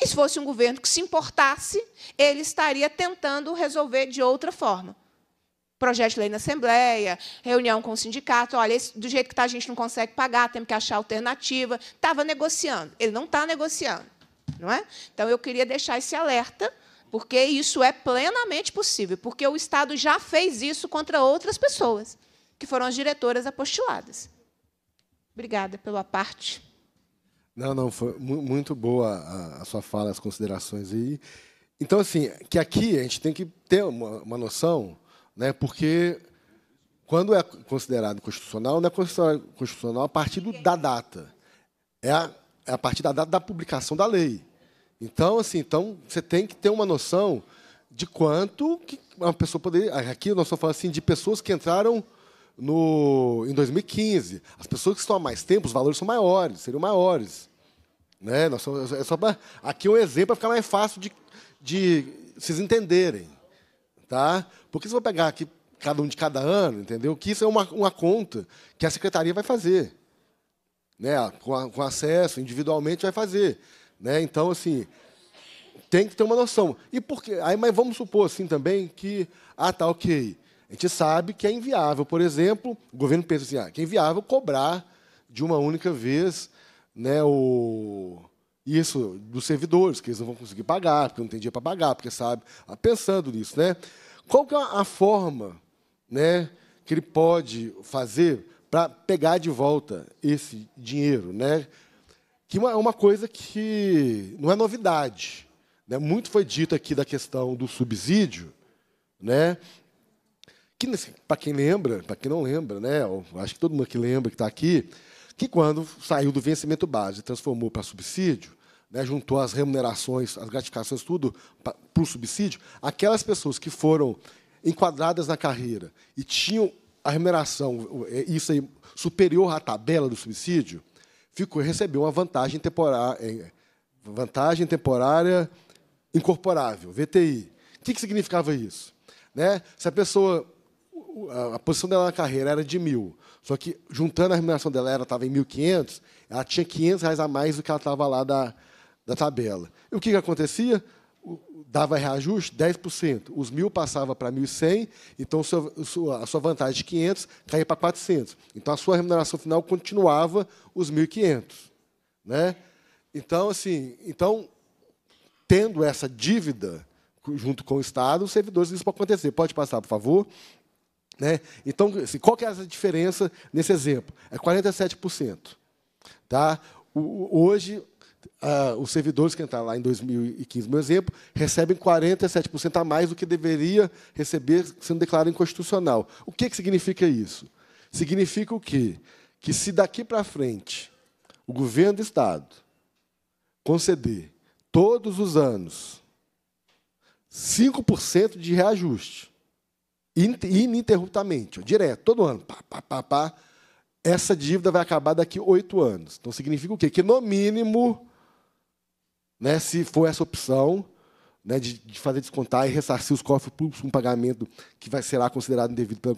E se fosse um governo que se importasse, ele estaria tentando resolver de outra forma projeto de lei na Assembleia, reunião com o sindicato, olha, esse, do jeito que está a gente não consegue pagar, temos que achar alternativa. Estava negociando, ele não está negociando. não é? Então, eu queria deixar esse alerta, porque isso é plenamente possível, porque o Estado já fez isso contra outras pessoas, que foram as diretoras apostiladas. Obrigada pela parte. Não, não, foi muito boa a, sua fala, as considerações aí. Então, assim, que aqui a gente tem que ter uma, uma noção né? porque quando é considerado constitucional, não é considerado constitucional a partir do, da data, é a, é a partir da data da publicação da lei. Então, assim, então você tem que ter uma noção de quanto que uma pessoa poderia. Aqui nós só falamos assim de pessoas que entraram no em 2015. As pessoas que estão há mais tempo, os valores são maiores, seriam maiores. Né? Nós é só pra, aqui é um exemplo para ficar mais fácil de, de vocês entenderem. Tá? Porque se eu pegar aqui cada um de cada ano, entendeu? Que isso é uma, uma conta que a secretaria vai fazer. Né? Com, a, com acesso, individualmente vai fazer. Né? Então, assim, tem que ter uma noção. E por quê? Aí, mas vamos supor assim também que, ah, tá, ok. A gente sabe que é inviável, por exemplo, o governo pensa assim, ah, que é inviável cobrar de uma única vez né, o, isso, dos servidores, que eles não vão conseguir pagar, porque não tem dinheiro para pagar, porque sabe, ah, pensando nisso, né? Qual que é a forma, né, que ele pode fazer para pegar de volta esse dinheiro, né? Que é uma coisa que não é novidade, né? Muito foi dito aqui da questão do subsídio, né? Que assim, para quem lembra, para quem não lembra, né? Eu acho que todo mundo que lembra que está aqui, que quando saiu do vencimento base e transformou para subsídio, né, juntou as remunerações, as gratificações, tudo para o subsídio, aquelas pessoas que foram enquadradas na carreira e tinham a remuneração é, isso aí, superior à tabela do subsídio, ficou, recebeu uma vantagem temporária, é, vantagem temporária incorporável, VTI. O que, que significava isso? Né? Se a pessoa, a posição dela na carreira era de mil, só que juntando a remuneração dela, ela estava em 1.500, ela tinha 500 reais a mais do que ela estava lá da, da tabela. E o que, que acontecia? Dava reajuste 10%. Os mil passava para 1.100, então a sua vantagem de 500 caía para 400. Então a sua remuneração final continuava os 1.500. Né? Então, assim, então, tendo essa dívida junto com o Estado, os servidores, isso pode acontecer. Pode passar, por favor. Né? Então, assim, qual que é a diferença nesse exemplo? É 47%. Tá? O, hoje, os servidores que entraram lá em 2015, meu exemplo, recebem 47% a mais do que deveria receber sendo declarado inconstitucional. O que, que significa isso? Significa o quê? Que se daqui para frente o governo do Estado conceder todos os anos 5% de reajuste, ininterruptamente, direto, todo ano, pá, pá, pá, pá, essa dívida vai acabar daqui oito anos. Então significa o quê? Que no mínimo né, se for essa opção né, de, de, fazer descontar e ressarcir os cofres públicos com um pagamento que vai ser considerado indevido pela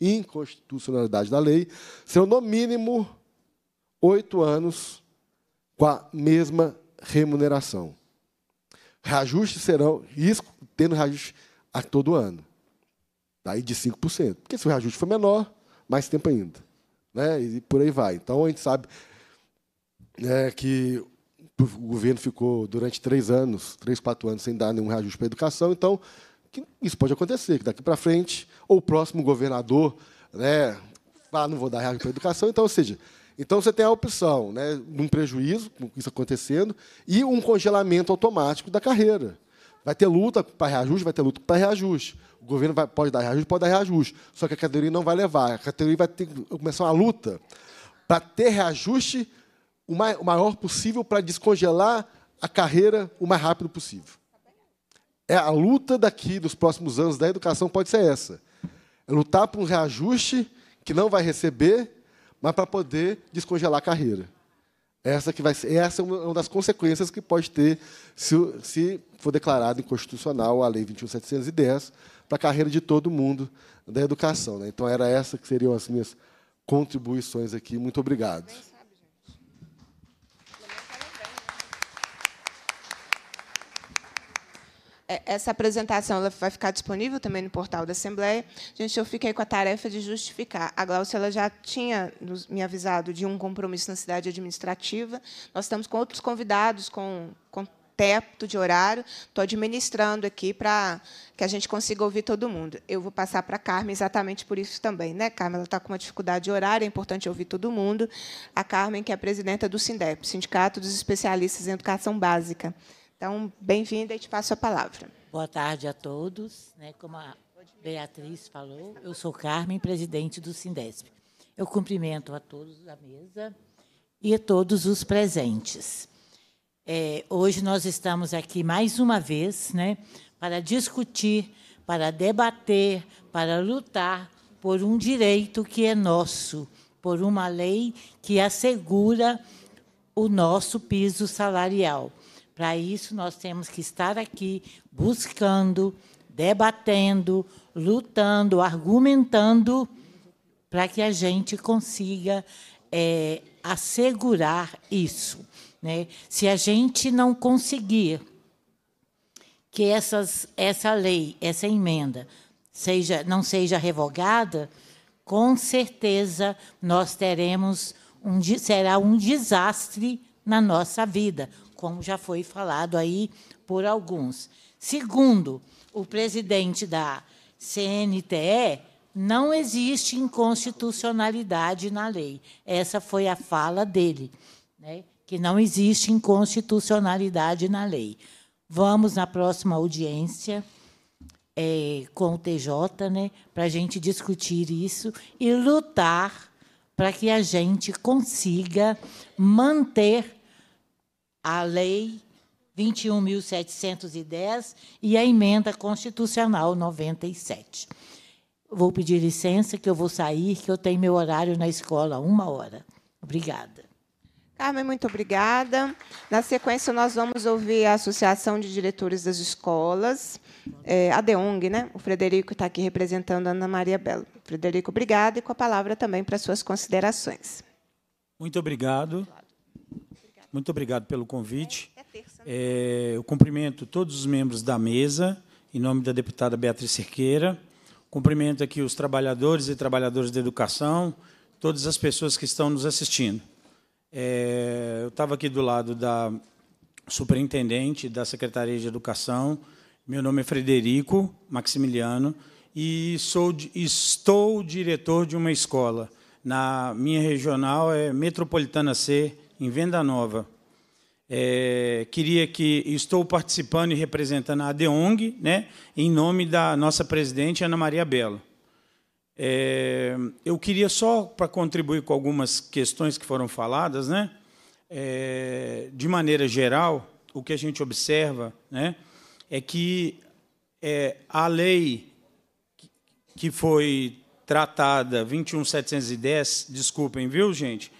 inconstitucionalidade da lei, serão no mínimo oito anos com a mesma remuneração. Reajustes serão, risco tendo reajuste a todo ano, daí tá? de 5%. Porque se o reajuste for menor, mais tempo ainda. Né? E por aí vai. Então a gente sabe né, que o governo ficou durante três anos, três, quatro anos, sem dar nenhum reajuste para a educação. Então, isso pode acontecer, que daqui para frente, ou o próximo governador né, fala, ah, não vou dar reajuste para a educação. Então, ou seja, então você tem a opção né, de um prejuízo, com isso acontecendo, e um congelamento automático da carreira. Vai ter luta para reajuste, vai ter luta para reajuste. O governo vai, pode dar reajuste, pode dar reajuste. Só que a categoria não vai levar. A categoria vai ter, começar uma luta para ter reajuste o maior possível para descongelar a carreira o mais rápido possível. É a luta daqui dos próximos anos da educação pode ser essa. É lutar por um reajuste que não vai receber, mas para poder descongelar a carreira. É essa que vai ser, é essa é uma das consequências que pode ter se, se for declarado inconstitucional a lei 21710 para a carreira de todo mundo da educação, né? Então era essa que seriam as minhas contribuições aqui. Muito obrigado. É, essa apresentação ela vai ficar disponível também no portal da Assembleia. Gente, eu fiquei com a tarefa de justificar. A Glaucia ela já tinha me avisado de um compromisso na cidade administrativa. Nós estamos com outros convidados, com, com teto de horário. Estou administrando aqui para que a gente consiga ouvir todo mundo. Eu vou passar para a Carmen exatamente por isso também. Né, Carmen? Ela está com uma dificuldade de horário, é importante ouvir todo mundo. A Carmen, que é a presidenta do SINDEP, Sindicato dos Especialistas em Educação Básica. Então, bem-vinda e te passo a palavra. Boa tarde a todos. Né? Como a Beatriz falou, eu sou Carmen, presidente do Sindesp. Eu cumprimento a todos da mesa e a todos os presentes. É, hoje nós estamos aqui mais uma vez né, para discutir, para debater, para lutar por um direito que é nosso, por uma lei que assegura o nosso piso salarial. Para isso, nós temos que estar aqui buscando, debatendo, lutando, argumentando, para que a gente consiga é, assegurar isso. Né? Se a gente não conseguir que essas, essa lei, essa emenda, seja, não seja revogada, com certeza nós teremos um, será um desastre na nossa vida, como já foi falado aí por alguns. Segundo, o presidente da CNTE não existe inconstitucionalidade na lei. Essa foi a fala dele, né? que não existe inconstitucionalidade na lei. Vamos na próxima audiência. É, com o TJ, né, para a gente discutir isso e lutar para que a gente consiga manter a Lei 21.710 e a Emenda Constitucional 97. Vou pedir licença, que eu vou sair, que eu tenho meu horário na escola, uma hora. Obrigada. Carmen, muito obrigada. Na sequência, nós vamos ouvir a Associação de Diretores das Escolas, é, a DEONG, né? O Frederico está aqui representando a Ana Maria Belo. Frederico, obrigada e com a palavra também para suas considerações. Muito obrigado. Claro. Muito obrigado pelo convite. É, é terça. Né? É, eu cumprimento todos os membros da mesa, em nome da deputada Beatriz Cerqueira. Cumprimento aqui os trabalhadores e trabalhadoras da educação, todas as pessoas que estão nos assistindo. É, eu estava aqui do lado da superintendente da Secretaria de Educação. Meu nome é Frederico Maximiliano e sou, estou diretor de uma escola. Na minha regional é Metropolitana C, em Venda Nova. É, queria que estou participando e representando a Deong, né, em nome da nossa presidente Ana Maria Belo. É, eu queria só para contribuir com algumas questões que foram faladas, né, é, de maneira geral, o que a gente observa, né, é que é, a lei que foi tratada 21710, desculpem, viu, gente?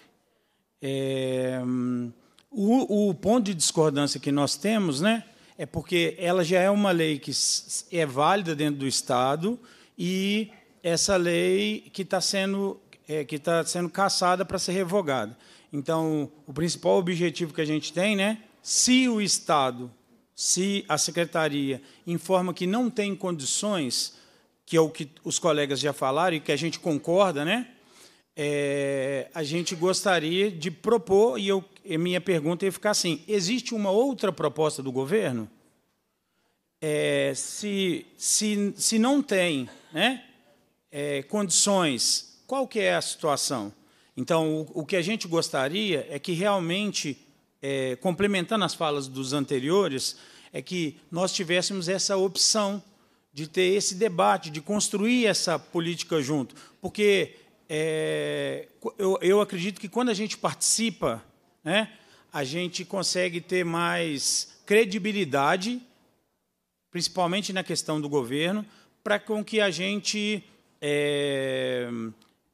É, o, o ponto de discordância que nós temos, né? É porque ela já é uma lei que é válida dentro do Estado e essa lei que está sendo é, que está sendo caçada para ser revogada. Então, o principal objetivo que a gente tem, né? Se o Estado, se a secretaria informa que não tem condições, que é o que os colegas já falaram e que a gente concorda, né? é, a gente gostaria de propor, e eu, minha pergunta ia ficar assim: existe uma outra proposta do governo? É, se, se, se não tem né, é, condições, qual que é a situação? Então, o, o que a gente gostaria é que realmente, é, complementando as falas dos anteriores, é que nós tivéssemos essa opção de ter esse debate, de construir essa política junto. Porque é, eu, eu, acredito que quando a gente participa, né, a gente consegue ter mais credibilidade, principalmente na questão do governo, para com que a gente é,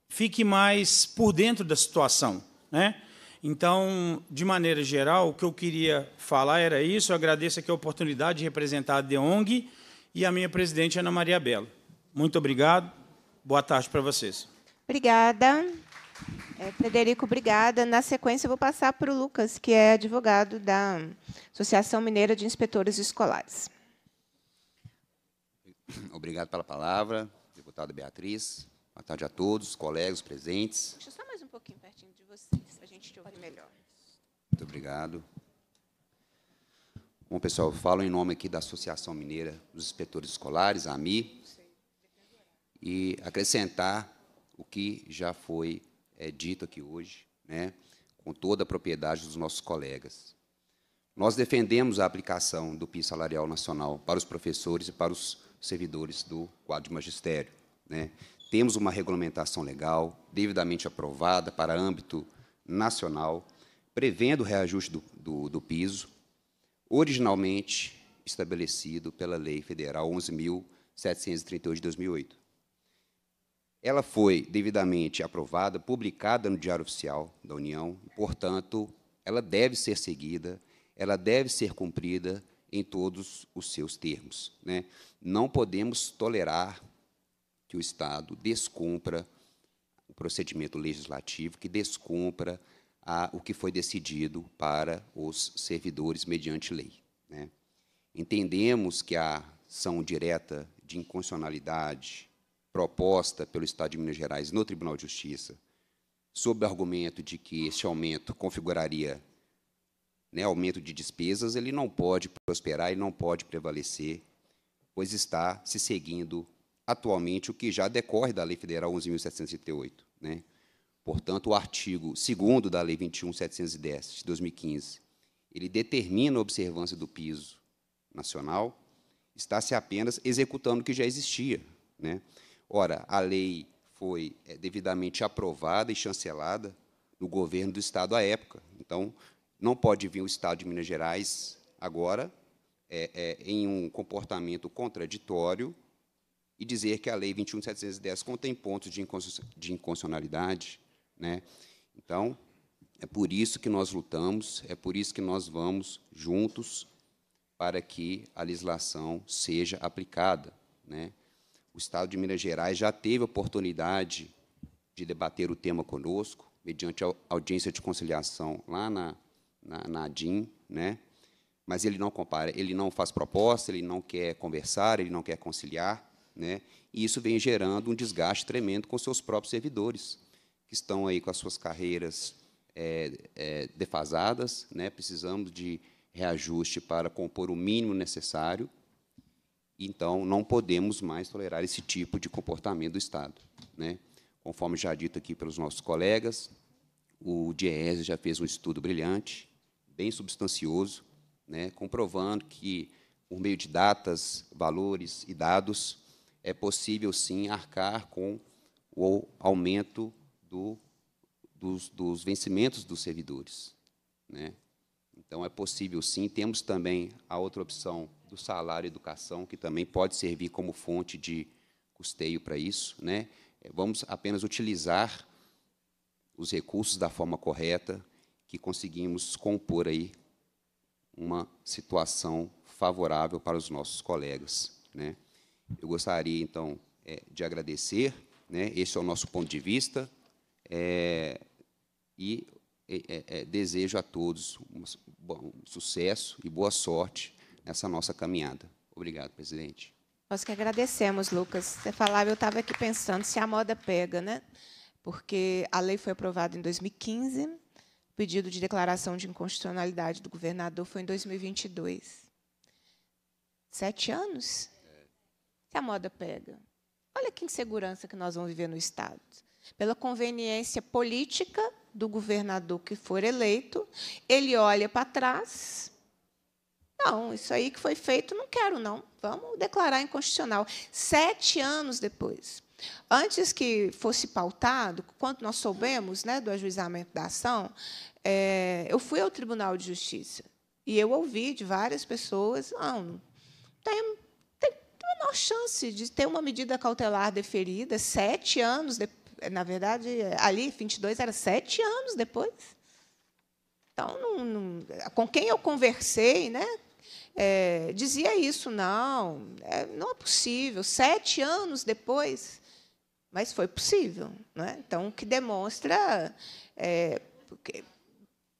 fique mais por dentro da situação. Né? Então, de maneira geral, o que eu queria falar era isso. Eu agradeço aqui a oportunidade de representar a DEONG e a minha presidente, Ana Maria Belo. Muito obrigado. Boa tarde para vocês. Obrigada. É, Frederico, obrigada. Na sequência, eu vou passar para o Lucas, que é advogado da Associação Mineira de Inspetores Escolares. Obrigado pela palavra, deputada Beatriz. Boa tarde a todos, colegas presentes. Deixa eu só mais um pouquinho pertinho de vocês, a gente te ouvir melhor. Muito obrigado. Bom, pessoal, eu falo em nome aqui da Associação Mineira dos Inspetores Escolares, AMI, e acrescentar o que já foi é, dito aqui hoje, né, com toda a propriedade dos nossos colegas. Nós defendemos a aplicação do PIS salarial nacional para os professores e para os servidores do quadro de magistério. Né? Temos uma regulamentação legal, devidamente aprovada para âmbito nacional, prevendo o reajuste do, do, do piso, originalmente estabelecido pela Lei Federal 11.738 de 2008. Ela foi devidamente aprovada, publicada no Diário Oficial da União, e, portanto, ela deve ser seguida, ela deve ser cumprida em todos os seus termos. Né? Não podemos tolerar que o Estado descumpra o procedimento legislativo, que descumpra a, o que foi decidido para os servidores mediante lei. Né? Entendemos que a ação direta de inconstitucionalidade proposta pelo Estado de Minas Gerais no Tribunal de Justiça, sob o argumento de que este aumento configuraria né, aumento de despesas, ele não pode prosperar e não pode prevalecer, pois está se seguindo atualmente o que já decorre da Lei Federal 11.738. Né? Portanto, o artigo 2 da Lei 21.710, de 2015, ele determina a observância do piso nacional, está-se apenas executando o que já existia. Né? Ora, a lei foi eh, devidamente aprovada e chancelada no governo do Estado à época. Então, não pode vir o Estado de Minas Gerais agora é, é, em um comportamento contraditório e dizer que a Lei 21.710 contém pontos de inconstitucionalidade. Né? Então, é por isso que nós lutamos, é por isso que nós vamos juntos para que a legislação seja aplicada. Né? O Estado de Minas Gerais já teve oportunidade de debater o tema conosco, mediante a audiência de conciliação lá na, na, na né? mas ele não compara, ele não faz proposta, ele não quer conversar, ele não quer conciliar, né? e isso vem gerando um desgaste tremendo com seus próprios servidores, que estão aí com as suas carreiras é, é, defasadas, né? precisamos de reajuste para compor o mínimo necessário, então, não podemos mais tolerar esse tipo de comportamento do Estado. Né? Conforme já dito aqui pelos nossos colegas, o DIEESE já fez um estudo brilhante, bem substancioso, né, comprovando que, por meio de datas, valores e dados, é possível, sim, arcar com o aumento do, dos, dos, vencimentos dos servidores. Né? Então, é possível, sim. Temos também a outra opção do salário e educação, que também pode servir como fonte de custeio para isso. Né? É, vamos apenas utilizar os recursos da forma correta que conseguimos compor aí uma situação favorável para os nossos colegas. Né? Eu gostaria, então, é, de agradecer. Né? Esse é o nosso ponto de vista. É, e é, é, é desejo a todos um, bom, sucesso e boa sorte nessa nossa caminhada. Obrigado, presidente. Nós que agradecemos, Lucas. Você falava, eu estava aqui pensando se a moda pega, né? Porque a lei foi aprovada em 2015, o pedido de declaração de inconstitucionalidade do governador foi em 2022. Sete anos? Se a moda pega. Olha que insegurança que nós vamos viver no Estado. Pela conveniência política do governador que for eleito, ele olha para trás não, isso aí que foi feito, não quero, não. Vamos declarar inconstitucional. Sete anos depois. Antes que fosse pautado, quando nós soubemos né, do ajuizamento da ação, é, eu fui ao Tribunal de Justiça e eu ouvi de várias pessoas, não, ah, não tem, tem a menor chance de ter uma medida cautelar deferida sete anos depois. Na verdade, ali, 22, era sete anos depois. Então, não, não, com quem eu conversei, né, é, dizia isso, não, é, não é possível. Sete anos depois, mas foi possível. É? Então, o que demonstra é, porque,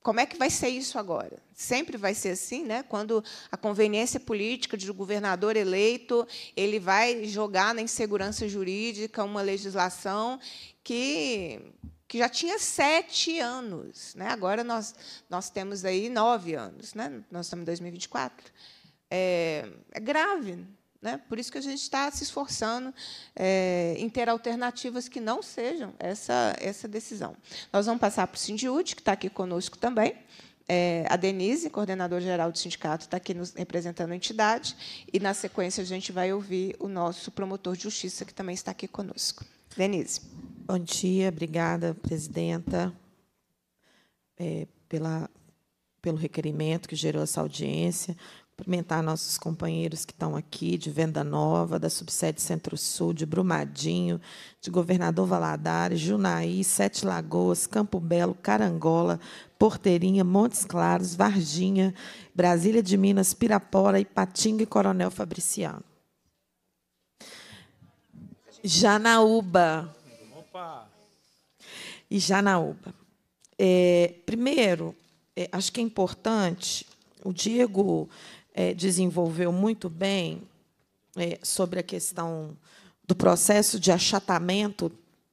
como é que vai ser isso agora? Sempre vai ser assim, né? Quando a conveniência política de um governador eleito, ele vai jogar na insegurança jurídica uma legislação que que já tinha sete anos. Né? Agora nós, nós temos aí nove anos, né? nós estamos em 2024. É, é grave. Né? Por isso que a gente está se esforçando é, em ter alternativas que não sejam essa, essa decisão. Nós vamos passar para o Sindiúd, que está aqui conosco também. É, a Denise, coordenadora geral do sindicato, está aqui nos representando a entidade. E, na sequência, a gente vai ouvir o nosso promotor de justiça, que também está aqui conosco. Denise. Bom dia, obrigada, presidenta, é, pela, pelo requerimento que gerou essa audiência. Cumprimentar nossos companheiros que estão aqui, de Venda Nova, da subsede Centro-Sul, de Brumadinho, de Governador Valadares, Junaí, Sete Lagoas, Campo Belo, Carangola, Porteirinha, Montes Claros, Varginha, Brasília de Minas, Pirapora, Ipatinga e Coronel Fabriciano. Janaúba e Janaúba. É, primeiro, é, acho que é importante, o Diego é, desenvolveu muito bem é, sobre a questão do processo de achatamento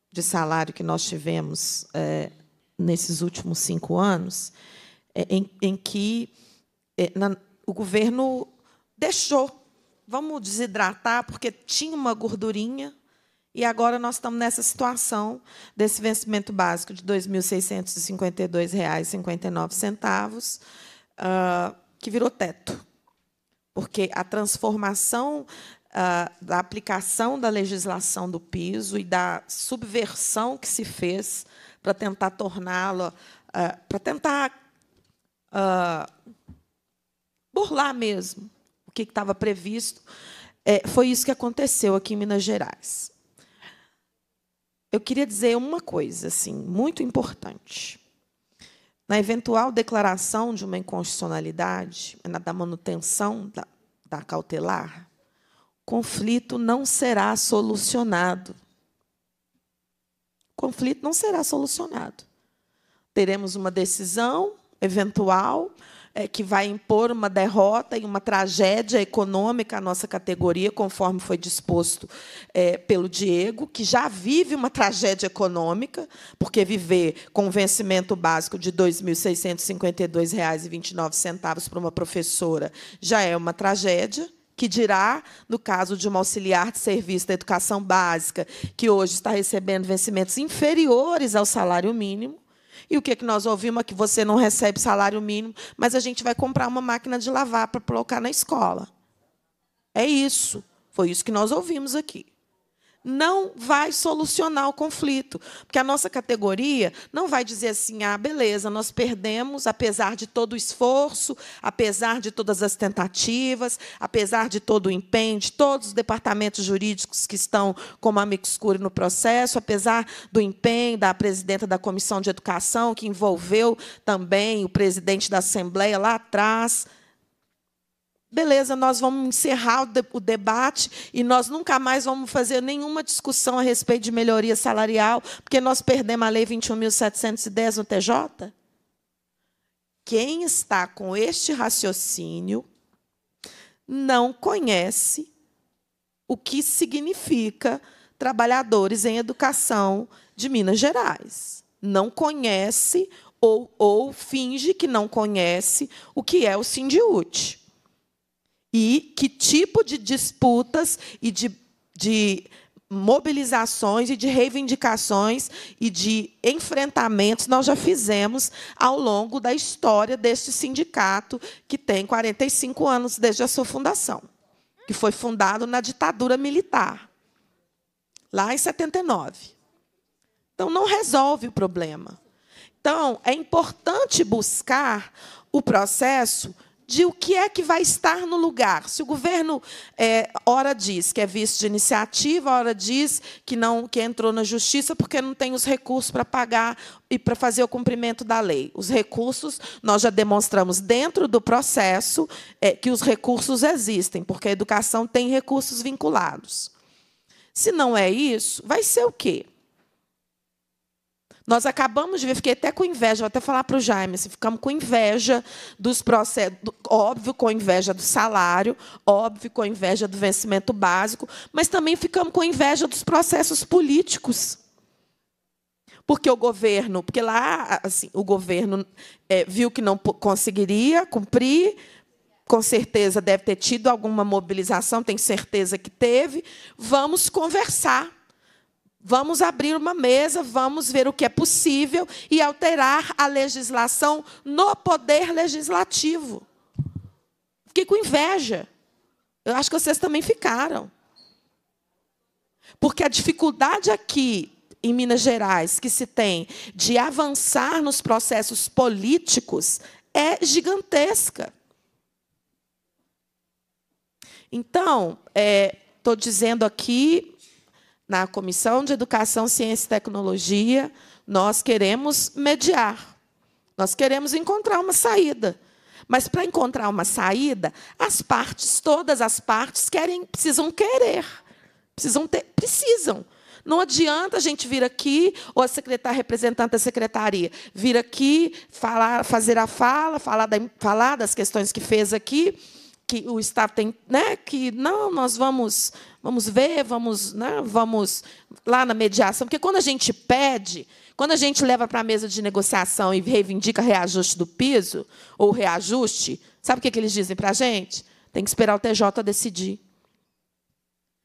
de salário que nós tivemos é, nesses últimos cinco anos, é, em, em que na, o governo deixou, vamos desidratar, porque tinha uma gordurinha e agora nós estamos nessa situação desse vencimento básico de R$ 2.652,59, uh, que virou teto. Porque a transformação uh, da aplicação da legislação do piso e da subversão que se fez para tentar torná-la, uh, para tentar ah, burlar mesmo o que estava previsto, é, foi isso que aconteceu aqui em Minas Gerais eu queria dizer uma coisa, assim, muito importante. Na eventual declaração de uma inconstitucionalidade, na da manutenção da, da cautelar, conflito não será solucionado. O conflito não será solucionado. Teremos uma decisão eventual é, que vai impor uma derrota e uma tragédia econômica à nossa categoria, conforme foi disposto é, pelo Diego, que já vive uma tragédia econômica, porque viver com um vencimento básico de R$ 2.652,29 para uma professora já é uma tragédia que dirá no caso de uma auxiliar de serviço da educação básica, que hoje está recebendo vencimentos inferiores ao salário mínimo. E o que, é que nós ouvimos é que você não recebe salário mínimo, mas a gente vai comprar uma máquina de lavar para colocar na escola. É isso. Foi isso que nós ouvimos aqui não vai solucionar o conflito. Porque a nossa categoria não vai dizer assim: ah, beleza, nós perdemos, apesar de todo o esforço, apesar de todas as tentativas, apesar de todo o empenho, de todos os departamentos jurídicos que estão como amigo curi no processo, apesar do empenho da presidenta da Comissão de Educação, que envolveu também o presidente da Assembleia lá atrás beleza, nós vamos encerrar o, debate e nós nunca mais vamos fazer nenhuma discussão a respeito de melhoria salarial, porque nós perdemos a Lei 21.710 no TJ? Quem está com este raciocínio não conhece o que significa trabalhadores em educação de Minas Gerais. Não conhece ou, ou finge que não conhece o que é o Sindiúte e que tipo de disputas e de, de mobilizações e de reivindicações e de enfrentamentos nós já fizemos ao longo da história deste sindicato, que tem 45 anos desde a sua fundação, que foi fundado na ditadura militar, lá em 79. Então, não resolve o problema. Então, é importante buscar o processo de o que é que vai estar no lugar. Se o governo, é, ora diz que é visto de iniciativa, ora diz que não que entrou na justiça porque não tem os recursos para pagar e para fazer o cumprimento da lei. Os recursos, nós já demonstramos dentro do processo é, que os recursos existem, porque a educação tem recursos vinculados. Se não é isso, vai ser o quê? Nós acabamos de ver, fiquei até com inveja, vou até falar para o Jaime, assim, ficamos com inveja dos processos, óbvio, com inveja do salário, óbvio, com inveja do vencimento básico, mas também ficamos com inveja dos processos políticos. Porque o governo, porque lá assim, o governo é, viu que não conseguiria cumprir, com certeza deve ter tido alguma mobilização, tenho certeza que teve. Vamos conversar. Vamos abrir uma mesa, vamos ver o que é possível e alterar a legislação no poder legislativo. Fiquei com inveja. Eu acho que vocês também ficaram. Porque a dificuldade aqui em Minas Gerais que se tem de avançar nos processos políticos é gigantesca. Então, estou é, dizendo aqui na Comissão de Educação, Ciência e Tecnologia, nós queremos mediar, nós queremos encontrar uma saída. Mas para encontrar uma saída, as partes, todas as partes, querem, precisam querer, precisam ter, precisam. Não adianta a gente vir aqui, ou a secretária, representante da secretaria, vir aqui, falar, fazer a fala, falar, da, falar das questões que fez aqui, que o Estado tem, né, que não, nós vamos, vamos ver, vamos, né, vamos lá na mediação, porque quando a gente pede, quando a gente leva para a mesa de negociação e reivindica reajuste do piso ou reajuste, sabe o que, que eles dizem para a gente? Tem que esperar o TJ decidir.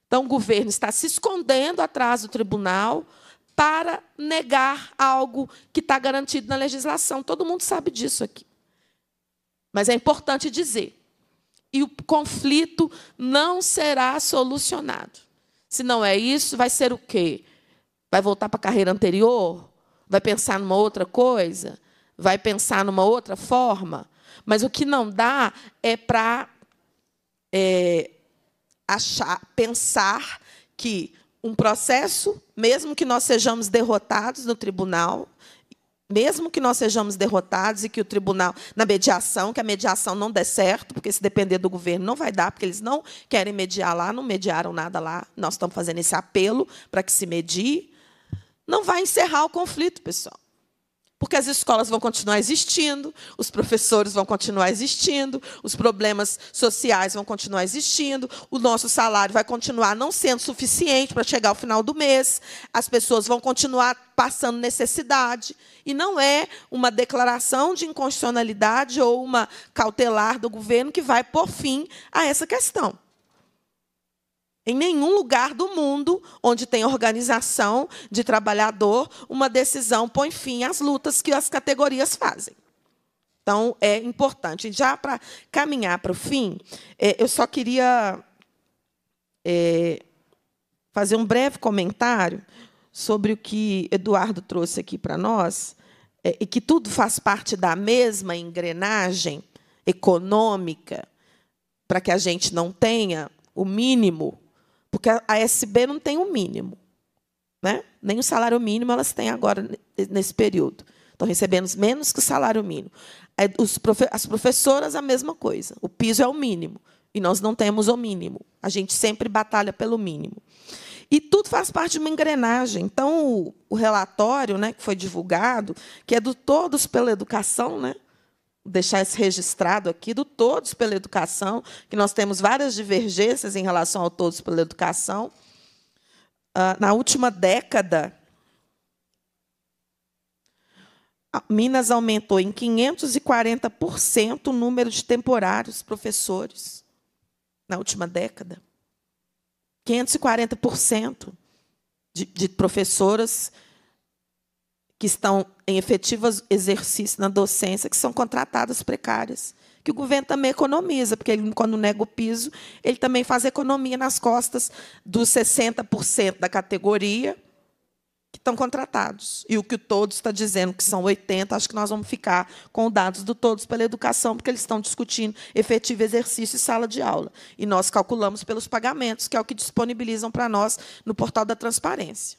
Então o governo está se escondendo atrás do tribunal para negar algo que está garantido na legislação. Todo mundo sabe disso aqui. Mas é importante dizer e o conflito não será solucionado. Se não é isso, vai ser o quê? Vai voltar para a carreira anterior? Vai pensar numa outra coisa? Vai pensar numa outra forma? Mas o que não dá é para é, achar, pensar que um processo, mesmo que nós sejamos derrotados no tribunal, mesmo que nós sejamos derrotados e que o tribunal, na mediação, que a mediação não dê certo, porque se depender do governo não vai dar, porque eles não querem mediar lá, não mediaram nada lá, nós estamos fazendo esse apelo para que se medie, não vai encerrar o conflito, pessoal. Porque as escolas vão continuar existindo, os professores vão continuar existindo, os problemas sociais vão continuar existindo, o nosso salário vai continuar não sendo suficiente para chegar ao final do mês, as pessoas vão continuar passando necessidade. E não é uma declaração de inconstitucionalidade ou uma cautelar do governo que vai por fim a essa questão. Em nenhum lugar do mundo onde tem organização de trabalhador, uma decisão põe fim às lutas que as categorias fazem. Então, é importante. Já para caminhar para o fim, é, eu só queria é, fazer um breve comentário sobre o que Eduardo trouxe aqui para nós, é, e que tudo faz parte da mesma engrenagem econômica, para que a gente não tenha o mínimo porque a SB não tem o um mínimo. Né? Nem o salário mínimo elas têm agora, nesse período. Estão recebendo menos que o salário mínimo. É, as professoras, a mesma coisa. O piso é o mínimo. E nós não temos o mínimo. A gente sempre batalha pelo mínimo. E tudo faz parte de uma engrenagem. Então, o, relatório né, que foi divulgado, que é do Todos pela Educação, né, deixar isso registrado aqui, do Todos pela Educação, que nós temos várias divergências em relação ao Todos pela Educação. Ah, na última década, Minas aumentou em 540% o número de temporários professores na última década. 540% de, de professoras que estão em efetivo exercício na docência, que são contratadas precárias. Que o governo também economiza, porque ele, quando nega o piso, ele também faz economia nas costas dos 60% da categoria que estão contratados. E o que o Todos está dizendo, que são 80%, acho que nós vamos ficar com dados do Todos pela Educação, porque eles estão discutindo efetivo exercício e sala de aula. E nós calculamos pelos pagamentos, que é o que disponibilizam para nós no portal da transparência.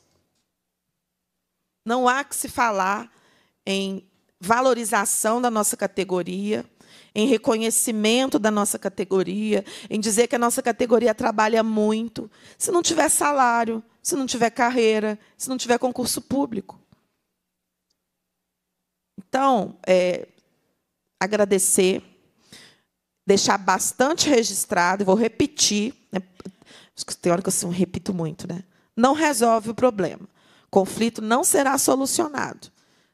Não há que se falar em valorização da nossa categoria, em reconhecimento da nossa categoria, em dizer que a nossa categoria trabalha muito, se não tiver salário, se não tiver carreira, se não tiver concurso público. Então, é, agradecer, deixar bastante registrado, e vou repetir, né, tem hora que eu repito muito, né? não resolve o problema conflito não será solucionado.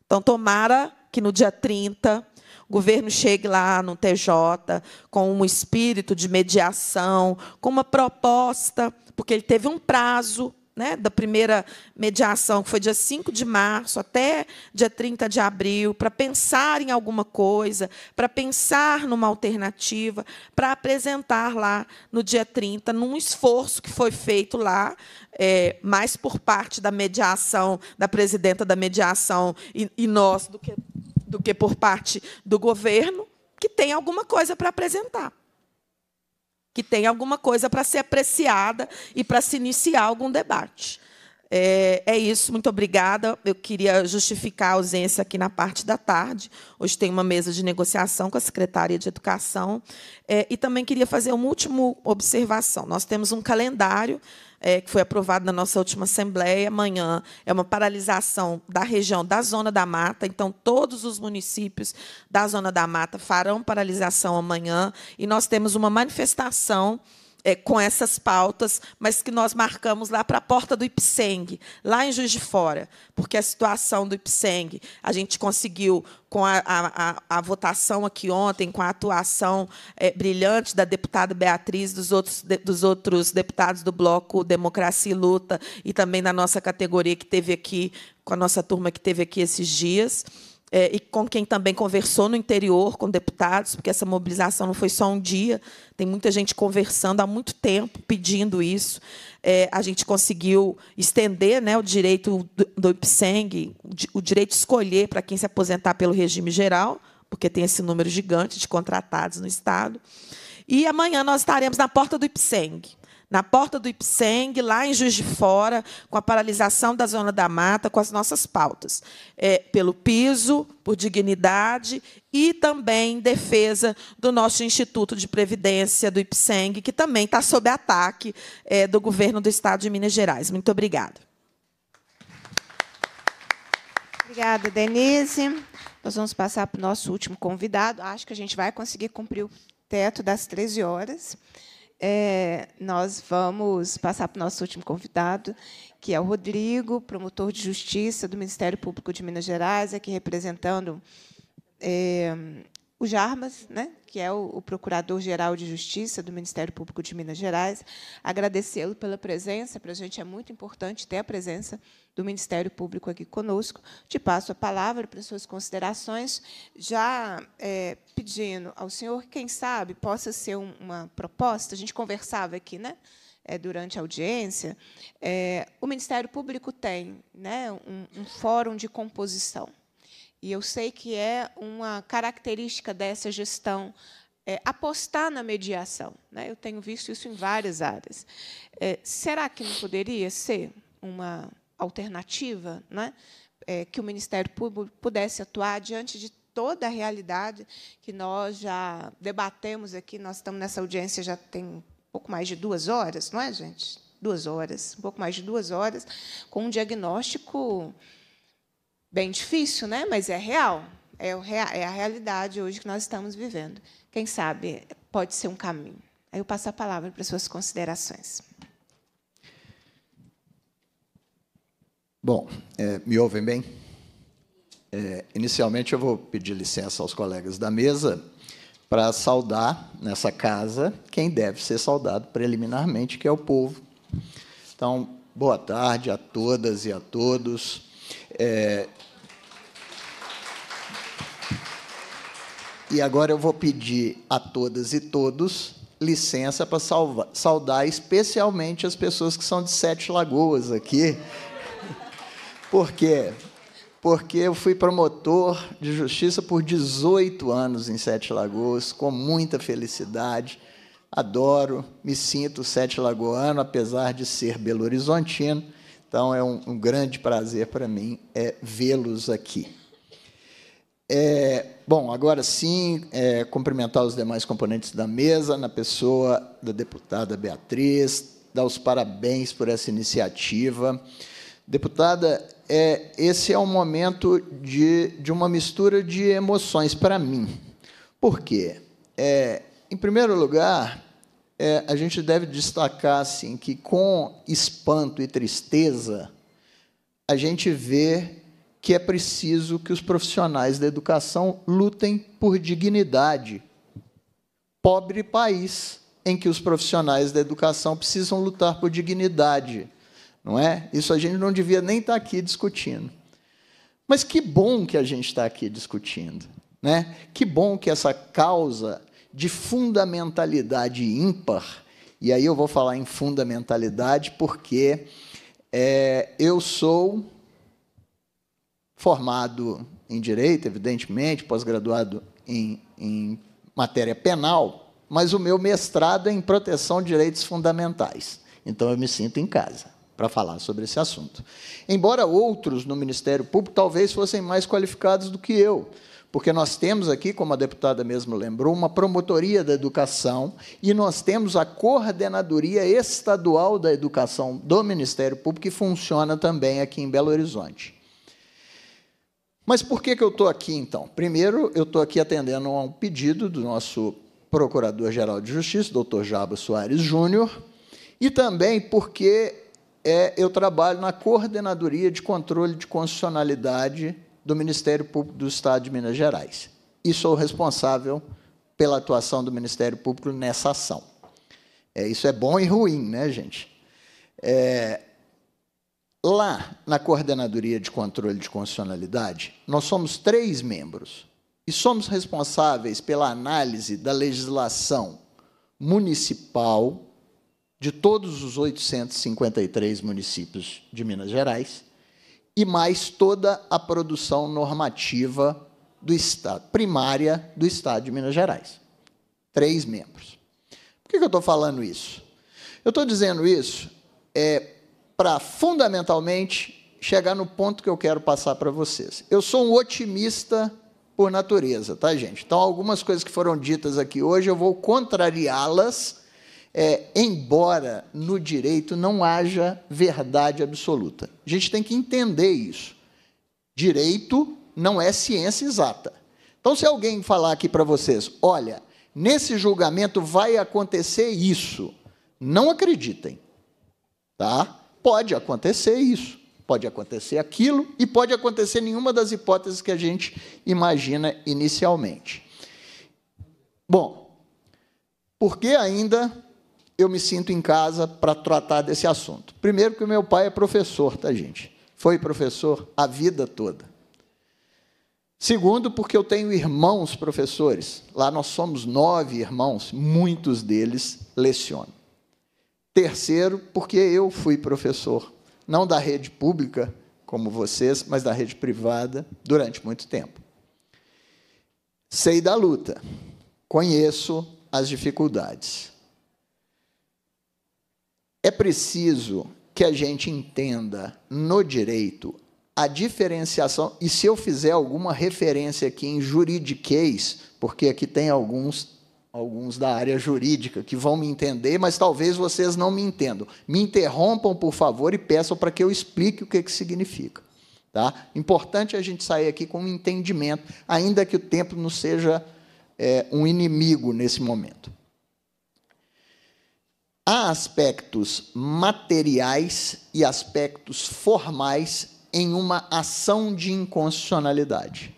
Então, tomara que no dia 30 o governo chegue lá no TJ com um espírito de mediação, com uma proposta, porque ele teve um prazo né, da primeira mediação, que foi dia 5 de março até dia 30 de abril, para pensar em alguma coisa, para pensar numa alternativa, para apresentar lá no dia 30, num esforço que foi feito lá, é, mais por parte da mediação, da presidenta da mediação e, e nós, do que, do que por parte do governo, que tem alguma coisa para apresentar que tem alguma coisa para ser apreciada e para se iniciar algum debate. É, é, isso, muito obrigada. Eu queria justificar a ausência aqui na parte da tarde. Hoje tem uma mesa de negociação com a Secretaria de Educação. É, e também queria fazer uma última observação. Nós temos um calendário é, que foi aprovado na nossa última Assembleia. Amanhã é uma paralisação da região da Zona da Mata, então todos os municípios da Zona da Mata farão paralisação amanhã. E nós temos uma manifestação é, com essas pautas, mas que nós marcamos lá para a porta do Ipseng, lá em Juiz de Fora, porque a situação do Ipseng, a gente conseguiu, com a, a, a votação aqui ontem, com a atuação é, brilhante da deputada Beatriz, dos outros, de, dos outros deputados do Bloco Democracia e Luta, e também da nossa categoria que teve aqui, com a nossa turma que teve aqui esses dias é, e com quem também conversou no interior, com deputados, porque essa mobilização não foi só um dia, tem muita gente conversando há muito tempo pedindo isso. É, a gente conseguiu estender né, o direito do, do IPSENG, o direito de escolher para quem se aposentar pelo regime geral, porque tem esse número gigante de contratados no Estado. E amanhã nós estaremos na porta do IPSENG na porta do Ipseng, lá em Juiz de Fora, com a paralisação da Zona da Mata, com as nossas pautas. É, pelo piso, por dignidade e também em defesa do nosso Instituto de Previdência, do Ipseng, que também está sob ataque é, do governo do Estado de Minas Gerais. Muito obrigada. Obrigada, Denise. Nós vamos passar para o nosso último convidado. Acho que a gente vai conseguir cumprir o teto das 13 horas é, nós vamos passar para o nosso último convidado, que é o Rodrigo, promotor de justiça do Ministério Público de Minas Gerais, aqui representando é, o Jarbas, né, que é o, o Procurador-Geral de Justiça do Ministério Público de Minas Gerais, agradecê-lo pela presença. Para a gente é muito importante ter a presença do Ministério Público aqui conosco. Te passo a palavra para as suas considerações, já é, pedindo ao senhor, quem sabe, possa ser um, uma proposta. A gente conversava aqui, né? É, durante a audiência, é, o Ministério Público tem né, um, um fórum de composição e eu sei que é uma característica dessa gestão é, apostar na mediação. Né? Eu tenho visto isso em várias áreas. É, será que não poderia ser uma alternativa né? É, que o Ministério Público pudesse atuar diante de toda a realidade que nós já debatemos aqui? Nós estamos nessa audiência já tem um pouco mais de duas horas, não é, gente? Duas horas, um pouco mais de duas horas, com um diagnóstico Bem difícil, né? mas é real. É, é a realidade hoje que nós estamos vivendo. Quem sabe pode ser um caminho. Aí eu passo a palavra para suas considerações. Bom, é, me ouvem bem? É, inicialmente, eu vou pedir licença aos colegas da mesa para saudar nessa casa quem deve ser saudado preliminarmente, que é o povo. Então, boa tarde a todas e a todos. É, E agora eu vou pedir a todas e todos licença para salva, saudar especialmente as pessoas que são de Sete Lagoas aqui. Por quê? Porque eu fui promotor de justiça por 18 anos em Sete Lagoas, com muita felicidade. Adoro, me sinto Sete Lagoano, apesar de ser Belo Horizontino. Então é um, um grande prazer para mim é, vê-los aqui. É, Bom, agora sim, é, cumprimentar os demais componentes da mesa, na pessoa da deputada Beatriz, dar os parabéns por essa iniciativa. Deputada, é, esse é um momento de, de uma mistura de emoções para mim. Por quê? É, em primeiro lugar, é, a gente deve destacar assim, que, com espanto e tristeza, a gente vê que é preciso que os profissionais da educação lutem por dignidade. Pobre país em que os profissionais da educação precisam lutar por dignidade, não é? Isso a gente não devia nem estar tá aqui discutindo. Mas que bom que a gente está aqui discutindo, né? Que bom que essa causa de fundamentalidade ímpar, e aí eu vou falar em fundamentalidade porque é, eu sou formado em direito, evidentemente, pós-graduado em, em matéria penal, mas o meu mestrado é em proteção de direitos fundamentais. Então eu me sinto em casa para falar sobre esse assunto. Embora outros no Ministério Público talvez fossem mais qualificados do que eu, porque nós temos aqui, como a deputada mesmo lembrou, uma promotoria da educação e nós temos a coordenadoria estadual da educação do Ministério Público que funciona também aqui em Belo Horizonte. Mas por que, que eu estou aqui então? Primeiro, eu estou aqui atendendo a um pedido do nosso Procurador-Geral de Justiça, doutor Jabo Soares Júnior, e também porque é, eu trabalho na Coordenadoria de Controle de Constitucionalidade do Ministério Público do Estado de Minas Gerais. E sou responsável pela atuação do Ministério Público nessa ação. É, isso é bom e ruim, né, gente? É, Lá na Coordenadoria de Controle de Constitucionalidade, nós somos três membros e somos responsáveis pela análise da legislação municipal de todos os 853 municípios de Minas Gerais e mais toda a produção normativa do estado, primária do Estado de Minas Gerais. Três membros. Por que eu estou falando isso? Eu estou dizendo isso é, para fundamentalmente chegar no ponto que eu quero passar para vocês. Eu sou um otimista por natureza, tá, gente? Então, algumas coisas que foram ditas aqui hoje eu vou contrariá-las, é, embora no direito não haja verdade absoluta. A gente tem que entender isso. Direito não é ciência exata. Então, se alguém falar aqui para vocês, olha, nesse julgamento vai acontecer isso, não acreditem, tá? pode acontecer isso, pode acontecer aquilo e pode acontecer nenhuma das hipóteses que a gente imagina inicialmente. Bom, por que ainda eu me sinto em casa para tratar desse assunto? Primeiro, que o meu pai é professor, tá, gente? Foi professor a vida toda. Segundo, porque eu tenho irmãos professores. Lá nós somos nove irmãos, muitos deles lecionam. Terceiro, porque eu fui professor, não da rede pública, como vocês, mas da rede privada, durante muito tempo. Sei da luta, conheço as dificuldades. É preciso que a gente entenda no direito a diferenciação, e se eu fizer alguma referência aqui em juridiquês, porque aqui tem alguns alguns da área jurídica que vão me entender, mas talvez vocês não me entendam. Me interrompam, por favor, e peçam para que eu explique o que, que significa. Tá? Importante a gente sair aqui com um entendimento, ainda que o tempo não seja é, um inimigo nesse momento. Há aspectos materiais e aspectos formais em uma ação de inconstitucionalidade.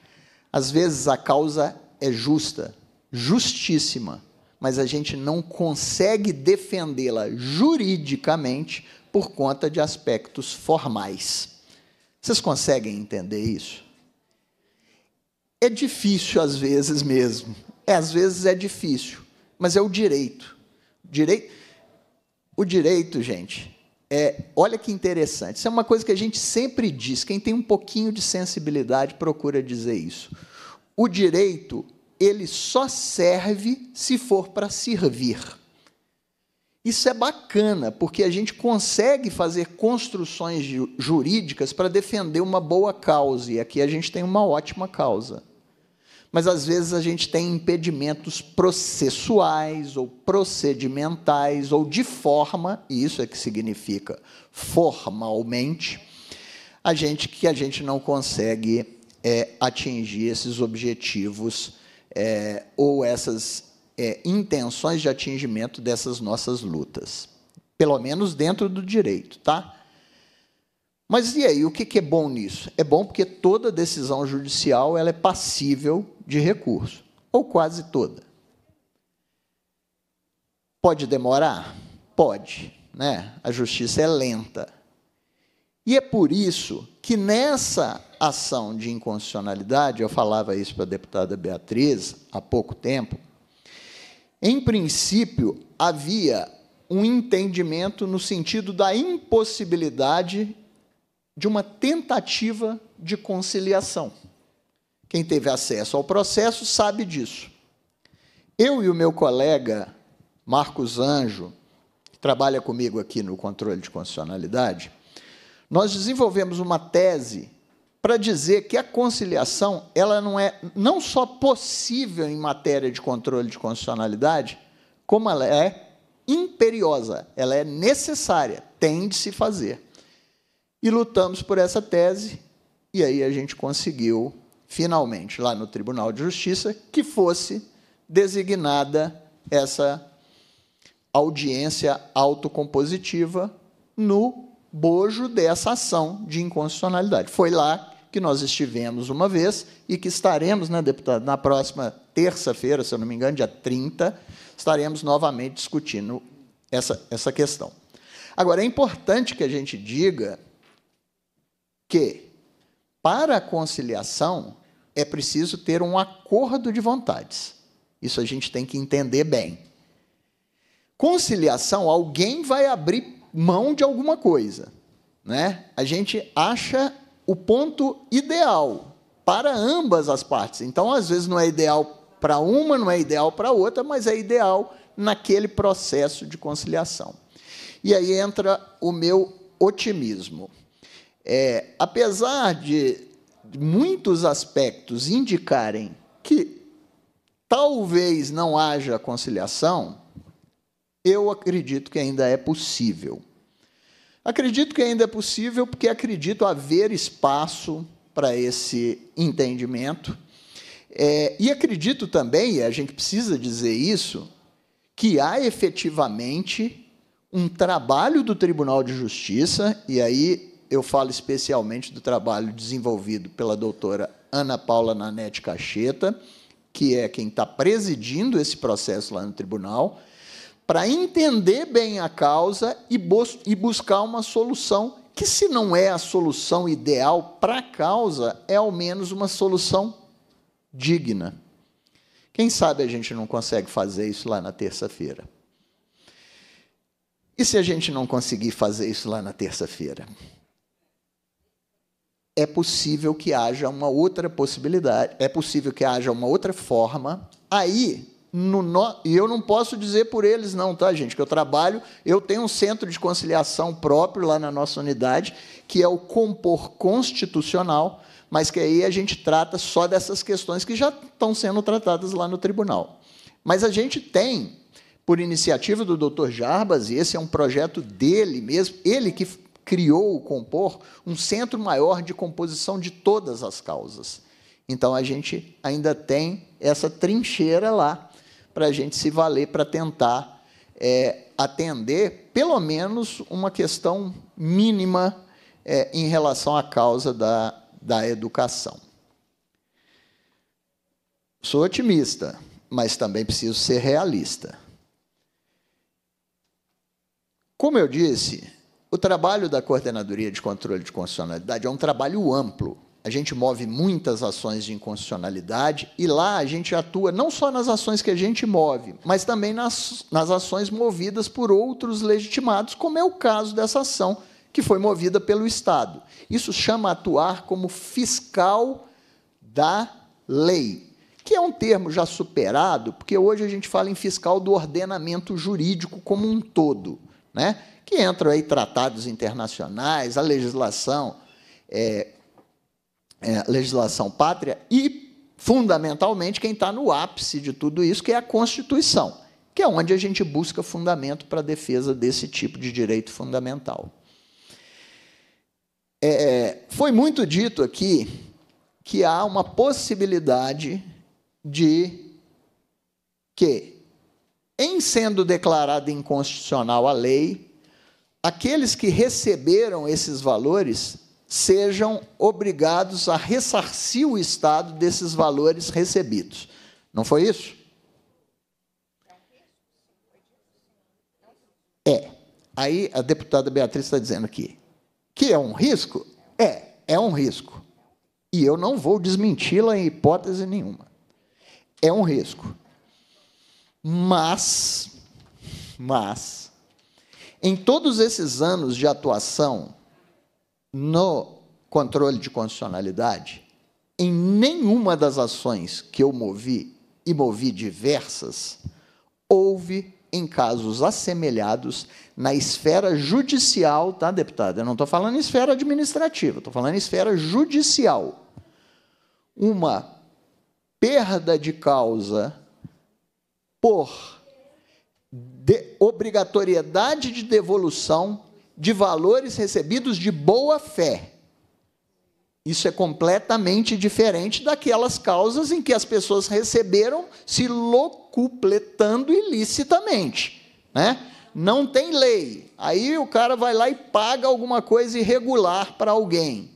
Às vezes a causa é justa, justíssima, mas a gente não consegue defendê-la juridicamente por conta de aspectos formais. Vocês conseguem entender isso? É difícil às vezes mesmo. É, às vezes é difícil, mas é o direito. Direito O direito, gente, é, olha que interessante. Isso é uma coisa que a gente sempre diz. Quem tem um pouquinho de sensibilidade procura dizer isso. O direito ele só serve se for para servir. Isso é bacana, porque a gente consegue fazer construções jurídicas para defender uma boa causa, e aqui a gente tem uma ótima causa. Mas às vezes a gente tem impedimentos processuais ou procedimentais ou de forma, e isso é que significa formalmente, a gente que a gente não consegue é, atingir esses objetivos é, ou essas é, intenções de atingimento dessas nossas lutas, pelo menos dentro do direito, tá? Mas e aí, o que é bom nisso? É bom porque toda decisão judicial ela é passível de recurso, ou quase toda. Pode demorar? Pode. Né? A justiça é lenta. E é por isso que nessa ação de inconstitucionalidade, eu falava isso para a deputada Beatriz há pouco tempo, em princípio havia um entendimento no sentido da impossibilidade de uma tentativa de conciliação. Quem teve acesso ao processo sabe disso. Eu e o meu colega Marcos Anjo, que trabalha comigo aqui no controle de constitucionalidade, nós desenvolvemos uma tese para dizer que a conciliação ela não é não só possível em matéria de controle de constitucionalidade, como ela é imperiosa, ela é necessária, tem de se fazer. E lutamos por essa tese, e aí a gente conseguiu, finalmente, lá no Tribunal de Justiça, que fosse designada essa audiência autocompositiva no bojo dessa ação de inconstitucionalidade. Foi lá que nós estivemos uma vez e que estaremos, né, deputado, na próxima terça-feira, se eu não me engano, dia 30, estaremos novamente discutindo essa, essa questão. Agora, é importante que a gente diga que, para a conciliação, é preciso ter um acordo de vontades. Isso a gente tem que entender bem. Conciliação, alguém vai abrir mão de alguma coisa. Né? A gente acha o ponto ideal para ambas as partes. Então, às vezes, não é ideal para uma, não é ideal para outra, mas é ideal naquele processo de conciliação. E aí entra o meu otimismo. É, apesar de muitos aspectos indicarem que talvez não haja conciliação, eu acredito que ainda é possível. Acredito que ainda é possível, porque acredito haver espaço para esse entendimento. É, e acredito também, e a gente precisa dizer isso, que há efetivamente um trabalho do Tribunal de Justiça, e aí eu falo especialmente do trabalho desenvolvido pela doutora Ana Paula Nanete Cacheta, que é quem está presidindo esse processo lá no tribunal, para entender bem a causa e, e buscar uma solução que, se não é a solução ideal para a causa, é ao menos uma solução digna. Quem sabe a gente não consegue fazer isso lá na terça-feira? E se a gente não conseguir fazer isso lá na terça-feira? É possível que haja uma outra possibilidade, é possível que haja uma outra forma. Aí no, no, e eu não posso dizer por eles, não, tá, gente? Que eu trabalho, eu tenho um centro de conciliação próprio lá na nossa unidade, que é o Compor Constitucional, mas que aí a gente trata só dessas questões que já estão sendo tratadas lá no tribunal. Mas a gente tem, por iniciativa do Dr. Jarbas, e esse é um projeto dele mesmo, ele que criou o Compor, um centro maior de composição de todas as causas. Então a gente ainda tem essa trincheira lá para a gente se valer para tentar é, atender, pelo menos, uma questão mínima é, em relação à causa da, da educação. Sou otimista, mas também preciso ser realista. Como eu disse, o trabalho da Coordenadoria de Controle de Constitucionalidade é um trabalho amplo a gente move muitas ações de inconstitucionalidade e lá a gente atua não só nas ações que a gente move, mas também nas, nas ações movidas por outros legitimados, como é o caso dessa ação que foi movida pelo Estado. Isso chama atuar como fiscal da lei, que é um termo já superado, porque hoje a gente fala em fiscal do ordenamento jurídico como um todo, né? que entram aí tratados internacionais, a legislação. É, é, legislação pátria e, fundamentalmente, quem está no ápice de tudo isso, que é a Constituição, que é onde a gente busca fundamento para a defesa desse tipo de direito fundamental. É, é, foi muito dito aqui que há uma possibilidade de que, em sendo declarada inconstitucional a lei, aqueles que receberam esses valores sejam obrigados a ressarcir o Estado desses valores recebidos. Não foi isso? É. Aí a deputada Beatriz está dizendo aqui que é um risco? É, é um risco. E eu não vou desmenti-la em hipótese nenhuma. É um risco. Mas, mas, em todos esses anos de atuação no controle de constitucionalidade, em nenhuma das ações que eu movi, e movi diversas, houve, em casos assemelhados, na esfera judicial, tá, deputada? Eu não estou falando em esfera administrativa, estou falando em esfera judicial. Uma perda de causa por de obrigatoriedade de devolução de valores recebidos de boa fé. Isso é completamente diferente daquelas causas em que as pessoas receberam se locupletando ilicitamente, né? Não tem lei. Aí o cara vai lá e paga alguma coisa irregular para alguém.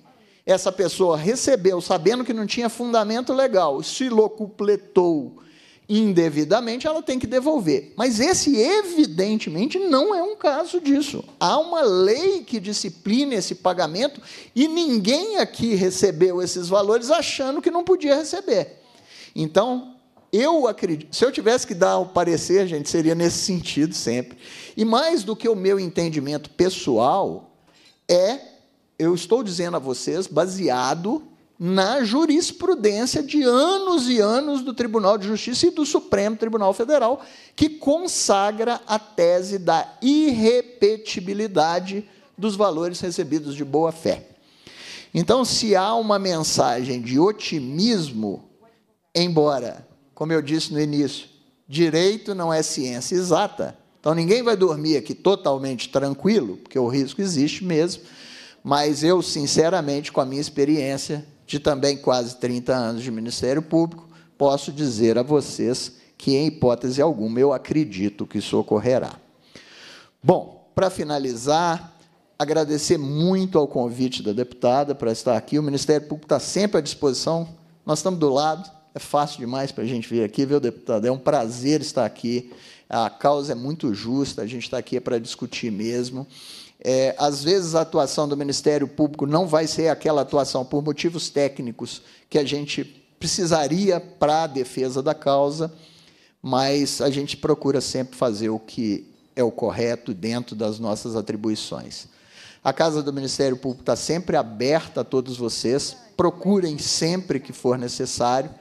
Essa pessoa recebeu sabendo que não tinha fundamento legal, se locupletou indevidamente, ela tem que devolver. Mas esse, evidentemente, não é um caso disso. Há uma lei que disciplina esse pagamento e ninguém aqui recebeu esses valores achando que não podia receber. Então, eu acredito. Se eu tivesse que dar o parecer, gente, seria nesse sentido sempre. E mais do que o meu entendimento pessoal, é, eu estou dizendo a vocês, baseado na jurisprudência de anos e anos do Tribunal de Justiça e do Supremo Tribunal Federal, que consagra a tese da irrepetibilidade dos valores recebidos de boa-fé. Então, se há uma mensagem de otimismo, embora, como eu disse no início, direito não é ciência exata, então ninguém vai dormir aqui totalmente tranquilo, porque o risco existe mesmo, mas eu, sinceramente, com a minha experiência, de também quase 30 anos de Ministério Público, posso dizer a vocês que, em hipótese alguma, eu acredito que isso ocorrerá. Bom, para finalizar, agradecer muito ao convite da deputada para estar aqui. O Ministério Público está sempre à disposição, nós estamos do lado, é fácil demais para a gente vir aqui, viu, deputada? É um prazer estar aqui. A causa é muito justa, a gente está aqui é para discutir mesmo. É, às vezes a atuação do Ministério Público não vai ser aquela atuação por motivos técnicos que a gente precisaria para a defesa da causa, mas a gente procura sempre fazer o que é o correto dentro das nossas atribuições. A Casa do Ministério Público está sempre aberta a todos vocês, procurem sempre que for necessário,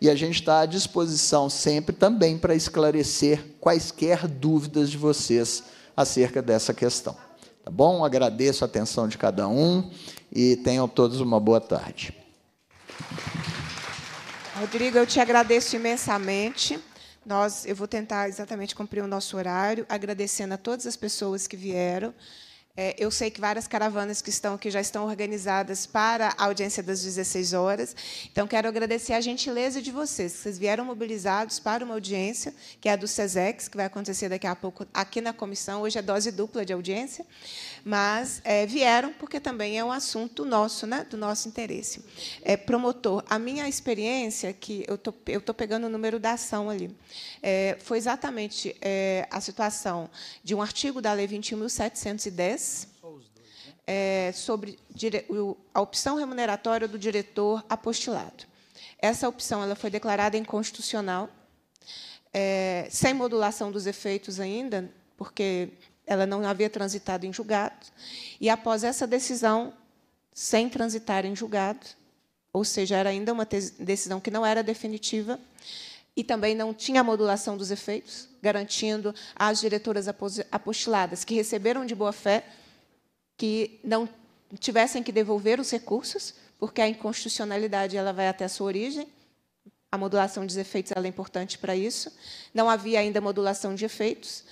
e a gente está à disposição sempre também para esclarecer quaisquer dúvidas de vocês acerca dessa questão. Tá bom? Agradeço a atenção de cada um e tenham todos uma boa tarde. Rodrigo, eu te agradeço imensamente. Nós, eu vou tentar exatamente cumprir o nosso horário, agradecendo a todas as pessoas que vieram. É, eu sei que várias caravanas que estão aqui já estão organizadas para a audiência das 16 horas. Então, quero agradecer a gentileza de vocês. Vocês vieram mobilizados para uma audiência, que é a do SESEX, que vai acontecer daqui a pouco aqui na comissão. Hoje é dose dupla de audiência mas é, vieram porque também é um assunto nosso, né, do nosso interesse. É, promotor, a minha experiência, que eu tô, estou tô pegando o número da ação ali, é, foi exatamente é, a situação de um artigo da Lei 21.710, é, sobre a opção remuneratória do diretor apostilado. Essa opção ela foi declarada inconstitucional, é, sem modulação dos efeitos ainda, porque ela não havia transitado em julgado, e após essa decisão, sem transitar em julgado, ou seja, era ainda uma decisão que não era definitiva, e também não tinha modulação dos efeitos, garantindo às diretoras apostiladas que receberam de boa fé que não tivessem que devolver os recursos, porque a inconstitucionalidade ela vai até a sua origem. A modulação dos efeitos é importante para isso. Não havia ainda modulação de efeitos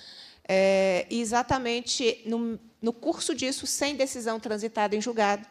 é, exatamente no, no, curso disso, sem decisão transitada em julgado,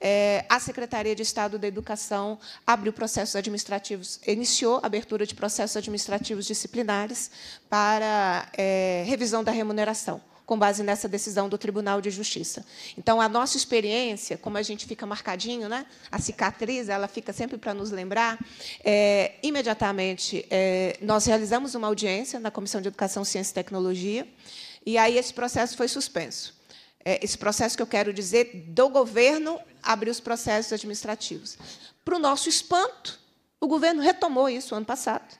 é, a Secretaria de Estado da Educação abriu processos administrativos, iniciou a abertura de processos administrativos disciplinares para é, revisão da remuneração com base nessa decisão do Tribunal de Justiça. Então, a nossa experiência, como a gente fica marcadinho, né? a cicatriz, ela fica sempre para nos lembrar, é, imediatamente é, nós realizamos uma audiência na Comissão de Educação, Ciência e Tecnologia, e aí esse processo foi suspenso. É, esse processo que eu quero dizer do governo abrir os processos administrativos. Para o nosso espanto, o governo retomou isso ano passado.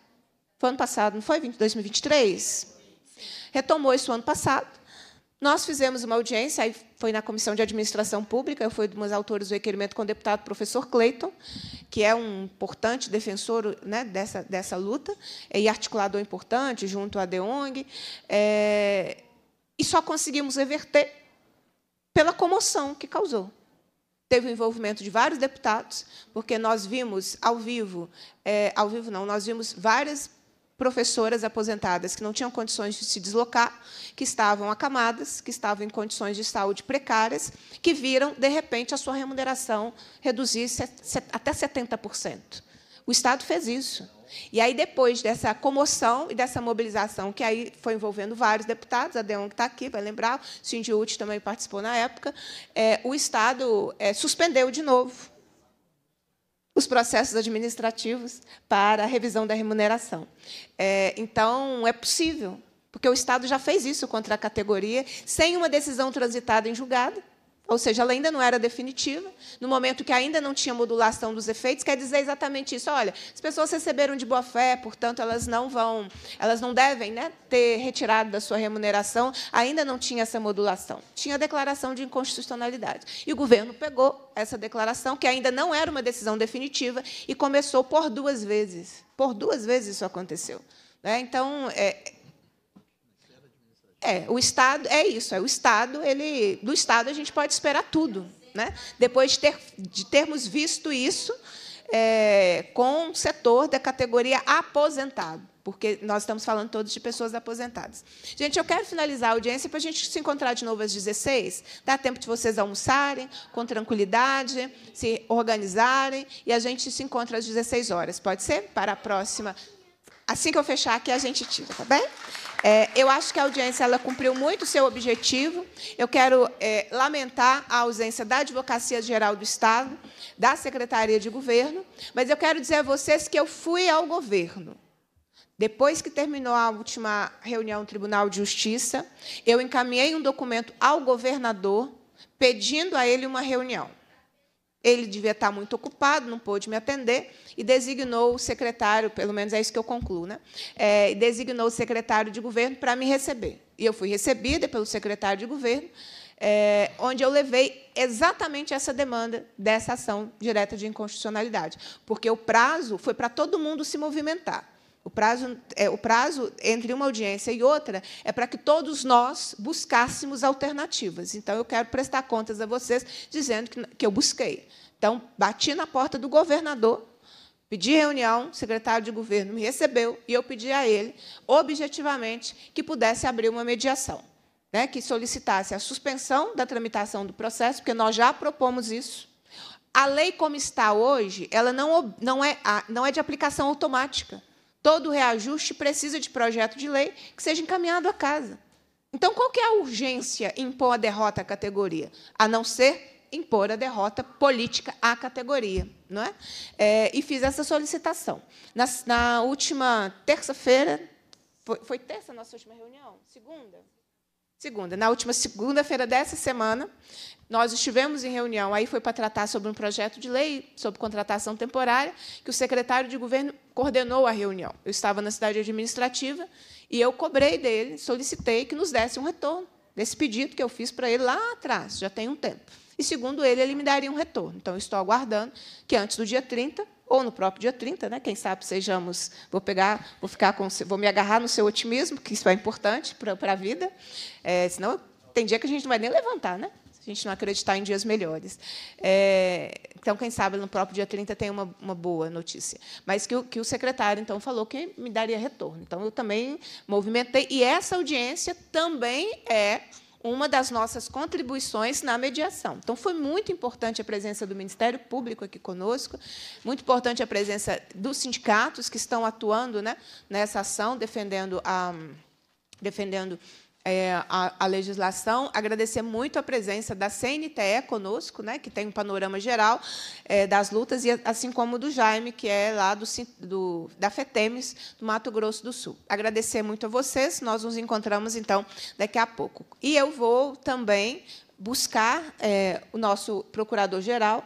Foi ano passado, não foi 2023? Retomou isso ano passado. Nós fizemos uma audiência, aí foi na Comissão de Administração Pública, eu fui um dos autores do requerimento com o deputado professor Cleiton, que é um importante defensor né, dessa, dessa luta, é, e articulador importante, junto à DEONG, é, e só conseguimos reverter pela comoção que causou. Teve o envolvimento de vários deputados, porque nós vimos ao vivo, é, ao vivo não, nós vimos várias professoras aposentadas que não tinham condições de se deslocar, que estavam acamadas, que estavam em condições de saúde precárias, que viram, de repente, a sua remuneração reduzir até 70%. O Estado fez isso. E aí, depois dessa comoção e dessa mobilização, que aí foi envolvendo vários deputados, a Deon que está aqui, vai lembrar, o Cindy Uti também participou na época, é, o Estado é, suspendeu de novo os processos administrativos para a revisão da remuneração. É, então, é possível, porque o Estado já fez isso contra a categoria, sem uma decisão transitada em julgado, ou seja, ela ainda não era definitiva, no momento que ainda não tinha modulação dos efeitos, quer dizer exatamente isso. Olha, as pessoas receberam de boa fé, portanto, elas não vão, elas não devem né, ter retirado da sua remuneração, ainda não tinha essa modulação. Tinha a declaração de inconstitucionalidade. E o governo pegou essa declaração, que ainda não era uma decisão definitiva, e começou por duas vezes. Por duas vezes isso aconteceu. Né? Então, é, é, o Estado é isso. É o Estado, ele, do Estado a gente pode esperar tudo, né? Depois de, ter, de termos visto isso é, com o setor da categoria aposentado, porque nós estamos falando todos de pessoas aposentadas. Gente, eu quero finalizar a audiência para a gente se encontrar de novo às 16. Dá tempo de vocês almoçarem com tranquilidade, se organizarem e a gente se encontra às 16 horas. Pode ser? Para a próxima Assim que eu fechar aqui, a gente tira, tá bem? É, eu acho que a audiência ela cumpriu muito o seu objetivo. Eu quero é, lamentar a ausência da Advocacia Geral do Estado, da Secretaria de Governo, mas eu quero dizer a vocês que eu fui ao governo. Depois que terminou a última reunião do Tribunal de Justiça, eu encaminhei um documento ao governador pedindo a ele uma reunião. Ele devia estar muito ocupado, não pôde me atender, e designou o secretário, pelo menos é isso que eu concluo, né? É, designou o secretário de governo para me receber. E eu fui recebida pelo secretário de governo, é, onde eu levei exatamente essa demanda dessa ação direta de inconstitucionalidade, porque o prazo foi para todo mundo se movimentar. O prazo, é, o prazo entre uma audiência e outra é para que todos nós buscássemos alternativas. Então, eu quero prestar contas a vocês dizendo que, que eu busquei. Então, bati na porta do governador, pedi reunião, o secretário de governo me recebeu e eu pedi a ele, objetivamente, que pudesse abrir uma mediação, né, que solicitasse a suspensão da tramitação do processo, porque nós já propomos isso. A lei como está hoje, ela não, não, é, não é de aplicação automática. Todo reajuste precisa de projeto de lei que seja encaminhado à casa. Então, qual que é a urgência em impor a derrota à categoria? A não ser impor a derrota política à categoria. Não é? é e fiz essa solicitação. Na, na última terça-feira, foi, foi terça a nossa última reunião? Segunda? Segunda. Na última segunda-feira dessa semana, nós estivemos em reunião, aí foi para tratar sobre um projeto de lei sobre contratação temporária, que o secretário de governo coordenou a reunião. Eu estava na cidade administrativa e eu cobrei dele, solicitei que nos desse um retorno desse pedido que eu fiz para ele lá atrás, já tem um tempo. E, segundo ele, ele me daria um retorno. Então, estou aguardando que antes do dia 30 ou no próprio dia 30, né? Quem sabe sejamos, vou pegar, vou ficar com, vou me agarrar no seu otimismo, que isso é importante para, para a vida. É, senão tem dia que a gente não vai nem levantar, né? a gente não acreditar em dias melhores. É, então, quem sabe no próprio dia 30 tem uma, uma boa notícia. Mas que o, que o secretário, então, falou que me daria retorno. Então, eu também movimentei. E essa audiência também é uma das nossas contribuições na mediação. Então, foi muito importante a presença do Ministério Público aqui conosco, muito importante a presença dos sindicatos que estão atuando né, nessa ação, defendendo a. Defendendo é, a, a, legislação, agradecer muito a presença da CNTE conosco, né, que tem um panorama geral é, das lutas, e assim como do Jaime, que é lá do, do, da FETEMES, do Mato Grosso do Sul. Agradecer muito a vocês, nós nos encontramos, então, daqui a pouco. E eu vou também buscar é, o nosso procurador-geral,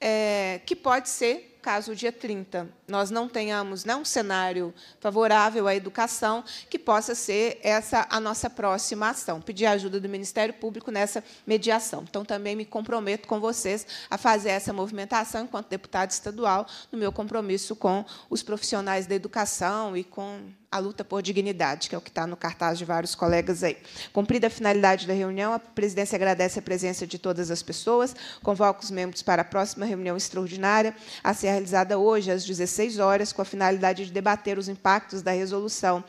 é, que pode ser caso o dia 30 nós não tenhamos né, um cenário favorável à educação, que possa ser essa a nossa próxima ação, pedir a ajuda do Ministério Público nessa mediação. Então, também me comprometo com vocês a fazer essa movimentação enquanto deputado estadual, no meu compromisso com os profissionais da educação e com a luta por dignidade, que é o que está no cartaz de vários colegas aí. Cumprida a finalidade da reunião, a presidência agradece a presença de todas as pessoas, convoca os membros para a próxima reunião extraordinária, a ser realizada hoje, às 16 horas, com a finalidade de debater os impactos da resolução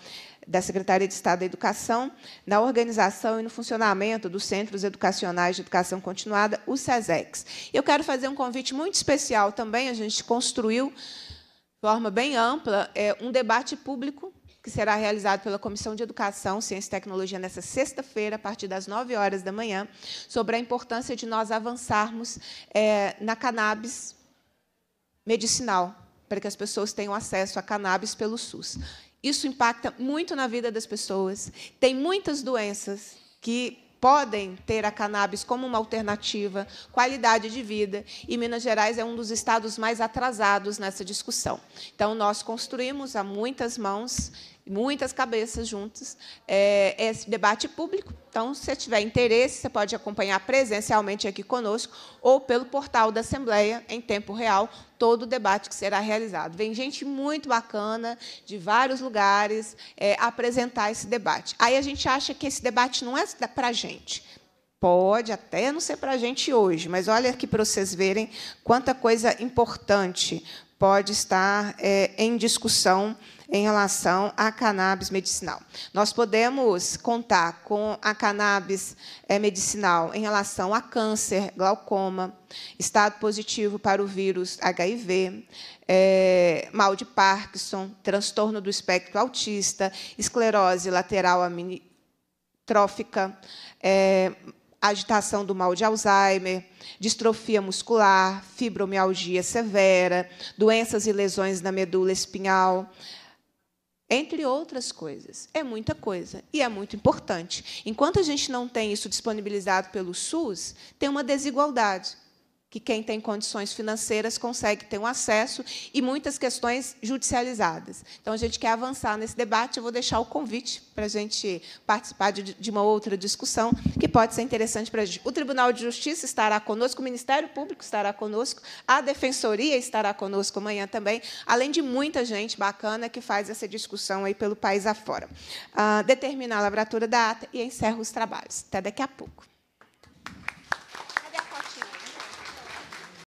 da Secretaria de Estado da Educação, na organização e no funcionamento dos Centros Educacionais de Educação Continuada, o SESEX. Eu quero fazer um convite muito especial também, a gente construiu de forma bem ampla é, um debate público que será realizado pela Comissão de Educação, Ciência e Tecnologia nesta sexta-feira, a partir das 9 horas da manhã, sobre a importância de nós avançarmos é, na cannabis medicinal, para que as pessoas tenham acesso à cannabis pelo SUS. Isso impacta muito na vida das pessoas. Tem muitas doenças que podem ter a cannabis como uma alternativa, qualidade de vida, e Minas Gerais é um dos estados mais atrasados nessa discussão. Então, nós construímos a muitas mãos muitas cabeças juntas, é, esse debate público. Então, se você tiver interesse, você pode acompanhar presencialmente aqui conosco ou pelo portal da Assembleia, em tempo real, todo o debate que será realizado. Vem gente muito bacana, de vários lugares, é, apresentar esse debate. Aí a gente acha que esse debate não é para a gente, pode até não ser para a gente hoje, mas olha aqui para vocês verem quanta coisa importante pode estar é, em discussão em relação à cannabis medicinal. Nós podemos contar com a cannabis eh, medicinal em relação a câncer, glaucoma, estado positivo para o vírus HIV, é, eh, mal de Parkinson, transtorno do espectro autista, esclerose lateral amiotrófica, é, agitação do mal de Alzheimer, distrofia muscular, fibromialgia severa, doenças e lesões na medula espinhal, entre outras coisas. É muita coisa e é muito importante. Enquanto a gente não tem isso disponibilizado pelo SUS, tem uma desigualdade que quem tem condições financeiras consegue ter um acesso e muitas questões judicializadas. Então, a gente quer avançar nesse debate. Eu vou deixar o convite para a gente participar de, de uma outra discussão que pode ser interessante para a gente. O Tribunal de Justiça estará conosco, o Ministério Público estará conosco, a Defensoria estará conosco amanhã também, além de muita gente bacana que faz essa discussão aí pelo país afora. Uh, determinar a lavratura da ata e encerro os trabalhos. Até daqui a pouco.